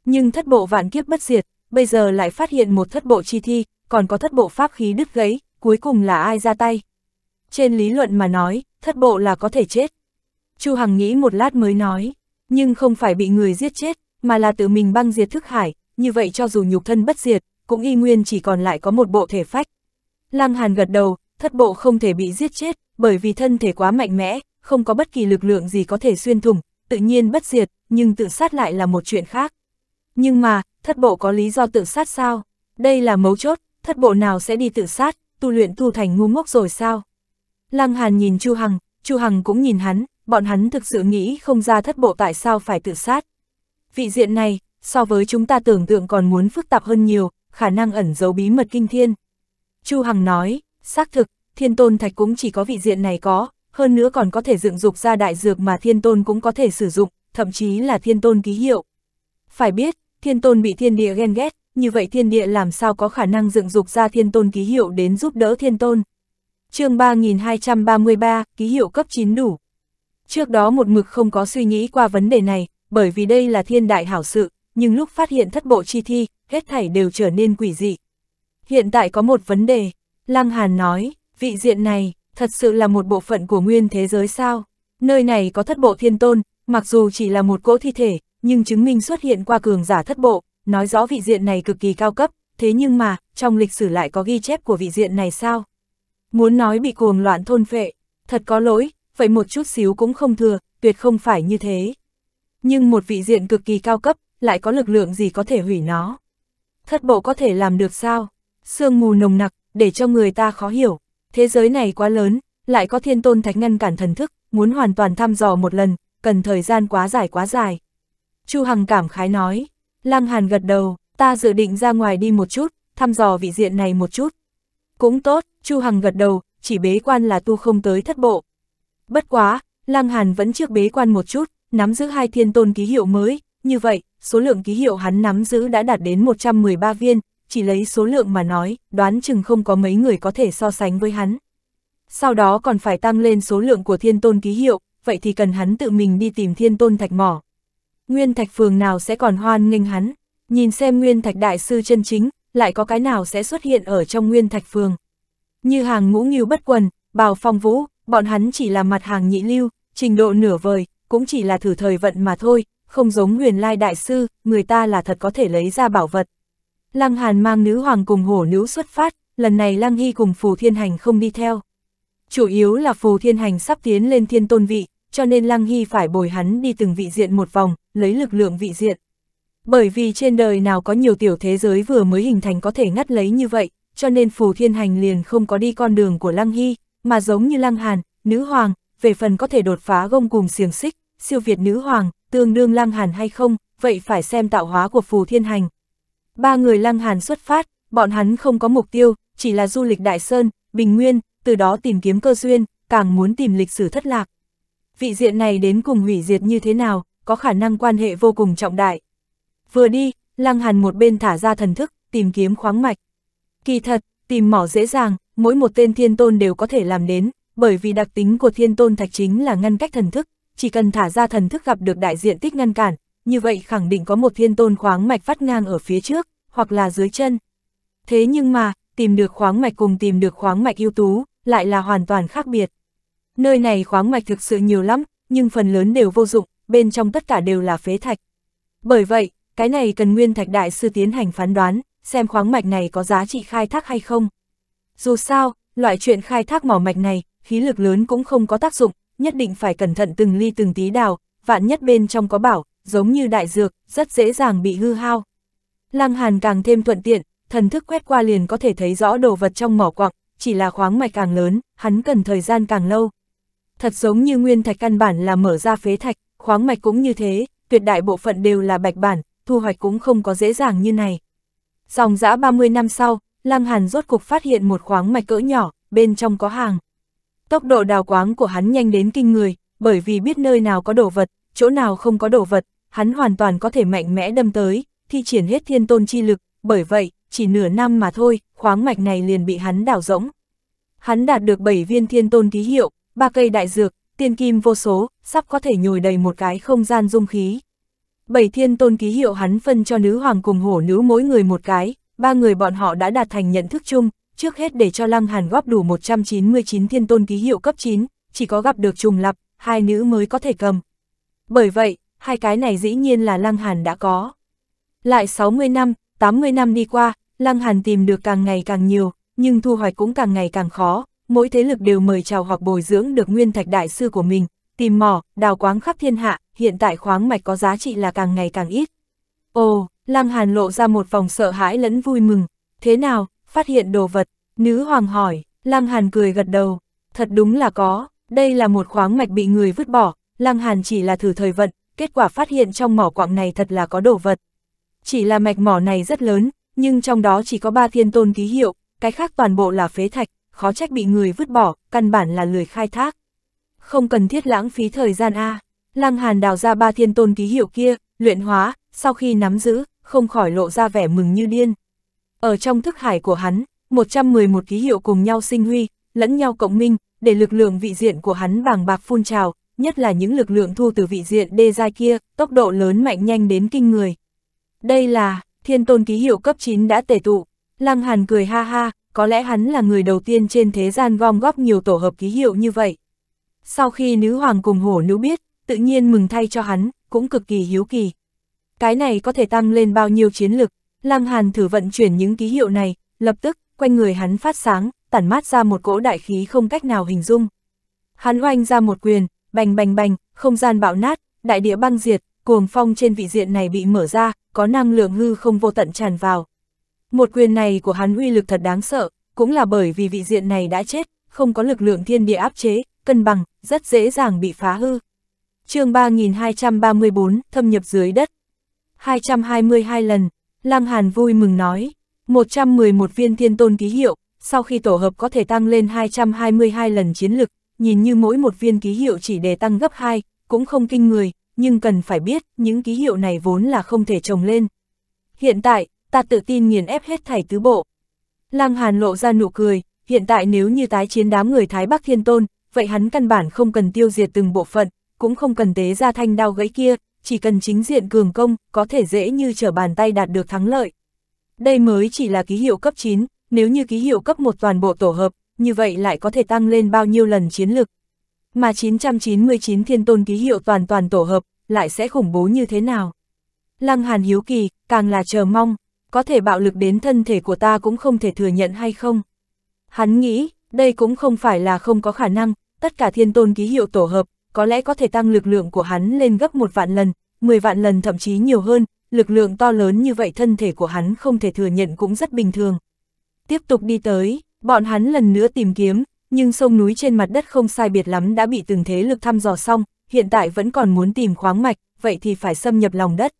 Nhưng thất bộ vạn kiếp bất diệt, bây giờ lại phát hiện một thất bộ chi thi, còn có thất bộ pháp khí đứt gãy, cuối cùng là ai ra tay. Trên lý luận mà nói, thất bộ là có thể chết. Chu Hằng nghĩ một lát mới nói, nhưng không phải bị người giết chết, mà là tự mình băng diệt thức hải, như vậy cho dù nhục thân bất diệt, cũng y nguyên chỉ còn lại có một bộ thể phách. Lăng Hàn gật đầu, thất bộ không thể bị giết chết, bởi vì thân thể quá mạnh mẽ, không có bất kỳ lực lượng gì có thể xuyên thủng, tự nhiên bất diệt, nhưng tự sát lại là một chuyện khác. Nhưng mà, thất bộ có lý do tự sát sao? Đây là mấu chốt, thất bộ nào sẽ đi tự sát, tu luyện thu thành ngu ngốc rồi sao? Lăng Hàn nhìn Chu Hằng, Chu Hằng cũng nhìn hắn, bọn hắn thực sự nghĩ không ra thất bộ tại sao phải tự sát. Vị diện này, so với chúng ta tưởng tượng còn muốn phức tạp hơn nhiều, khả năng ẩn giấu bí mật kinh thiên. Chu Hằng nói, xác thực, thiên tôn thạch cũng chỉ có vị diện này có, hơn nữa còn có thể dựng dục ra đại dược mà thiên tôn cũng có thể sử dụng, thậm chí là thiên tôn ký hiệu. Phải biết, thiên tôn bị thiên địa ghen ghét, như vậy thiên địa làm sao có khả năng dựng dục ra thiên tôn ký hiệu đến giúp đỡ thiên tôn. chương 3233, ký hiệu cấp 9 đủ. Trước đó một mực không có suy nghĩ qua vấn đề này, bởi vì đây là thiên đại hảo sự, nhưng lúc phát hiện thất bộ chi thi, hết thảy đều trở nên quỷ dị. Hiện tại có một vấn đề, Lăng Hàn nói, vị diện này, thật sự là một bộ phận của nguyên thế giới sao? Nơi này có thất bộ thiên tôn, mặc dù chỉ là một cỗ thi thể, nhưng chứng minh xuất hiện qua cường giả thất bộ, nói rõ vị diện này cực kỳ cao cấp, thế nhưng mà, trong lịch sử lại có ghi chép của vị diện này sao? Muốn nói bị cuồng loạn thôn phệ, thật có lỗi, vậy một chút xíu cũng không thừa, tuyệt không phải như thế. Nhưng một vị diện cực kỳ cao cấp, lại có lực lượng gì có thể hủy nó? Thất bộ có thể làm được sao? Sương mù nồng nặc, để cho người ta khó hiểu. Thế giới này quá lớn, lại có thiên tôn thạch ngăn cản thần thức, muốn hoàn toàn thăm dò một lần, cần thời gian quá dài quá dài. Chu Hằng cảm khái nói. Lăng Hàn gật đầu, ta dự định ra ngoài đi một chút, thăm dò vị diện này một chút. Cũng tốt, Chu Hằng gật đầu, chỉ bế quan là tu không tới thất bộ. Bất quá, Lăng Hàn vẫn trước bế quan một chút, nắm giữ hai thiên tôn ký hiệu mới, như vậy, số lượng ký hiệu hắn nắm giữ đã đạt đến 113 viên, chỉ lấy số lượng mà nói, đoán chừng không có mấy người có thể so sánh với hắn. Sau đó còn phải tăng lên số lượng của thiên tôn ký hiệu, vậy thì cần hắn tự mình đi tìm thiên tôn thạch mỏ. Nguyên Thạch phường nào sẽ còn hoan nghênh hắn, nhìn xem Nguyên Thạch đại sư chân chính, lại có cái nào sẽ xuất hiện ở trong Nguyên Thạch phường. Như hàng ngũ nghiêu bất quần, bào phong vũ, bọn hắn chỉ là mặt hàng nhị lưu, trình độ nửa vời, cũng chỉ là thử thời vận mà thôi, không giống Nguyên lai đại sư, người ta là thật có thể lấy ra bảo vật. Lăng Hàn mang nữ hoàng cùng hổ nữ xuất phát, lần này Lăng Hy cùng Phù Thiên Hành không đi theo. Chủ yếu là Phù Thiên Hành sắp tiến lên thiên tôn vị, cho nên Lăng Hy phải bồi hắn đi từng vị diện một vòng, lấy lực lượng vị diện. Bởi vì trên đời nào có nhiều tiểu thế giới vừa mới hình thành có thể ngắt lấy như vậy, cho nên Phù Thiên Hành liền không có đi con đường của Lăng Hy, mà giống như Lăng Hàn, Nữ Hoàng, về phần có thể đột phá gông cùng xiềng xích, siêu việt Nữ Hoàng, tương đương Lăng Hàn hay không, vậy phải xem tạo hóa của Phù Thiên Hành. Ba người Lăng Hàn xuất phát, bọn hắn không có mục tiêu, chỉ là du lịch Đại Sơn, Bình Nguyên, từ đó tìm kiếm cơ duyên, càng muốn tìm lịch sử thất lạc vị diện này đến cùng hủy diệt như thế nào, có khả năng quan hệ vô cùng trọng đại. Vừa đi, Lăng Hàn một bên thả ra thần thức, tìm kiếm khoáng mạch. Kỳ thật, tìm mỏ dễ dàng, mỗi một tên thiên tôn đều có thể làm đến, bởi vì đặc tính của thiên tôn thạch chính là ngăn cách thần thức, chỉ cần thả ra thần thức gặp được đại diện tích ngăn cản, như vậy khẳng định có một thiên tôn khoáng mạch vắt ngang ở phía trước, hoặc là dưới chân. Thế nhưng mà, tìm được khoáng mạch cùng tìm được khoáng mạch ưu tú, lại là hoàn toàn khác biệt. Nơi này khoáng mạch thực sự nhiều lắm, nhưng phần lớn đều vô dụng, bên trong tất cả đều là phế thạch. Bởi vậy, cái này cần nguyên thạch đại sư tiến hành phán đoán, xem khoáng mạch này có giá trị khai thác hay không. Dù sao, loại chuyện khai thác mỏ mạch này, khí lực lớn cũng không có tác dụng, nhất định phải cẩn thận từng ly từng tí đào, vạn nhất bên trong có bảo, giống như đại dược, rất dễ dàng bị hư hao. Lăng Hàn càng thêm thuận tiện, thần thức quét qua liền có thể thấy rõ đồ vật trong mỏ quặng, chỉ là khoáng mạch càng lớn, hắn cần thời gian càng lâu thật giống như nguyên thạch căn bản là mở ra phế thạch, khoáng mạch cũng như thế, tuyệt đại bộ phận đều là bạch bản, thu hoạch cũng không có dễ dàng như này. Dòng dã 30 năm sau, Lăng Hàn rốt cục phát hiện một khoáng mạch cỡ nhỏ, bên trong có hàng. Tốc độ đào quáng của hắn nhanh đến kinh người, bởi vì biết nơi nào có đồ vật, chỗ nào không có đồ vật, hắn hoàn toàn có thể mạnh mẽ đâm tới, thi triển hết thiên tôn chi lực, bởi vậy, chỉ nửa năm mà thôi, khoáng mạch này liền bị hắn đào rỗng. Hắn đạt được 7 viên thiên tôn ký hiệu, ba cây đại dược, tiên kim vô số, sắp có thể nhồi đầy một cái không gian dung khí. Bảy thiên tôn ký hiệu hắn phân cho nữ hoàng cùng hổ nữ mỗi người một cái, ba người bọn họ đã đạt thành nhận thức chung, trước hết để cho Lăng Hàn góp đủ 199 thiên tôn ký hiệu cấp 9, chỉ có gặp được trùng lập, hai nữ mới có thể cầm. Bởi vậy, hai cái này dĩ nhiên là Lăng Hàn đã có. Lại 60 năm, 80 năm đi qua, Lăng Hàn tìm được càng ngày càng nhiều, nhưng thu hoạch cũng càng ngày càng khó, mỗi thế lực đều mời chào hoặc bồi dưỡng được nguyên thạch đại sư của mình, tìm mỏ, đào quáng khắp thiên hạ, hiện tại khoáng mạch có giá trị là càng ngày càng ít. Ồ, Lăng Hàn lộ ra một vòng sợ hãi lẫn vui mừng, thế nào, phát hiện đồ vật, nữ hoàng hỏi, Lăng Hàn cười gật đầu, thật đúng là có, đây là một khoáng mạch bị người vứt bỏ, Lăng Hàn chỉ là thử thời vận, kết quả phát hiện trong mỏ quạng này thật là có đồ vật. Chỉ là mạch mỏ này rất lớn, nhưng trong đó chỉ có ba thiên tôn ký hiệu, cái khác toàn bộ là phế thạch khó trách bị người vứt bỏ, căn bản là lười khai thác. Không cần thiết lãng phí thời gian A, Lăng Hàn đào ra ba thiên tôn ký hiệu kia, luyện hóa, sau khi nắm giữ, không khỏi lộ ra vẻ mừng như điên. Ở trong thức hải của hắn, 111 ký hiệu cùng nhau sinh huy, lẫn nhau cộng minh, để lực lượng vị diện của hắn bàng bạc phun trào, nhất là những lực lượng thu từ vị diện đê giai kia, tốc độ lớn mạnh nhanh đến kinh người. Đây là, thiên tôn ký hiệu cấp 9 đã tể tụ, Lăng Hàn cười ha ha, có lẽ hắn là người đầu tiên trên thế gian gom góp nhiều tổ hợp ký hiệu như vậy. Sau khi nữ hoàng cùng hổ nữ biết, tự nhiên mừng thay cho hắn, cũng cực kỳ hiếu kỳ. Cái này có thể tăng lên bao nhiêu chiến lực, Lam Hàn thử vận chuyển những ký hiệu này, lập tức, quanh người hắn phát sáng, tản mát ra một cỗ đại khí không cách nào hình dung. Hắn oanh ra một quyền, bành bành bành, không gian bạo nát, đại địa băng diệt, cuồng phong trên vị diện này bị mở ra, có năng lượng hư không vô tận tràn vào. Một quyền này của hắn uy lực thật đáng sợ, cũng là bởi vì vị diện này đã chết, không có lực lượng thiên địa áp chế, cân bằng, rất dễ dàng bị phá hư. chương 3234, thâm nhập dưới đất. 222 lần, Lăng Hàn vui mừng nói, 111 viên thiên tôn ký hiệu, sau khi tổ hợp có thể tăng lên 222 lần chiến lực, nhìn như mỗi một viên ký hiệu chỉ để tăng gấp 2, cũng không kinh người, nhưng cần phải biết, những ký hiệu này vốn là không thể trồng lên. Hiện tại, ta tự tin nghiền ép hết thảy tứ bộ. Lăng Hàn lộ ra nụ cười, hiện tại nếu như tái chiến đám người Thái Bắc Thiên Tôn, vậy hắn căn bản không cần tiêu diệt từng bộ phận, cũng không cần tế ra thanh đao gãy kia, chỉ cần chính diện cường công, có thể dễ như trở bàn tay đạt được thắng lợi. Đây mới chỉ là ký hiệu cấp 9, nếu như ký hiệu cấp 1 toàn bộ tổ hợp, như vậy lại có thể tăng lên bao nhiêu lần chiến lực. Mà 999 thiên tôn ký hiệu toàn toàn tổ hợp, lại sẽ khủng bố như thế nào? Lăng Hàn hiếu kỳ, càng là chờ mong, có thể bạo lực đến thân thể của ta cũng không thể thừa nhận hay không. Hắn nghĩ, đây cũng không phải là không có khả năng, tất cả thiên tôn ký hiệu tổ hợp, có lẽ có thể tăng lực lượng của hắn lên gấp một vạn lần, 10 vạn lần thậm chí nhiều hơn, lực lượng to lớn như vậy thân thể của hắn không thể thừa nhận cũng rất bình thường. Tiếp tục đi tới, bọn hắn lần nữa tìm kiếm, nhưng sông núi trên mặt đất không sai biệt lắm đã bị từng thế lực thăm dò xong, hiện tại vẫn còn muốn tìm khoáng mạch, vậy thì phải xâm nhập lòng đất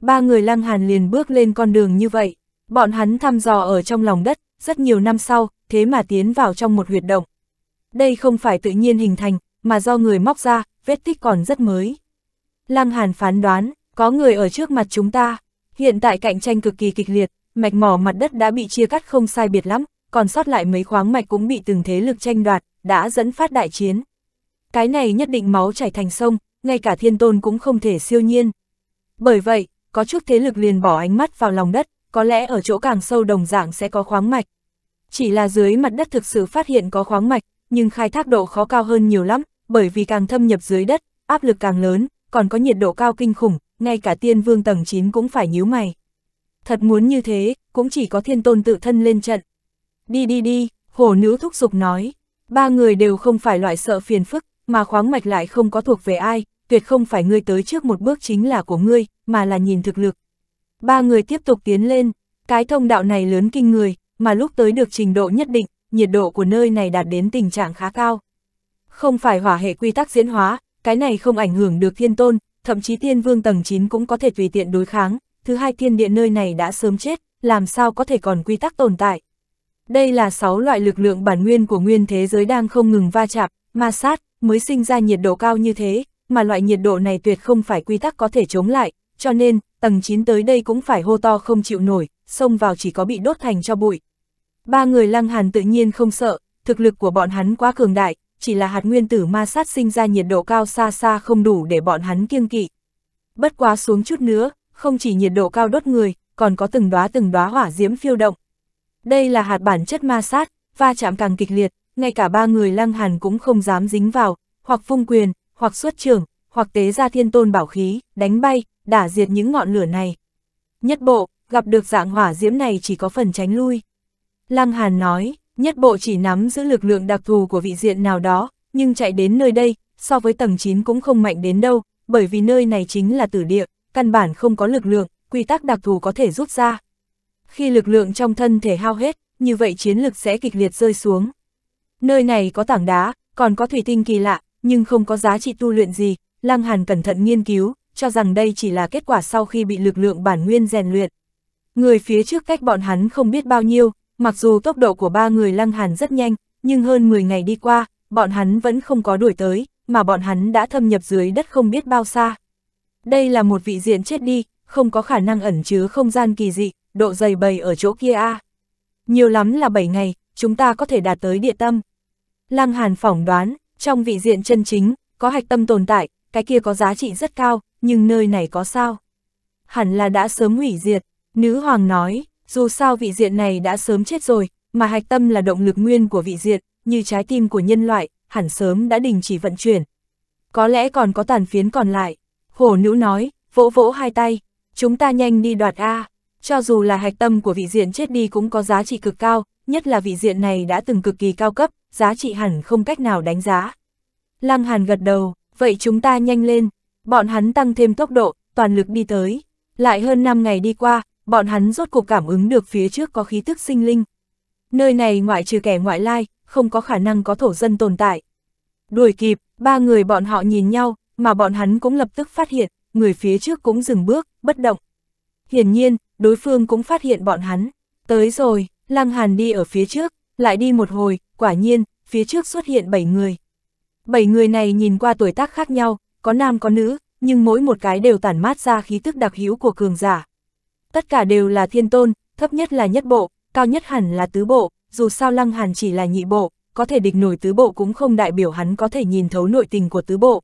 ba người lăng hàn liền bước lên con đường như vậy. Bọn hắn thăm dò ở trong lòng đất, rất nhiều năm sau, thế mà tiến vào trong một huyệt động. Đây không phải tự nhiên hình thành, mà do người móc ra, vết tích còn rất mới. Lăng Hàn phán đoán, có người ở trước mặt chúng ta. Hiện tại cạnh tranh cực kỳ kịch liệt, mạch mỏ mặt đất đã bị chia cắt không sai biệt lắm, còn sót lại mấy khoáng mạch cũng bị từng thế lực tranh đoạt, đã dẫn phát đại chiến. Cái này nhất định máu chảy thành sông, ngay cả thiên tôn cũng không thể siêu nhiên. Bởi vậy, có chút thế lực liền bỏ ánh mắt vào lòng đất, có lẽ ở chỗ càng sâu đồng dạng sẽ có khoáng mạch. Chỉ là dưới mặt đất thực sự phát hiện có khoáng mạch, nhưng khai thác độ khó cao hơn nhiều lắm, bởi vì càng thâm nhập dưới đất, áp lực càng lớn, còn có nhiệt độ cao kinh khủng, ngay cả tiên vương tầng 9 cũng phải nhíu mày. Thật muốn như thế, cũng chỉ có thiên tôn tự thân lên trận. Đi đi đi, hổ nữ thúc giục nói, ba người đều không phải loại sợ phiền phức, mà khoáng mạch lại không có thuộc về ai, tuyệt không phải ngươi tới trước một bước chính là của ngươi, mà là nhìn thực lực. Ba người tiếp tục tiến lên, cái thông đạo này lớn kinh người, mà lúc tới được trình độ nhất định, nhiệt độ của nơi này đạt đến tình trạng khá cao. Không phải hỏa hệ quy tắc diễn hóa, cái này không ảnh hưởng được thiên tôn, thậm chí tiên vương tầng 9 cũng có thể tùy tiện đối kháng, thứ hai thiên địa nơi này đã sớm chết, làm sao có thể còn quy tắc tồn tại. Đây là 6 loại lực lượng bản nguyên của nguyên thế giới đang không ngừng va chạm, ma sát, mới sinh ra nhiệt độ cao như thế, mà loại nhiệt độ này tuyệt không phải quy tắc có thể chống lại, cho nên, tầng 9 tới đây cũng phải hô to không chịu nổi, xông vào chỉ có bị đốt thành cho bụi. Ba người lăng hàn tự nhiên không sợ, thực lực của bọn hắn quá cường đại, chỉ là hạt nguyên tử ma sát sinh ra nhiệt độ cao xa xa không đủ để bọn hắn kiêng kỵ. Bất quá xuống chút nữa, không chỉ nhiệt độ cao đốt người, còn có từng đóa từng đóa hỏa diễm phiêu động. Đây là hạt bản chất ma sát, va chạm càng kịch liệt, ngay cả ba người lăng hàn cũng không dám dính vào, hoặc phung quyền, hoặc xuất trưởng, hoặc tế ra thiên tôn bảo khí, đánh bay, đả diệt những ngọn lửa này. Nhất bộ, gặp được dạng hỏa diễm này chỉ có phần tránh lui. Lăng Hàn nói, nhất bộ chỉ nắm giữ lực lượng đặc thù của vị diện nào đó, nhưng chạy đến nơi đây, so với tầng 9 cũng không mạnh đến đâu, bởi vì nơi này chính là tử địa, căn bản không có lực lượng, quy tắc đặc thù có thể rút ra. Khi lực lượng trong thân thể hao hết, như vậy chiến lực sẽ kịch liệt rơi xuống. Nơi này có tảng đá, còn có thủy tinh kỳ lạ, nhưng không có giá trị tu luyện gì, Lăng Hàn cẩn thận nghiên cứu, cho rằng đây chỉ là kết quả sau khi bị lực lượng bản nguyên rèn luyện. Người phía trước cách bọn hắn không biết bao nhiêu, mặc dù tốc độ của ba người Lăng Hàn rất nhanh, nhưng hơn 10 ngày đi qua, bọn hắn vẫn không có đuổi tới, mà bọn hắn đã thâm nhập dưới đất không biết bao xa. Đây là một vị diện chết đi, không có khả năng ẩn chứa không gian kỳ dị, độ dày bầy ở chỗ kia a. À. Nhiều lắm là 7 ngày, chúng ta có thể đạt tới địa tâm. Lăng Hàn phỏng đoán, trong vị diện chân chính, có hạch tâm tồn tại, cái kia có giá trị rất cao, nhưng nơi này có sao? Hẳn là đã sớm hủy diệt, nữ hoàng nói, dù sao vị diện này đã sớm chết rồi, mà hạch tâm là động lực nguyên của vị diện, như trái tim của nhân loại, hẳn sớm đã đình chỉ vận chuyển. Có lẽ còn có tàn phiến còn lại, hổ nữ nói, vỗ vỗ hai tay, chúng ta nhanh đi đoạt A, cho dù là hạch tâm của vị diện chết đi cũng có giá trị cực cao, nhất là vị diện này đã từng cực kỳ cao cấp, giá trị hẳn không cách nào đánh giá. Lăng Hàn gật đầu, vậy chúng ta nhanh lên, bọn hắn tăng thêm tốc độ, toàn lực đi tới. Lại hơn 5 ngày đi qua, bọn hắn rốt cuộc cảm ứng được phía trước có khí tức sinh linh. Nơi này ngoại trừ kẻ ngoại lai, không có khả năng có thổ dân tồn tại. Đuổi kịp, ba người bọn họ nhìn nhau, mà bọn hắn cũng lập tức phát hiện, người phía trước cũng dừng bước, bất động. Hiển nhiên, đối phương cũng phát hiện bọn hắn. Tới rồi, Lăng Hàn đi ở phía trước, lại đi một hồi, quả nhiên, phía trước xuất hiện bảy người. Bảy người này nhìn qua tuổi tác khác nhau, có nam có nữ, nhưng mỗi một cái đều tản mát ra khí tức đặc hữu của cường giả. Tất cả đều là thiên tôn, thấp nhất là nhất bộ, cao nhất hẳn là tứ bộ, dù sao Lăng Hàn chỉ là nhị bộ, có thể địch nổi tứ bộ cũng không đại biểu hắn có thể nhìn thấu nội tình của tứ bộ.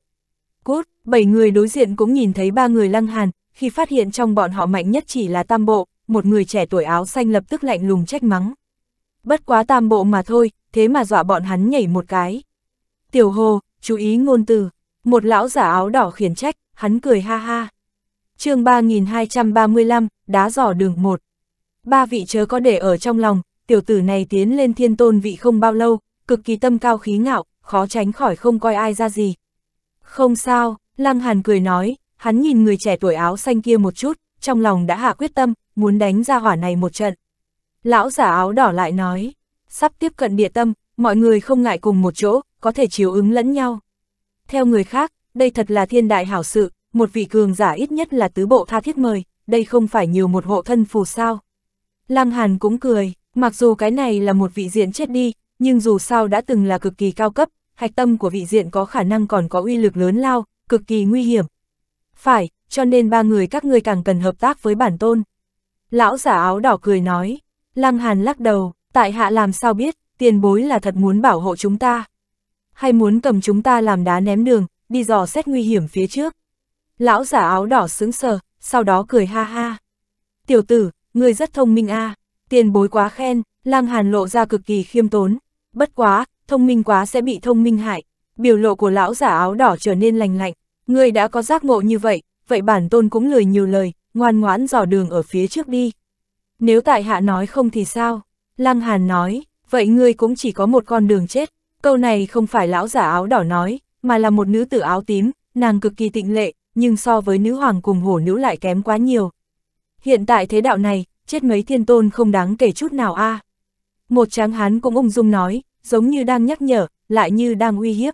Cút, bảy người đối diện cũng nhìn thấy ba người Lăng Hàn, khi phát hiện trong bọn họ mạnh nhất chỉ là tam bộ, một người trẻ tuổi áo xanh lập tức lạnh lùng trách mắng. Bất quá tam bộ mà thôi, thế mà dọa bọn hắn nhảy một cái. Tiểu hồ, chú ý ngôn từ, một lão giả áo đỏ khiển trách, hắn cười ha ha. chương 3235, đá giỏ đường 1. Ba vị chớ có để ở trong lòng, tiểu tử này tiến lên thiên tôn vị không bao lâu, cực kỳ tâm cao khí ngạo, khó tránh khỏi không coi ai ra gì. Không sao, Lăng Hàn cười nói, hắn nhìn người trẻ tuổi áo xanh kia một chút, trong lòng đã hạ quyết tâm, muốn đánh ra hỏa này một trận. Lão giả áo đỏ lại nói, sắp tiếp cận địa tâm, mọi người không ngại cùng một chỗ, có thể chiếu ứng lẫn nhau. Theo người khác, đây thật là thiên đại hảo sự, một vị cường giả ít nhất là tứ bộ tha thiết mời, đây không phải nhiều một hộ thân phù sao. Lăng Hàn cũng cười, mặc dù cái này là một vị diện chết đi, nhưng dù sao đã từng là cực kỳ cao cấp, hạch tâm của vị diện có khả năng còn có uy lực lớn lao, cực kỳ nguy hiểm. Phải, cho nên ba người các ngươi càng cần hợp tác với bản tôn. Lão giả áo đỏ cười nói, Lăng Hàn lắc đầu, tại hạ làm sao biết, tiền bối là thật muốn bảo hộ chúng ta. Hay muốn cầm chúng ta làm đá ném đường, đi dò xét nguy hiểm phía trước. Lão giả áo đỏ sướng sờ, sau đó cười ha ha. Tiểu tử, người rất thông minh a à. tiền bối quá khen, Lăng Hàn lộ ra cực kỳ khiêm tốn. Bất quá, thông minh quá sẽ bị thông minh hại. Biểu lộ của lão giả áo đỏ trở nên lành lạnh. Người đã có giác ngộ như vậy, vậy bản tôn cũng lười nhiều lời, ngoan ngoãn dò đường ở phía trước đi. Nếu tại hạ nói không thì sao? Lăng Hàn nói, vậy ngươi cũng chỉ có một con đường chết. Câu này không phải lão giả áo đỏ nói, mà là một nữ tử áo tím, nàng cực kỳ tịnh lệ, nhưng so với nữ hoàng cùng hổ nữ lại kém quá nhiều. Hiện tại thế đạo này, chết mấy thiên tôn không đáng kể chút nào a. À. Một tráng hán cũng ung dung nói, giống như đang nhắc nhở, lại như đang uy hiếp.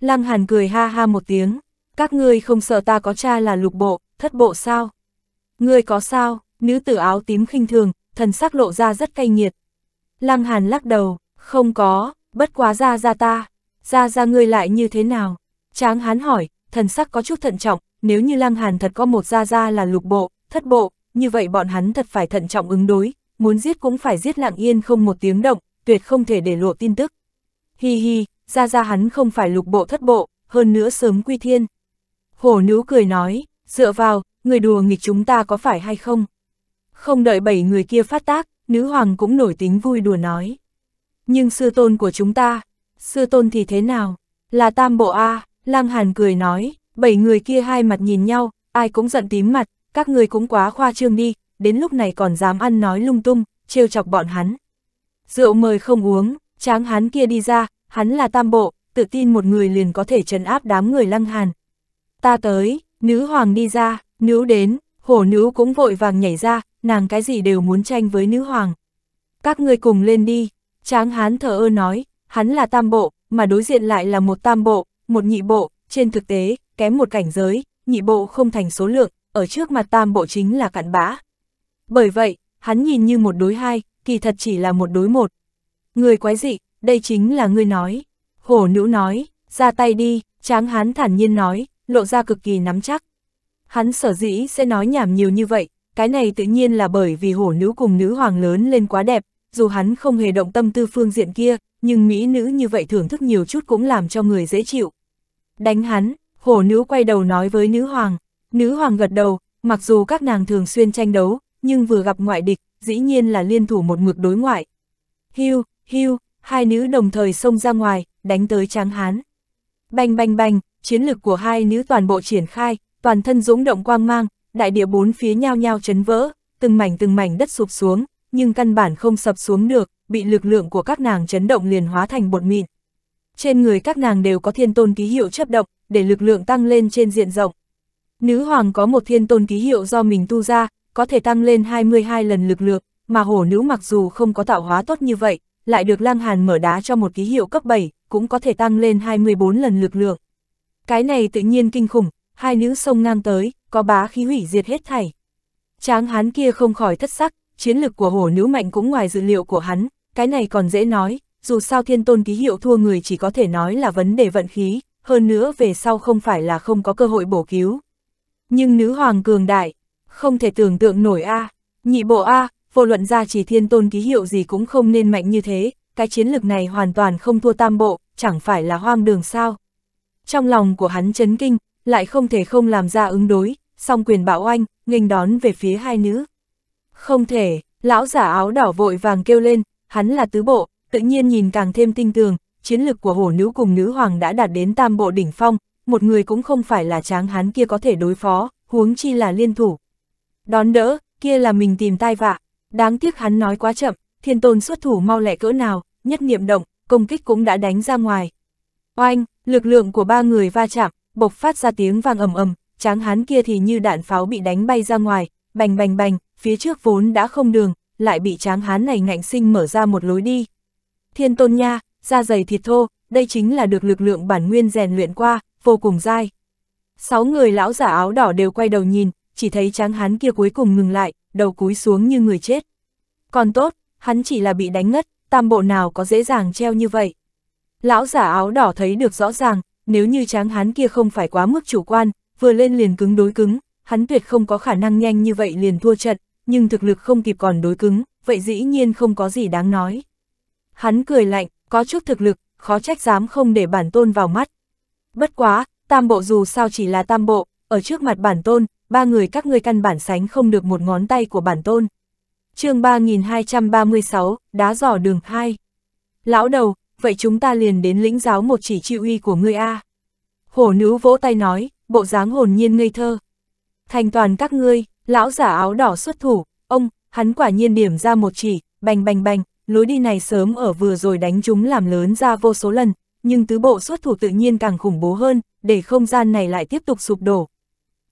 Lăng Hàn cười ha ha một tiếng, các ngươi không sợ ta có cha là lục bộ, thất bộ sao? Ngươi có sao? Nữ tử áo tím khinh thường, thần sắc lộ ra rất cay nghiệt. Lăng Hàn lắc đầu, không có, bất quá ra ra ta, ra ra ngươi lại như thế nào? Tráng hán hỏi, thần sắc có chút thận trọng, nếu như Lăng Hàn thật có một ra ra là lục bộ, thất bộ, như vậy bọn hắn thật phải thận trọng ứng đối, muốn giết cũng phải giết lặng yên không một tiếng động, tuyệt không thể để lộ tin tức. Hi hi, ra ra hắn không phải lục bộ thất bộ, hơn nữa sớm quy thiên. Hổ nữ cười nói, dựa vào, người đùa nghịch chúng ta có phải hay không? Không đợi bảy người kia phát tác, nữ hoàng cũng nổi tính vui đùa nói. Nhưng sư tôn của chúng ta, sư tôn thì thế nào? Là tam bộ A, à, lang hàn cười nói, bảy người kia hai mặt nhìn nhau, ai cũng giận tím mặt, các người cũng quá khoa trương đi, đến lúc này còn dám ăn nói lung tung, trêu chọc bọn hắn. Rượu mời không uống, tráng hắn kia đi ra, hắn là tam bộ, tự tin một người liền có thể trấn áp đám người lăng hàn. Ta tới, nữ hoàng đi ra, Nữ đến, hổ nữ cũng vội vàng nhảy ra, nàng cái gì đều muốn tranh với nữ hoàng. Các ngươi cùng lên đi, tráng hán thờ ơ nói, hắn là tam bộ, mà đối diện lại là một tam bộ, một nhị bộ, trên thực tế, kém một cảnh giới, nhị bộ không thành số lượng, ở trước mặt tam bộ chính là cặn bã. Bởi vậy, hắn nhìn như một đối hai, kỳ thật chỉ là một đối một. Người quái dị, đây chính là ngươi nói. Hổ nữ nói, ra tay đi, tráng hán thản nhiên nói, lộ ra cực kỳ nắm chắc. Hắn sở dĩ sẽ nói nhảm nhiều như vậy, cái này tự nhiên là bởi vì hổ nữ cùng nữ hoàng lớn lên quá đẹp, dù hắn không hề động tâm tư phương diện kia, nhưng mỹ nữ như vậy thưởng thức nhiều chút cũng làm cho người dễ chịu. Đánh hắn, hổ nữ quay đầu nói với nữ hoàng, nữ hoàng gật đầu, mặc dù các nàng thường xuyên tranh đấu, nhưng vừa gặp ngoại địch, dĩ nhiên là liên thủ một mực đối ngoại. Hưu, hưu, hai nữ đồng thời xông ra ngoài, đánh tới tráng hán. Bành bành bành, chiến lực của hai nữ toàn bộ triển khai, toàn thân dũng động quang mang, đại địa bốn phía nhao nhao chấn vỡ, từng mảnh từng mảnh đất sụp xuống, nhưng căn bản không sập xuống được, bị lực lượng của các nàng chấn động liền hóa thành bột mịn. Trên người các nàng đều có thiên tôn ký hiệu chấp động, để lực lượng tăng lên trên diện rộng. Nữ hoàng có một thiên tôn ký hiệu do mình tu ra, có thể tăng lên 22 lần lực lượng, mà hổ nữ mặc dù không có tạo hóa tốt như vậy, lại được lang hàn mở đá cho một ký hiệu cấp 7, cũng có thể tăng lên 24 lần lực lượng. Cái này tự nhiên kinh khủng, hai nữ sông ngang tới, có bá khí hủy diệt hết thảy. Tráng hán kia không khỏi thất sắc, chiến lực của hổ nữ mạnh cũng ngoài dự liệu của hắn, cái này còn dễ nói, dù sao thiên tôn ký hiệu thua người chỉ có thể nói là vấn đề vận khí, hơn nữa về sau không phải là không có cơ hội bổ cứu. Nhưng nữ hoàng cường đại, không thể tưởng tượng nổi a nhị bộ a vô luận ra chỉ thiên tôn ký hiệu gì cũng không nên mạnh như thế, cái chiến lực này hoàn toàn không thua tam bộ, chẳng phải là hoang đường sao. Trong lòng của hắn chấn kinh, lại không thể không làm ra ứng đối, song quyền bảo oanh, nghênh đón về phía hai nữ. Không thể, lão giả áo đỏ vội vàng kêu lên, hắn là tứ bộ, tự nhiên nhìn càng thêm tinh tường, chiến lực của hổ nữ cùng nữ hoàng đã đạt đến tam bộ đỉnh phong, một người cũng không phải là tráng hắn kia có thể đối phó, huống chi là liên thủ. Đón đỡ, kia là mình tìm tai vạ, đáng tiếc hắn nói quá chậm, thiên tôn xuất thủ mau lẹ cỡ nào, nhất niệm động, công kích cũng đã đánh ra ngoài. Oanh, lực lượng của ba người va chạm, bộc phát ra tiếng vang ầm ầm, tráng hán kia thì như đạn pháo bị đánh bay ra ngoài, bành bành bành, phía trước vốn đã không đường, lại bị tráng hán này ngạnh sinh mở ra một lối đi. Thiên tôn nha, da dày thịt thô, đây chính là được lực lượng bản nguyên rèn luyện qua, vô cùng dai. Sáu người lão giả áo đỏ đều quay đầu nhìn, chỉ thấy tráng hán kia cuối cùng ngừng lại, đầu cúi xuống như người chết. Còn tốt, hắn chỉ là bị đánh ngất, tam bộ nào có dễ dàng treo như vậy. Lão giả áo đỏ thấy được rõ ràng, nếu như tráng hán kia không phải quá mức chủ quan, vừa lên liền cứng đối cứng, hắn tuyệt không có khả năng nhanh như vậy liền thua trận, nhưng thực lực không kịp còn đối cứng, vậy dĩ nhiên không có gì đáng nói. Hắn cười lạnh, có chút thực lực, khó trách dám không để bản tôn vào mắt. Bất quá, tam bộ dù sao chỉ là tam bộ, ở trước mặt bản tôn, ba người các ngươi căn bản sánh không được một ngón tay của bản tôn. chương 3236, đá giỏ đường 2. Lão đầu, vậy chúng ta liền đến lĩnh giáo một chỉ chịu uy của ngươi A. Hổ nữ vỗ tay nói, bộ dáng hồn nhiên ngây thơ. Thành toàn các ngươi, lão giả áo đỏ xuất thủ, ông, hắn quả nhiên điểm ra một chỉ, bành bành bành, lối đi này sớm ở vừa rồi đánh chúng làm lớn ra vô số lần, nhưng tứ bộ xuất thủ tự nhiên càng khủng bố hơn, để không gian này lại tiếp tục sụp đổ.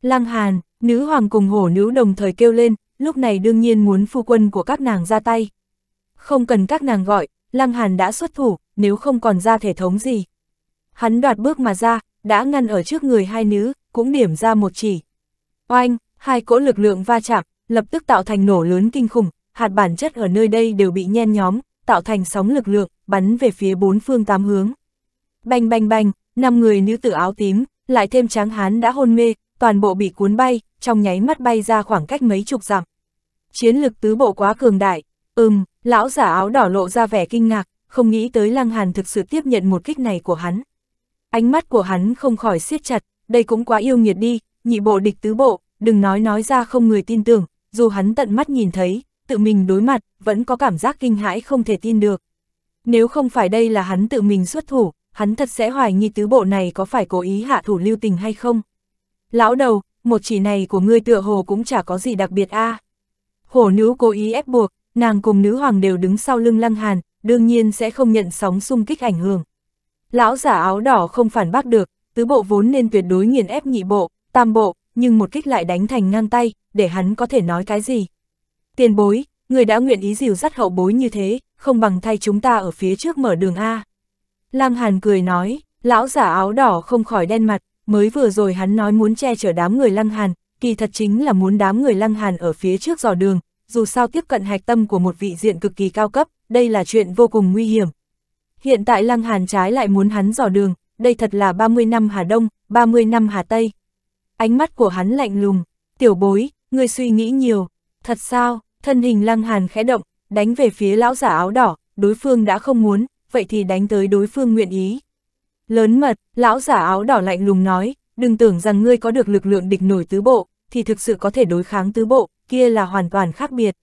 Lăng Hàn, nữ hoàng cùng hổ nữ đồng thời kêu lên, lúc này đương nhiên muốn phu quân của các nàng ra tay. Không cần các nàng gọi, Lăng Hàn đã xuất thủ, nếu không còn ra thể thống gì. Hắn đoạt bước mà ra, đã ngăn ở trước người hai nữ, cũng điểm ra một chỉ. Oanh, hai cỗ lực lượng va chạm, lập tức tạo thành nổ lớn kinh khủng, hạt bản chất ở nơi đây đều bị nhen nhóm, tạo thành sóng lực lượng, bắn về phía bốn phương tám hướng. Bành bành bành, năm người nữ tử áo tím, lại thêm tráng hán đã hôn mê, toàn bộ bị cuốn bay, trong nháy mắt bay ra khoảng cách mấy chục dặm. Chiến lực tứ bộ quá cường đại, ừm, lão giả áo đỏ lộ ra vẻ kinh ngạc, không nghĩ tới Lăng Hàn thực sự tiếp nhận một kích này của hắn. Ánh mắt của hắn không khỏi siết chặt, đây cũng quá yêu nghiệt đi, nhị bộ địch tứ bộ, đừng nói nói ra không người tin tưởng, dù hắn tận mắt nhìn thấy, tự mình đối mặt, vẫn có cảm giác kinh hãi không thể tin được. Nếu không phải đây là hắn tự mình xuất thủ, hắn thật sẽ hoài nghi tứ bộ này có phải cố ý hạ thủ lưu tình hay không. Lão đầu, một chỉ này của ngươi tựa hồ cũng chả có gì đặc biệt a. À. Hổ nữ cố ý ép buộc, nàng cùng nữ hoàng đều đứng sau lưng lăng hàn, đương nhiên sẽ không nhận sóng xung kích ảnh hưởng. Lão giả áo đỏ không phản bác được, tứ bộ vốn nên tuyệt đối nghiền ép nhị bộ, tam bộ, nhưng một kích lại đánh thành ngang tay, để hắn có thể nói cái gì. Tiền bối, người đã nguyện ý dìu dắt hậu bối như thế, không bằng thay chúng ta ở phía trước mở đường A. lăng Hàn cười nói, lão giả áo đỏ không khỏi đen mặt, mới vừa rồi hắn nói muốn che chở đám người Lăng Hàn, kỳ thật chính là muốn đám người Lăng Hàn ở phía trước dò đường, dù sao tiếp cận hạch tâm của một vị diện cực kỳ cao cấp, đây là chuyện vô cùng nguy hiểm. Hiện tại Lăng Hàn trái lại muốn hắn dò đường, đây thật là 30 năm Hà Đông, 30 năm Hà Tây. Ánh mắt của hắn lạnh lùng, tiểu bối, ngươi suy nghĩ nhiều, thật sao, thân hình Lăng Hàn khẽ động, đánh về phía lão giả áo đỏ, đối phương đã không muốn, vậy thì đánh tới đối phương nguyện ý. Lớn mật, lão giả áo đỏ lạnh lùng nói, đừng tưởng rằng ngươi có được lực lượng địch nổi tứ bộ, thì thực sự có thể đối kháng tứ bộ, kia là hoàn toàn khác biệt.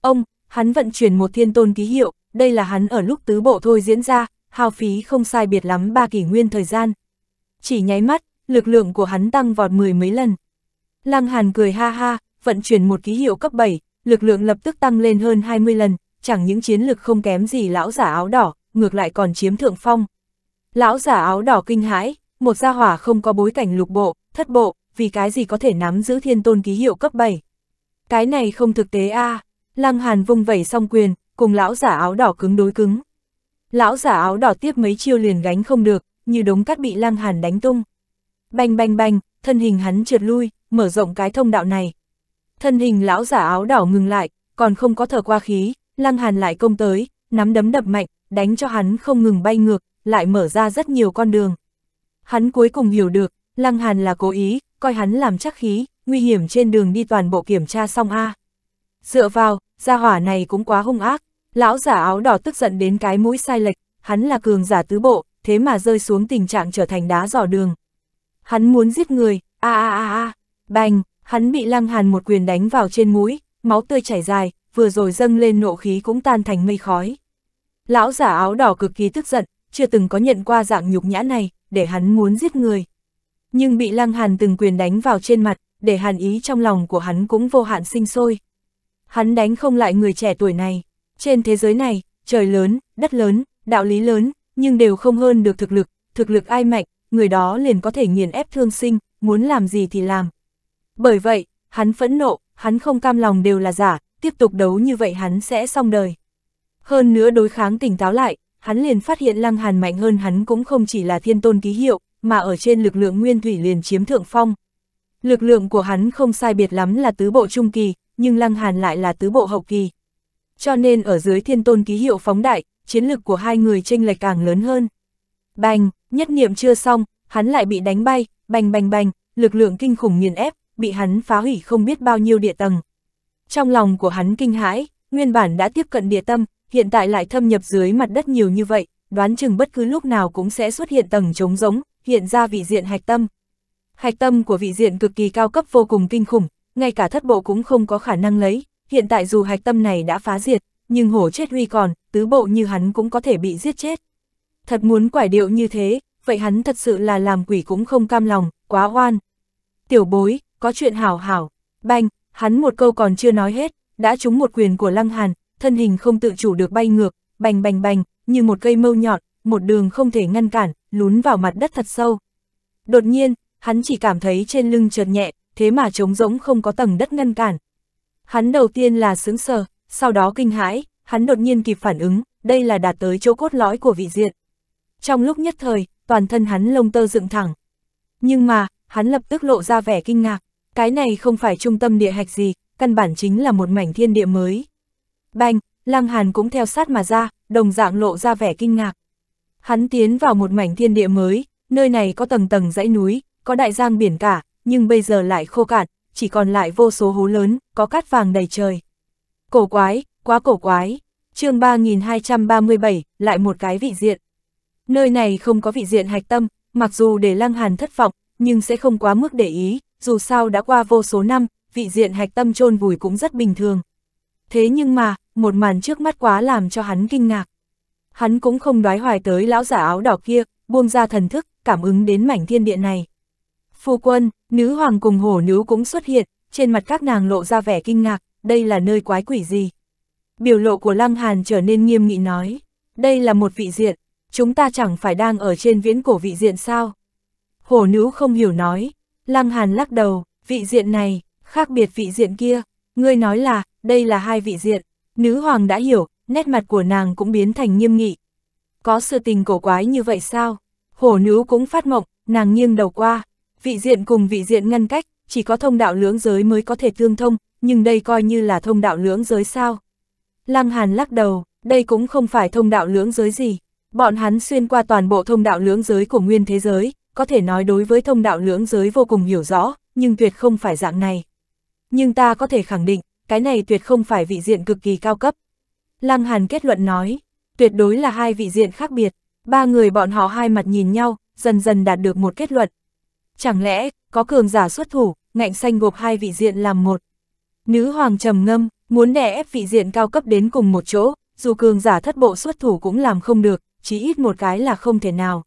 Ông, hắn vận chuyển một thiên tôn ký hiệu, đây là hắn ở lúc tứ bộ thôi diễn ra, hao phí không sai biệt lắm ba kỷ nguyên thời gian. Chỉ nháy mắt, lực lượng của hắn tăng vọt mười mấy lần. Lăng Hàn cười ha ha, vận chuyển một ký hiệu cấp 7, lực lượng lập tức tăng lên hơn 20 lần, chẳng những chiến lực không kém gì lão giả áo đỏ, ngược lại còn chiếm thượng phong. Lão giả áo đỏ kinh hãi, một gia hỏa không có bối cảnh lục bộ, thất bộ, vì cái gì có thể nắm giữ thiên tôn ký hiệu cấp 7. Cái này không thực tế a à. Lăng Hàn vung vẩy song quyền, cùng lão giả áo đỏ cứng đối cứng. Lão giả áo đỏ tiếp mấy chiêu liền gánh không được, như đống cát bị Lăng Hàn đánh tung. Bành bành bành, thân hình hắn trượt lui, mở rộng cái thông đạo này. Thân hình lão giả áo đỏ ngừng lại, còn không có thở qua khí, Lăng Hàn lại công tới, nắm đấm đập mạnh, đánh cho hắn không ngừng bay ngược, lại mở ra rất nhiều con đường. Hắn cuối cùng hiểu được, Lăng Hàn là cố ý, coi hắn làm chắc khí, nguy hiểm trên đường đi toàn bộ kiểm tra xong a. Dựa vào, gia hỏa này cũng quá hung ác, lão giả áo đỏ tức giận đến cái mũi sai lệch, hắn là cường giả tứ bộ, thế mà rơi xuống tình trạng trở thành đá dò đường. Hắn muốn giết người, a a a a, bành, hắn bị lăng hàn một quyền đánh vào trên mũi, máu tươi chảy dài, vừa rồi dâng lên nộ khí cũng tan thành mây khói. Lão giả áo đỏ cực kỳ tức giận, chưa từng có nhận qua dạng nhục nhã này, để hắn muốn giết người. Nhưng bị lăng hàn từng quyền đánh vào trên mặt, để hàn ý trong lòng của hắn cũng vô hạn sinh sôi hắn đánh không lại người trẻ tuổi này. Trên thế giới này, trời lớn, đất lớn, đạo lý lớn, nhưng đều không hơn được thực lực, thực lực ai mạnh, người đó liền có thể nghiền ép thương sinh, muốn làm gì thì làm. Bởi vậy, hắn phẫn nộ, hắn không cam lòng đều là giả, tiếp tục đấu như vậy hắn sẽ xong đời. Hơn nữa đối kháng tỉnh táo lại, hắn liền phát hiện Lăng Hàn mạnh hơn hắn cũng không chỉ là thiên tôn ký hiệu, mà ở trên lực lượng nguyên thủy liền chiếm thượng phong. Lực lượng của hắn không sai biệt lắm là tứ bộ trung kỳ, nhưng Lăng Hàn lại là tứ bộ hậu kỳ. Cho nên ở dưới thiên tôn ký hiệu phóng đại, chiến lực của hai người tranh lệch càng lớn hơn. Bành, nhất niệm chưa xong, hắn lại bị đánh bay, bành bành bành, lực lượng kinh khủng nghiền ép, bị hắn phá hủy không biết bao nhiêu địa tầng. Trong lòng của hắn kinh hãi, nguyên bản đã tiếp cận địa tâm, hiện tại lại thâm nhập dưới mặt đất nhiều như vậy, đoán chừng bất cứ lúc nào cũng sẽ xuất hiện tầng trống giống hiện ra vị diện hạch tâm. Hạch tâm của vị diện cực kỳ cao cấp vô cùng kinh khủng, ngay cả thất bộ cũng không có khả năng lấy, hiện tại dù hạch tâm này đã phá diệt, nhưng hổ chết huy còn, tứ bộ như hắn cũng có thể bị giết chết. Thật muốn quải điệu như thế, vậy hắn thật sự là làm quỷ cũng không cam lòng, quá oan. Tiểu bối, có chuyện hảo hảo, banh, hắn một câu còn chưa nói hết, đã trúng một quyền của Lăng Hàn, thân hình không tự chủ được bay ngược, bành bành bành, như một cây mâu nhọn, một đường không thể ngăn cản, lún vào mặt đất thật sâu. Đột nhiên, hắn chỉ cảm thấy trên lưng chợt nhẹ, thế mà trống rỗng không có tầng đất ngăn cản. Hắn đầu tiên là sướng sờ, sau đó kinh hãi, hắn đột nhiên kịp phản ứng, đây là đạt tới chỗ cốt lõi của vị diện Trong lúc nhất thời, toàn thân hắn lông tơ dựng thẳng. Nhưng mà, hắn lập tức lộ ra vẻ kinh ngạc, cái này không phải trung tâm địa hạch gì, căn bản chính là một mảnh thiên địa mới. Banh, Lăng Hàn cũng theo sát mà ra, đồng dạng lộ ra vẻ kinh ngạc. Hắn tiến vào một mảnh thiên địa mới, nơi này có tầng tầng dãy núi, có đại giang biển cả, nhưng bây giờ lại khô cạn, chỉ còn lại vô số hố lớn, có cát vàng đầy trời. Cổ quái, quá cổ quái. chương 3237, lại một cái vị diện. Nơi này không có vị diện hạch tâm, mặc dù để Lăng Hàn thất vọng, nhưng sẽ không quá mức để ý, dù sao đã qua vô số năm, vị diện hạch tâm chôn vùi cũng rất bình thường. Thế nhưng mà, một màn trước mắt quá làm cho hắn kinh ngạc. Hắn cũng không đoái hoài tới lão giả áo đỏ kia, buông ra thần thức, cảm ứng đến mảnh thiên địa này. Phu quân, nữ hoàng cùng hổ nữ cũng xuất hiện, trên mặt các nàng lộ ra vẻ kinh ngạc, đây là nơi quái quỷ gì? Biểu lộ của Lăng Hàn trở nên nghiêm nghị nói, đây là một vị diện, chúng ta chẳng phải đang ở trên viễn cổ vị diện sao? Hổ nữ không hiểu nói, Lăng Hàn lắc đầu, vị diện này, khác biệt vị diện kia, ngươi nói là, đây là hai vị diện, nữ hoàng đã hiểu, nét mặt của nàng cũng biến thành nghiêm nghị. Có sự tình cổ quái như vậy sao? Hổ nữ cũng phát mộng, nàng nghiêng đầu qua, vị diện cùng vị diện ngăn cách, chỉ có thông đạo lưỡng giới mới có thể tương thông, nhưng đây coi như là thông đạo lưỡng giới sao. Lăng Hàn lắc đầu, đây cũng không phải thông đạo lưỡng giới gì, bọn hắn xuyên qua toàn bộ thông đạo lưỡng giới của nguyên thế giới, có thể nói đối với thông đạo lưỡng giới vô cùng hiểu rõ, nhưng tuyệt không phải dạng này. Nhưng ta có thể khẳng định, cái này tuyệt không phải vị diện cực kỳ cao cấp. Lăng Hàn kết luận nói, tuyệt đối là hai vị diện khác biệt, ba người bọn họ hai mặt nhìn nhau, dần dần đạt được một kết luận, Chẳng lẽ, có cường giả xuất thủ, ngạnh xanh gộp hai vị diện làm một. Nữ hoàng trầm ngâm, muốn đè ép vị diện cao cấp đến cùng một chỗ, dù cường giả thất bộ xuất thủ cũng làm không được, chỉ ít một cái là không thể nào.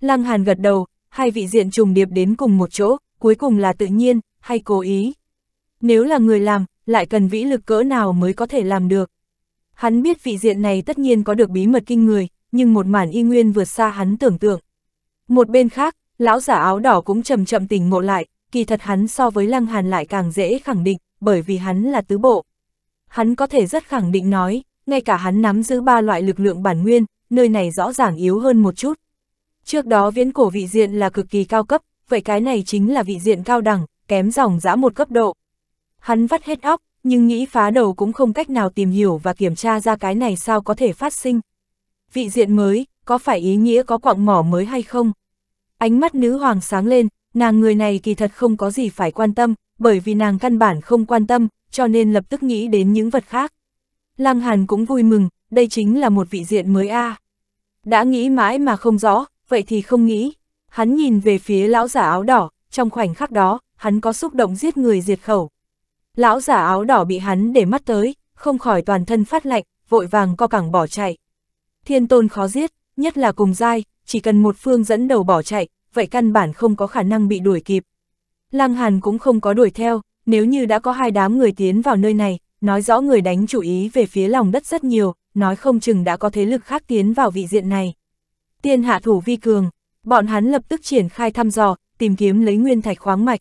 Lăng Hàn gật đầu, hai vị diện trùng điệp đến cùng một chỗ, cuối cùng là tự nhiên, hay cố ý. Nếu là người làm, lại cần vĩ lực cỡ nào mới có thể làm được. Hắn biết vị diện này tất nhiên có được bí mật kinh người, nhưng một màn y nguyên vượt xa hắn tưởng tượng. Một bên khác, Lão giả áo đỏ cũng chậm chậm tỉnh ngộ lại, kỳ thật hắn so với Lăng Hàn lại càng dễ khẳng định, bởi vì hắn là tứ bộ. Hắn có thể rất khẳng định nói, ngay cả hắn nắm giữ ba loại lực lượng bản nguyên, nơi này rõ ràng yếu hơn một chút. Trước đó viễn cổ vị diện là cực kỳ cao cấp, vậy cái này chính là vị diện cao đẳng, kém dòng dã một cấp độ. Hắn vắt hết óc, nhưng nghĩ phá đầu cũng không cách nào tìm hiểu và kiểm tra ra cái này sao có thể phát sinh. Vị diện mới, có phải ý nghĩa có quặng mỏ mới hay không? Ánh mắt nữ hoàng sáng lên, nàng người này kỳ thật không có gì phải quan tâm, bởi vì nàng căn bản không quan tâm, cho nên lập tức nghĩ đến những vật khác. Lăng Hàn cũng vui mừng, đây chính là một vị diện mới a. À. Đã nghĩ mãi mà không rõ, vậy thì không nghĩ. Hắn nhìn về phía lão giả áo đỏ, trong khoảnh khắc đó, hắn có xúc động giết người diệt khẩu. Lão giả áo đỏ bị hắn để mắt tới, không khỏi toàn thân phát lạnh, vội vàng co cẳng bỏ chạy. Thiên tôn khó giết, nhất là cùng dai, chỉ cần một phương dẫn đầu bỏ chạy, vậy căn bản không có khả năng bị đuổi kịp. Lăng Hàn cũng không có đuổi theo, nếu như đã có hai đám người tiến vào nơi này, nói rõ người đánh chủ ý về phía lòng đất rất nhiều, nói không chừng đã có thế lực khác tiến vào vị diện này. Tiên hạ thủ vi cường, bọn hắn lập tức triển khai thăm dò, tìm kiếm lấy nguyên thạch khoáng mạch.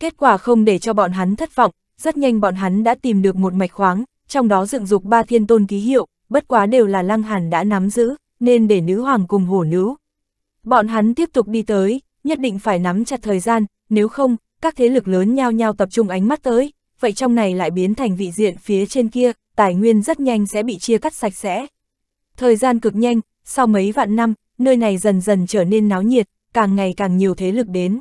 Kết quả không để cho bọn hắn thất vọng, rất nhanh bọn hắn đã tìm được một mạch khoáng, trong đó dựng dục ba thiên tôn ký hiệu, bất quá đều là Lăng Hàn đã nắm giữ, nên để nữ hoàng cùng hổ nữ. Bọn hắn tiếp tục đi tới, nhất định phải nắm chặt thời gian, nếu không, các thế lực lớn nhau nhau tập trung ánh mắt tới, vậy trong này lại biến thành vị diện phía trên kia, tài nguyên rất nhanh sẽ bị chia cắt sạch sẽ. Thời gian cực nhanh, sau mấy vạn năm, nơi này dần dần trở nên náo nhiệt, càng ngày càng nhiều thế lực đến.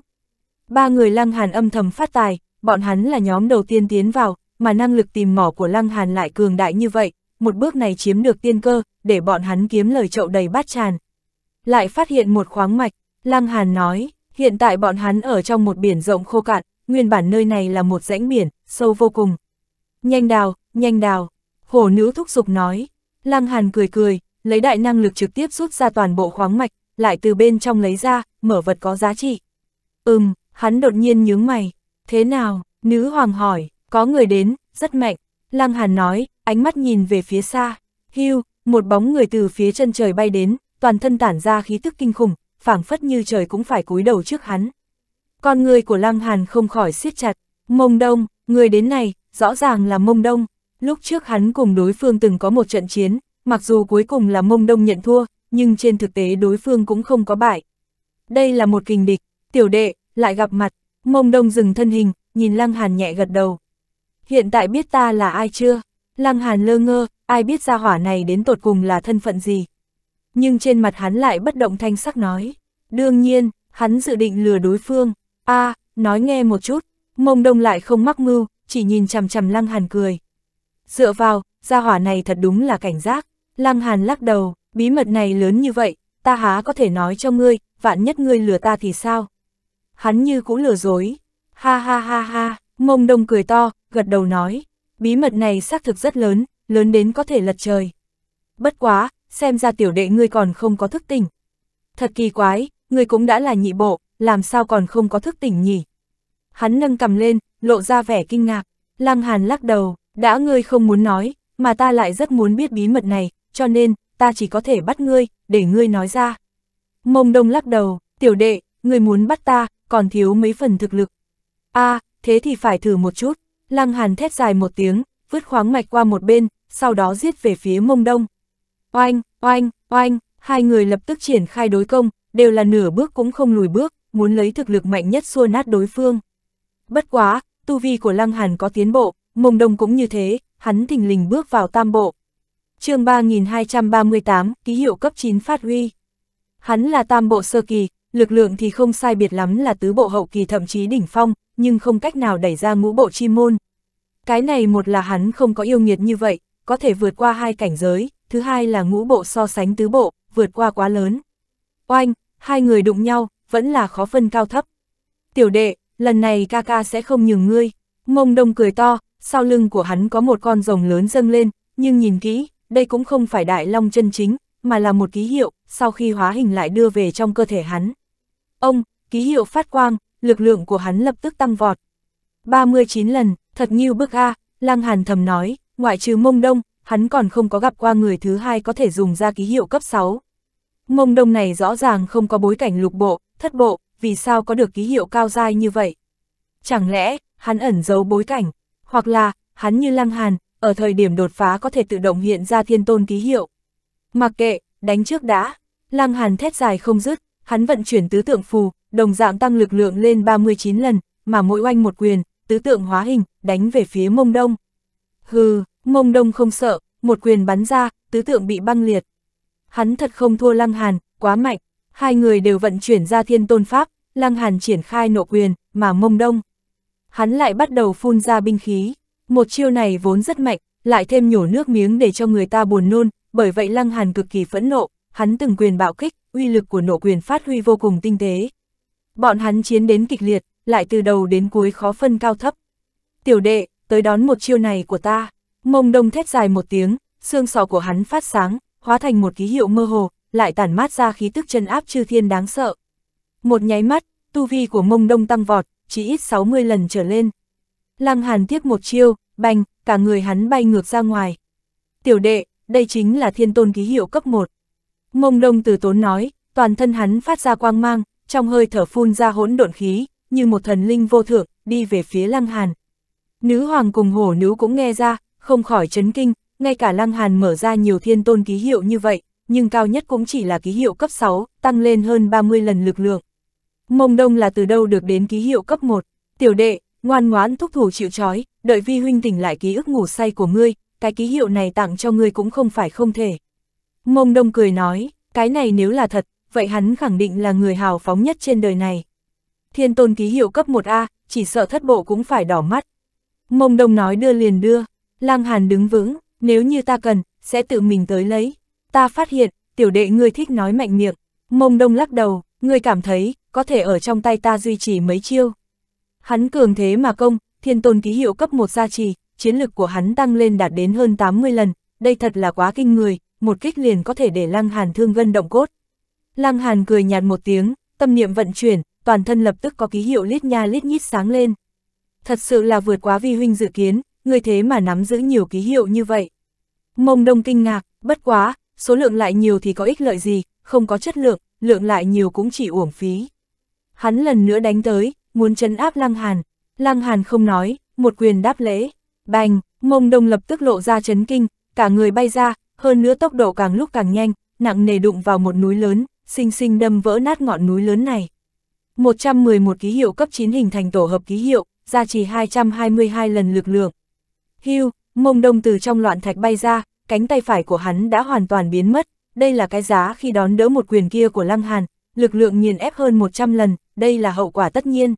Ba người Lăng Hàn âm thầm phát tài, bọn hắn là nhóm đầu tiên tiến vào, mà năng lực tìm mỏ của Lăng Hàn lại cường đại như vậy, một bước này chiếm được tiên cơ, để bọn hắn kiếm lời chậu đầy bát tràn. Lại phát hiện một khoáng mạch, Lăng Hàn nói, hiện tại bọn hắn ở trong một biển rộng khô cạn, nguyên bản nơi này là một rãnh biển, sâu vô cùng. Nhanh đào, nhanh đào, hổ nữ thúc giục nói, Lăng Hàn cười cười, lấy đại năng lực trực tiếp rút ra toàn bộ khoáng mạch, lại từ bên trong lấy ra, mở vật có giá trị. Ừm, hắn đột nhiên nhướng mày, thế nào, nữ hoàng hỏi, có người đến, rất mạnh, Lăng Hàn nói, ánh mắt nhìn về phía xa. Hưu, một bóng người từ phía chân trời bay đến, toàn thân tản ra khí tức kinh khủng, phảng phất như trời cũng phải cúi đầu trước hắn. Con người của Lăng Hàn không khỏi siết chặt, mông đông, người đến này, rõ ràng là mông đông. Lúc trước hắn cùng đối phương từng có một trận chiến, mặc dù cuối cùng là mông đông nhận thua, nhưng trên thực tế đối phương cũng không có bại. Đây là một kình địch, tiểu đệ, lại gặp mặt, mông đông dừng thân hình, nhìn Lăng Hàn nhẹ gật đầu hiện tại biết ta là ai chưa? Lăng Hàn lơ ngơ, ai biết ra hỏa này đến tột cùng là thân phận gì? Nhưng trên mặt hắn lại bất động thanh sắc nói. Đương nhiên, hắn dự định lừa đối phương. a à, nói nghe một chút, mông đông lại không mắc mưu, chỉ nhìn chằm chằm Lăng Hàn cười. Dựa vào, gia hỏa này thật đúng là cảnh giác. Lăng Hàn lắc đầu, bí mật này lớn như vậy, ta há có thể nói cho ngươi, vạn nhất ngươi lừa ta thì sao? Hắn như cũng lừa dối. Ha ha ha ha. Mông đông cười to, gật đầu nói, bí mật này xác thực rất lớn, lớn đến có thể lật trời. Bất quá, xem ra tiểu đệ ngươi còn không có thức tỉnh. Thật kỳ quái, ngươi cũng đã là nhị bộ, làm sao còn không có thức tỉnh nhỉ? Hắn nâng cầm lên, lộ ra vẻ kinh ngạc, lăng hàn lắc đầu, đã ngươi không muốn nói, mà ta lại rất muốn biết bí mật này, cho nên, ta chỉ có thể bắt ngươi, để ngươi nói ra. Mông đông lắc đầu, tiểu đệ, ngươi muốn bắt ta, còn thiếu mấy phần thực lực. a à, thế thì phải thử một chút. Lăng Hàn thét dài một tiếng, vứt khoáng mạch qua một bên, sau đó giết về phía mông đông. Oanh, oanh, oanh, hai người lập tức triển khai đối công, đều là nửa bước cũng không lùi bước, muốn lấy thực lực mạnh nhất xua nát đối phương. Bất quá, tu vi của Lăng Hàn có tiến bộ, mông đông cũng như thế, hắn thình lình bước vào tam bộ. chương 3238, ký hiệu cấp 9 phát huy. Hắn là tam bộ sơ kỳ, lực lượng thì không sai biệt lắm là tứ bộ hậu kỳ thậm chí đỉnh phong, nhưng không cách nào đẩy ra ngũ bộ chi môn. Cái này một là hắn không có yêu nghiệt như vậy, có thể vượt qua hai cảnh giới, thứ hai là ngũ bộ so sánh tứ bộ, vượt qua quá lớn. Oanh, hai người đụng nhau, vẫn là khó phân cao thấp. Tiểu đệ, lần này ca ca sẽ không nhường ngươi. Mông đông cười to, sau lưng của hắn có một con rồng lớn dâng lên, nhưng nhìn kỹ, đây cũng không phải đại long chân chính, mà là một ký hiệu, sau khi hóa hình lại đưa về trong cơ thể hắn. Ông, ký hiệu phát quang, lực lượng của hắn lập tức tăng vọt. 39 lần, thật nghiêu bức A, Lăng Hàn thầm nói, ngoại trừ mông đông, hắn còn không có gặp qua người thứ hai có thể dùng ra ký hiệu cấp 6. Mông đông này rõ ràng không có bối cảnh lục bộ, thất bộ, vì sao có được ký hiệu cao dai như vậy? Chẳng lẽ, hắn ẩn giấu bối cảnh, hoặc là, hắn như Lăng Hàn, ở thời điểm đột phá có thể tự động hiện ra thiên tôn ký hiệu. Mặc kệ, đánh trước đã, Lăng Hàn thét dài không dứt, hắn vận chuyển tứ tượng phù, đồng dạng tăng lực lượng lên 39 lần, mà mỗi oanh một quyền, tứ tượng hóa hình, đánh về phía mông đông. Hừ, mông đông không sợ, một quyền bắn ra, tứ tượng bị băng liệt. Hắn thật không thua Lăng Hàn, quá mạnh, hai người đều vận chuyển ra thiên tôn pháp, Lăng Hàn triển khai nộ quyền, mà mông đông. Hắn lại bắt đầu phun ra binh khí, một chiêu này vốn rất mạnh, lại thêm nhổ nước miếng để cho người ta buồn nôn, bởi vậy Lăng Hàn cực kỳ phẫn nộ, hắn từng quyền bạo kích, uy lực của nộ quyền phát huy vô cùng tinh tế. Bọn hắn chiến đến kịch liệt, lại từ đầu đến cuối khó phân cao thấp. Tiểu đệ, tới đón một chiêu này của ta. Mông đông thét dài một tiếng, xương sọ của hắn phát sáng, hóa thành một ký hiệu mơ hồ, lại tản mát ra khí tức chân áp chư thiên đáng sợ. Một nháy mắt, tu vi của mông đông tăng vọt, chỉ ít 60 lần trở lên. Lăng hàn tiếp một chiêu, bành, cả người hắn bay ngược ra ngoài. Tiểu đệ, đây chính là thiên tôn ký hiệu cấp 1. Mông đông từ tốn nói, toàn thân hắn phát ra quang mang, trong hơi thở phun ra hỗn độn khí, như một thần linh vô thượng, đi về phía Lăng Hàn. Nữ hoàng cùng hổ nữ cũng nghe ra, không khỏi chấn kinh, ngay cả Lăng Hàn mở ra nhiều thiên tôn ký hiệu như vậy, nhưng cao nhất cũng chỉ là ký hiệu cấp 6, tăng lên hơn 30 lần lực lượng. Mông Đông là từ đâu được đến ký hiệu cấp 1, tiểu đệ, ngoan ngoãn thúc thủ chịu trói, đợi vi huynh tỉnh lại ký ức ngủ say của ngươi, cái ký hiệu này tặng cho ngươi cũng không phải không thể. Mông Đông cười nói, cái này nếu là thật, vậy hắn khẳng định là người hào phóng nhất trên đời này. Thiên tôn ký hiệu cấp 1A, chỉ sợ thất bộ cũng phải đỏ mắt. Mông đông nói đưa liền đưa, lang hàn đứng vững, nếu như ta cần, sẽ tự mình tới lấy. Ta phát hiện, tiểu đệ ngươi thích nói mạnh miệng, mông đông lắc đầu, ngươi cảm thấy, có thể ở trong tay ta duy trì mấy chiêu. Hắn cường thế mà công, thiên tôn ký hiệu cấp 1 gia trì, chiến lực của hắn tăng lên đạt đến hơn 80 lần, đây thật là quá kinh người, một kích liền có thể để lăng hàn thương gân động cốt. Lăng Hàn cười nhạt một tiếng, tâm niệm vận chuyển, toàn thân lập tức có ký hiệu lít nha lít nhít sáng lên. Thật sự là vượt quá vi huynh dự kiến, người thế mà nắm giữ nhiều ký hiệu như vậy. Mông đông kinh ngạc, bất quá, số lượng lại nhiều thì có ích lợi gì, không có chất lượng, lượng lại nhiều cũng chỉ uổng phí. Hắn lần nữa đánh tới, muốn chấn áp Lăng Hàn. Lăng Hàn không nói, một quyền đáp lễ. Bành, mông đông lập tức lộ ra chấn kinh, cả người bay ra, hơn nữa tốc độ càng lúc càng nhanh, nặng nề đụng vào một núi lớn, sinh sinh đâm vỡ nát ngọn núi lớn này. 111 ký hiệu cấp 9 hình thành tổ hợp ký hiệu, gia trì 222 lần lực lượng. Hưu, mông đông từ trong loạn thạch bay ra, cánh tay phải của hắn đã hoàn toàn biến mất, đây là cái giá khi đón đỡ một quyền kia của Lăng Hàn, lực lượng nghiền ép hơn 100 lần, đây là hậu quả tất nhiên.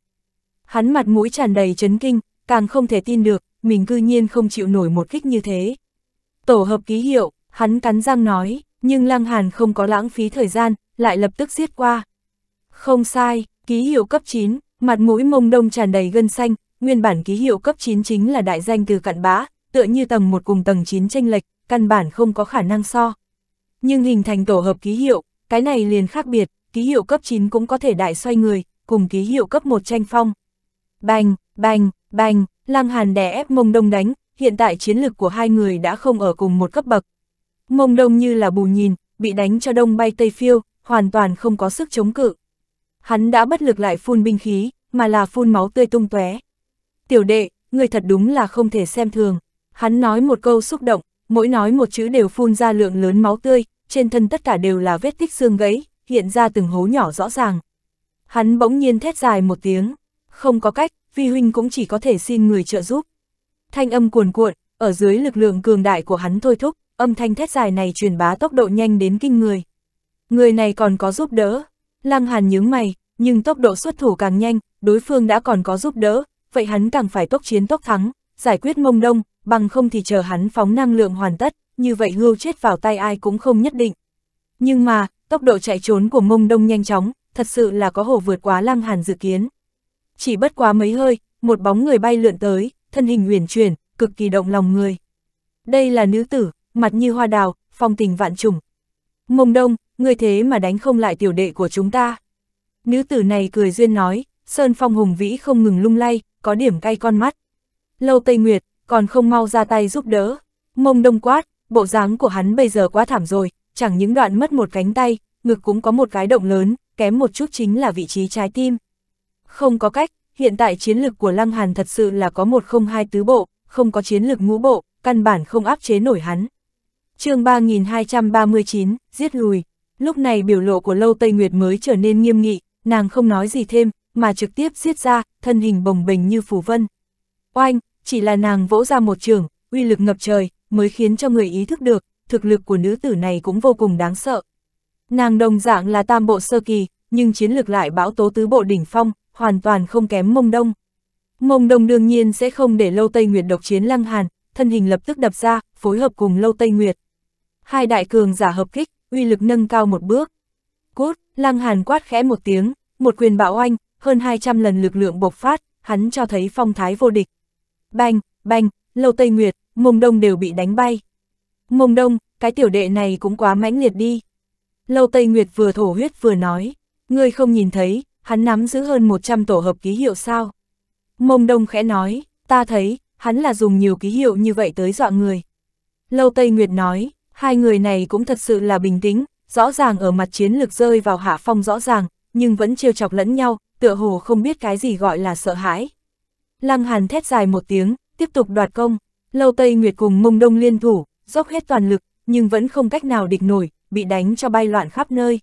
Hắn mặt mũi tràn đầy chấn kinh, càng không thể tin được, mình cư nhiên không chịu nổi một kích như thế. Tổ hợp ký hiệu, hắn cắn răng nói, nhưng Lăng Hàn không có lãng phí thời gian, lại lập tức giết qua. Không sai, ký hiệu cấp 9, mặt mũi mông đông tràn đầy gân xanh, nguyên bản ký hiệu cấp 9 chính là đại danh từ cặn bã, tựa như tầng 1 cùng tầng 9 tranh lệch, căn bản không có khả năng so. Nhưng hình thành tổ hợp ký hiệu, cái này liền khác biệt, ký hiệu cấp 9 cũng có thể đại xoay người, cùng ký hiệu cấp 1 tranh phong. Bành, bành, bành, lang hàn đè ép mông đông đánh, hiện tại chiến lực của hai người đã không ở cùng một cấp bậc. Mông đông như là bù nhìn, bị đánh cho đông bay tây phiêu, hoàn toàn không có sức chống cự. Hắn đã bất lực lại phun binh khí, mà là phun máu tươi tung tóe. Tiểu đệ, người thật đúng là không thể xem thường. Hắn nói một câu xúc động, mỗi nói một chữ đều phun ra lượng lớn máu tươi, trên thân tất cả đều là vết tích xương gãy, hiện ra từng hố nhỏ rõ ràng. Hắn bỗng nhiên thét dài một tiếng, không có cách, vi huynh cũng chỉ có thể xin người trợ giúp. Thanh âm cuồn cuộn, ở dưới lực lượng cường đại của hắn thôi thúc, âm thanh thét dài này truyền bá tốc độ nhanh đến kinh người. Người này còn có giúp đỡ. Lăng Hàn nhướng mày, nhưng tốc độ xuất thủ càng nhanh, đối phương đã còn có giúp đỡ, vậy hắn càng phải tốc chiến tốc thắng, giải quyết mông đông, bằng không thì chờ hắn phóng năng lượng hoàn tất, như vậy hưu chết vào tay ai cũng không nhất định. Nhưng mà, tốc độ chạy trốn của mông đông nhanh chóng, thật sự là có hồ vượt quá Lăng Hàn dự kiến. Chỉ bất quá mấy hơi, một bóng người bay lượn tới, thân hình uyển chuyển, cực kỳ động lòng người. Đây là nữ tử, mặt như hoa đào, phong tình vạn trùng. Mông đông, ngươi thế mà đánh không lại tiểu đệ của chúng ta. Nữ tử này cười duyên nói, Sơn Phong hùng vĩ không ngừng lung lay, có điểm cay con mắt. Lâu Tây Nguyệt, còn không mau ra tay giúp đỡ. Mông đông quát, bộ dáng của hắn bây giờ quá thảm rồi, chẳng những đoạn mất một cánh tay, ngực cũng có một cái động lớn, kém một chút chính là vị trí trái tim. Không có cách, hiện tại chiến lực của Lăng Hàn thật sự là có một không hai tứ bộ, không có chiến lực ngũ bộ, căn bản không áp chế nổi hắn. chương 3239, giết lùi. Lúc này biểu lộ của Lâu Tây Nguyệt mới trở nên nghiêm nghị, nàng không nói gì thêm, mà trực tiếp giết ra, thân hình bồng bềnh như phù vân. Oanh, chỉ là nàng vỗ ra một trường, uy lực ngập trời, mới khiến cho người ý thức được, thực lực của nữ tử này cũng vô cùng đáng sợ. Nàng đồng dạng là tam bộ sơ kỳ, nhưng chiến lược lại bão tố tứ bộ đỉnh phong, hoàn toàn không kém mông đông. Mông đông đương nhiên sẽ không để Lâu Tây Nguyệt độc chiến lăng hàn, thân hình lập tức đập ra, phối hợp cùng Lâu Tây Nguyệt. Hai đại cường giả hợp kích, uy lực nâng cao một bước. Cút, Lăng Hàn quát khẽ một tiếng, một quyền bạo oanh, hơn 200 lần lực lượng bộc phát, hắn cho thấy phong thái vô địch. Bành, bành, Lâu Tây Nguyệt, Mông Đông đều bị đánh bay. Mông Đông, cái tiểu đệ này cũng quá mãnh liệt đi. Lâu Tây Nguyệt vừa thổ huyết vừa nói, ngươi không nhìn thấy, hắn nắm giữ hơn 100 tổ hợp ký hiệu sao. Mông Đông khẽ nói, ta thấy, hắn là dùng nhiều ký hiệu như vậy tới dọa người. Lâu Tây Nguyệt nói, Hai người này cũng thật sự là bình tĩnh, rõ ràng ở mặt chiến lược rơi vào hạ phong rõ ràng, nhưng vẫn trêu chọc lẫn nhau, tựa hồ không biết cái gì gọi là sợ hãi. Lăng Hàn thét dài một tiếng, tiếp tục đoạt công, Lâu Tây Nguyệt cùng Mông Đông liên thủ, dốc hết toàn lực, nhưng vẫn không cách nào địch nổi, bị đánh cho bay loạn khắp nơi.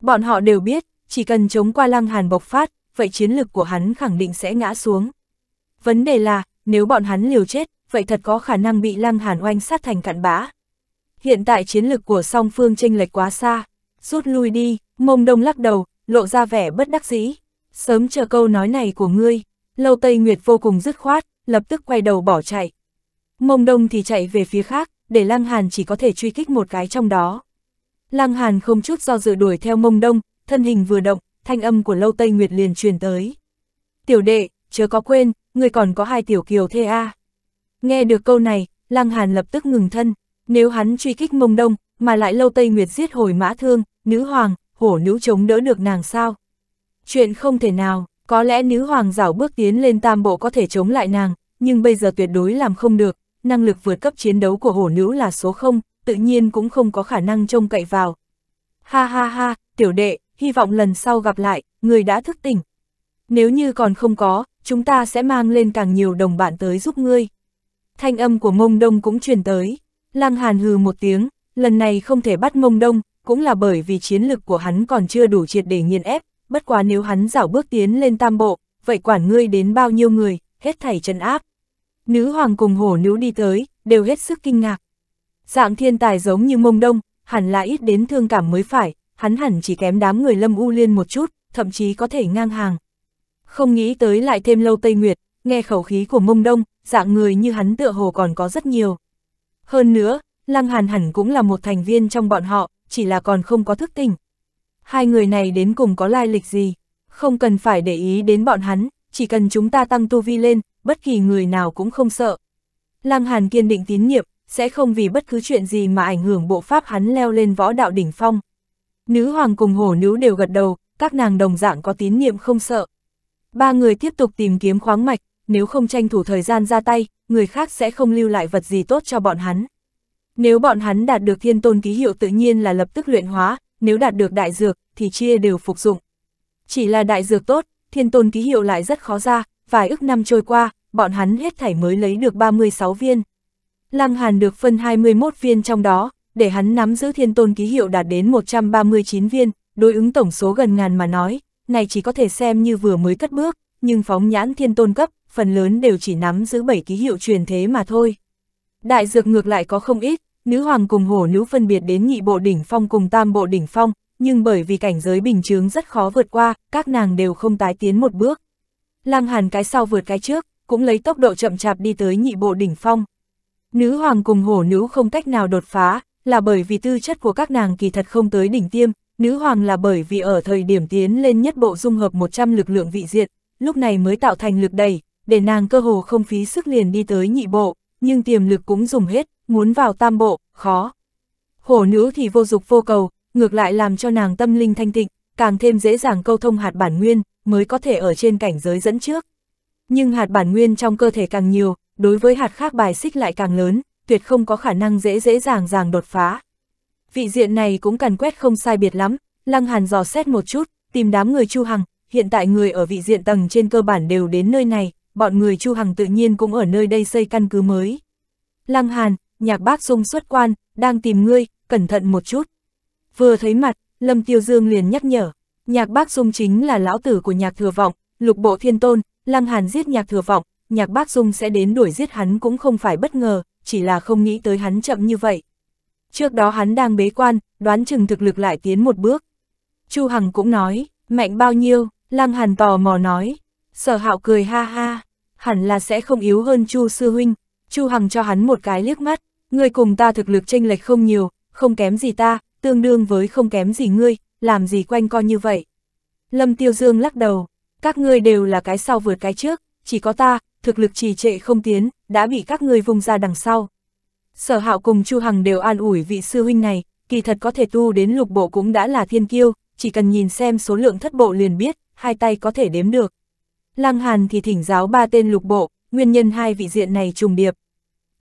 Bọn họ đều biết, chỉ cần chống qua Lăng Hàn bộc phát, vậy chiến lực của hắn khẳng định sẽ ngã xuống. Vấn đề là, nếu bọn hắn liều chết, vậy thật có khả năng bị Lăng Hàn oanh sát thành cặn bã hiện tại chiến lực của song phương tranh lệch quá xa, rút lui đi, mông đông lắc đầu, lộ ra vẻ bất đắc dĩ. Sớm chờ câu nói này của ngươi, Lâu Tây Nguyệt vô cùng dứt khoát, lập tức quay đầu bỏ chạy. Mông đông thì chạy về phía khác, để Lăng Hàn chỉ có thể truy kích một cái trong đó. Lăng Hàn không chút do dự đuổi theo mông đông, thân hình vừa động, thanh âm của Lâu Tây Nguyệt liền truyền tới. Tiểu đệ, chớ có quên, người còn có hai tiểu kiều thê a. Nghe được câu này, Lăng Hàn lập tức ngừng thân, nếu hắn truy kích mông đông, mà lại lâu Tây Nguyệt giết hồi mã thương, nữ hoàng, hổ nữ chống đỡ được nàng sao? Chuyện không thể nào, có lẽ nữ hoàng rảo bước tiến lên tam bộ có thể chống lại nàng, nhưng bây giờ tuyệt đối làm không được, năng lực vượt cấp chiến đấu của hổ nữ là số 0, tự nhiên cũng không có khả năng trông cậy vào. Ha ha ha, tiểu đệ, hy vọng lần sau gặp lại, người đã thức tỉnh. Nếu như còn không có, chúng ta sẽ mang lên càng nhiều đồng bạn tới giúp ngươi. Thanh âm của mông đông cũng truyền tới. Lăng Hàn hừ một tiếng, lần này không thể bắt mông đông, cũng là bởi vì chiến lực của hắn còn chưa đủ triệt để nghiền ép, bất quá nếu hắn dảo bước tiến lên tam bộ, vậy quản ngươi đến bao nhiêu người, hết thảy chân áp. Nữ hoàng cùng hổ nữ đi tới, đều hết sức kinh ngạc. Dạng thiên tài giống như mông đông, hẳn là ít đến thương cảm mới phải, hắn hẳn chỉ kém đám người lâm u liên một chút, thậm chí có thể ngang hàng. Không nghĩ tới lại thêm lâu Tây Nguyệt, nghe khẩu khí của mông đông, dạng người như hắn tựa hồ còn có rất nhiều. Hơn nữa, Lăng Hàn hẳn cũng là một thành viên trong bọn họ, chỉ là còn không có thức tỉnh. Hai người này đến cùng có lai lịch gì? Không cần phải để ý đến bọn hắn, chỉ cần chúng ta tăng tu vi lên, bất kỳ người nào cũng không sợ. Lăng Hàn kiên định tín nhiệm, sẽ không vì bất cứ chuyện gì mà ảnh hưởng bộ pháp hắn leo lên võ đạo đỉnh phong. Nữ hoàng cùng hổ nữ đều gật đầu, các nàng đồng dạng có tín nhiệm không sợ. Ba người tiếp tục tìm kiếm khoáng mạch, nếu không tranh thủ thời gian ra tay, người khác sẽ không lưu lại vật gì tốt cho bọn hắn. Nếu bọn hắn đạt được thiên tôn ký hiệu tự nhiên là lập tức luyện hóa, nếu đạt được đại dược, thì chia đều phục dụng. Chỉ là đại dược tốt, thiên tôn ký hiệu lại rất khó ra, vài ức năm trôi qua, bọn hắn hết thảy mới lấy được 36 viên. Lăng Hàn được phân 21 viên trong đó, để hắn nắm giữ thiên tôn ký hiệu đạt đến 139 viên, đối ứng tổng số gần ngàn mà nói, này chỉ có thể xem như vừa mới cất bước, nhưng phóng nhãn thiên tôn cấp, phần lớn đều chỉ nắm giữ bảy ký hiệu truyền thế mà thôi. Đại dược ngược lại có không ít, nữ hoàng cùng hổ nữ phân biệt đến nhị bộ đỉnh phong cùng tam bộ đỉnh phong, nhưng bởi vì cảnh giới bình chướng rất khó vượt qua, các nàng đều không tái tiến một bước. Lăng hàn cái sau vượt cái trước, cũng lấy tốc độ chậm chạp đi tới nhị bộ đỉnh phong. Nữ hoàng cùng hổ nữ không cách nào đột phá, là bởi vì tư chất của các nàng kỳ thật không tới đỉnh tiêm, nữ hoàng là bởi vì ở thời điểm tiến lên nhất bộ dung hợp 100 lực lượng vị diện, lúc này mới tạo thành lực đầy, để nàng cơ hồ không phí sức liền đi tới nhị bộ, nhưng tiềm lực cũng dùng hết, muốn vào tam bộ, khó. Hổ nữ thì vô dục vô cầu, ngược lại làm cho nàng tâm linh thanh tịnh, càng thêm dễ dàng câu thông hạt bản nguyên, mới có thể ở trên cảnh giới dẫn trước. Nhưng hạt bản nguyên trong cơ thể càng nhiều, đối với hạt khác bài xích lại càng lớn, tuyệt không có khả năng dễ dễ dàng dàng đột phá. Vị diện này cũng cần quét không sai biệt lắm, Lăng Hàn dò xét một chút, tìm đám người Chu Hằng, hiện tại người ở vị diện tầng trên cơ bản đều đến nơi này, bọn người Chu Hằng tự nhiên cũng ở nơi đây xây căn cứ mới. Lăng Hàn, nhạc bác Dung xuất quan, đang tìm ngươi, cẩn thận một chút. Vừa thấy mặt, Lâm Tiêu Dương liền nhắc nhở, nhạc bác Dung chính là lão tử của nhạc thừa vọng, lục bộ thiên tôn, Lăng Hàn giết nhạc thừa vọng, nhạc bác Dung sẽ đến đuổi giết hắn cũng không phải bất ngờ, chỉ là không nghĩ tới hắn chậm như vậy. Trước đó hắn đang bế quan, đoán chừng thực lực lại tiến một bước. Chu Hằng cũng nói, mạnh bao nhiêu, Lăng Hàn tò mò nói, sở hạo cười ha ha, hẳn là sẽ không yếu hơn Chu Sư Huynh. Chu Hằng cho hắn một cái liếc mắt, ngươi cùng ta thực lực chênh lệch không nhiều, không kém gì ta, tương đương với không kém gì ngươi, làm gì quanh co như vậy. Lâm Tiêu Dương lắc đầu, các ngươi đều là cái sau vượt cái trước, chỉ có ta, thực lực trì trệ không tiến, đã bị các ngươi vùng ra đằng sau. Sở hạo cùng Chu Hằng đều an ủi vị sư huynh này, kỳ thật có thể tu đến lục bộ cũng đã là thiên kiêu, chỉ cần nhìn xem số lượng thất bộ liền biết, hai tay có thể đếm được. Lăng Hàn thì thỉnh giáo ba tên lục bộ, nguyên nhân hai vị diện này trùng điệp,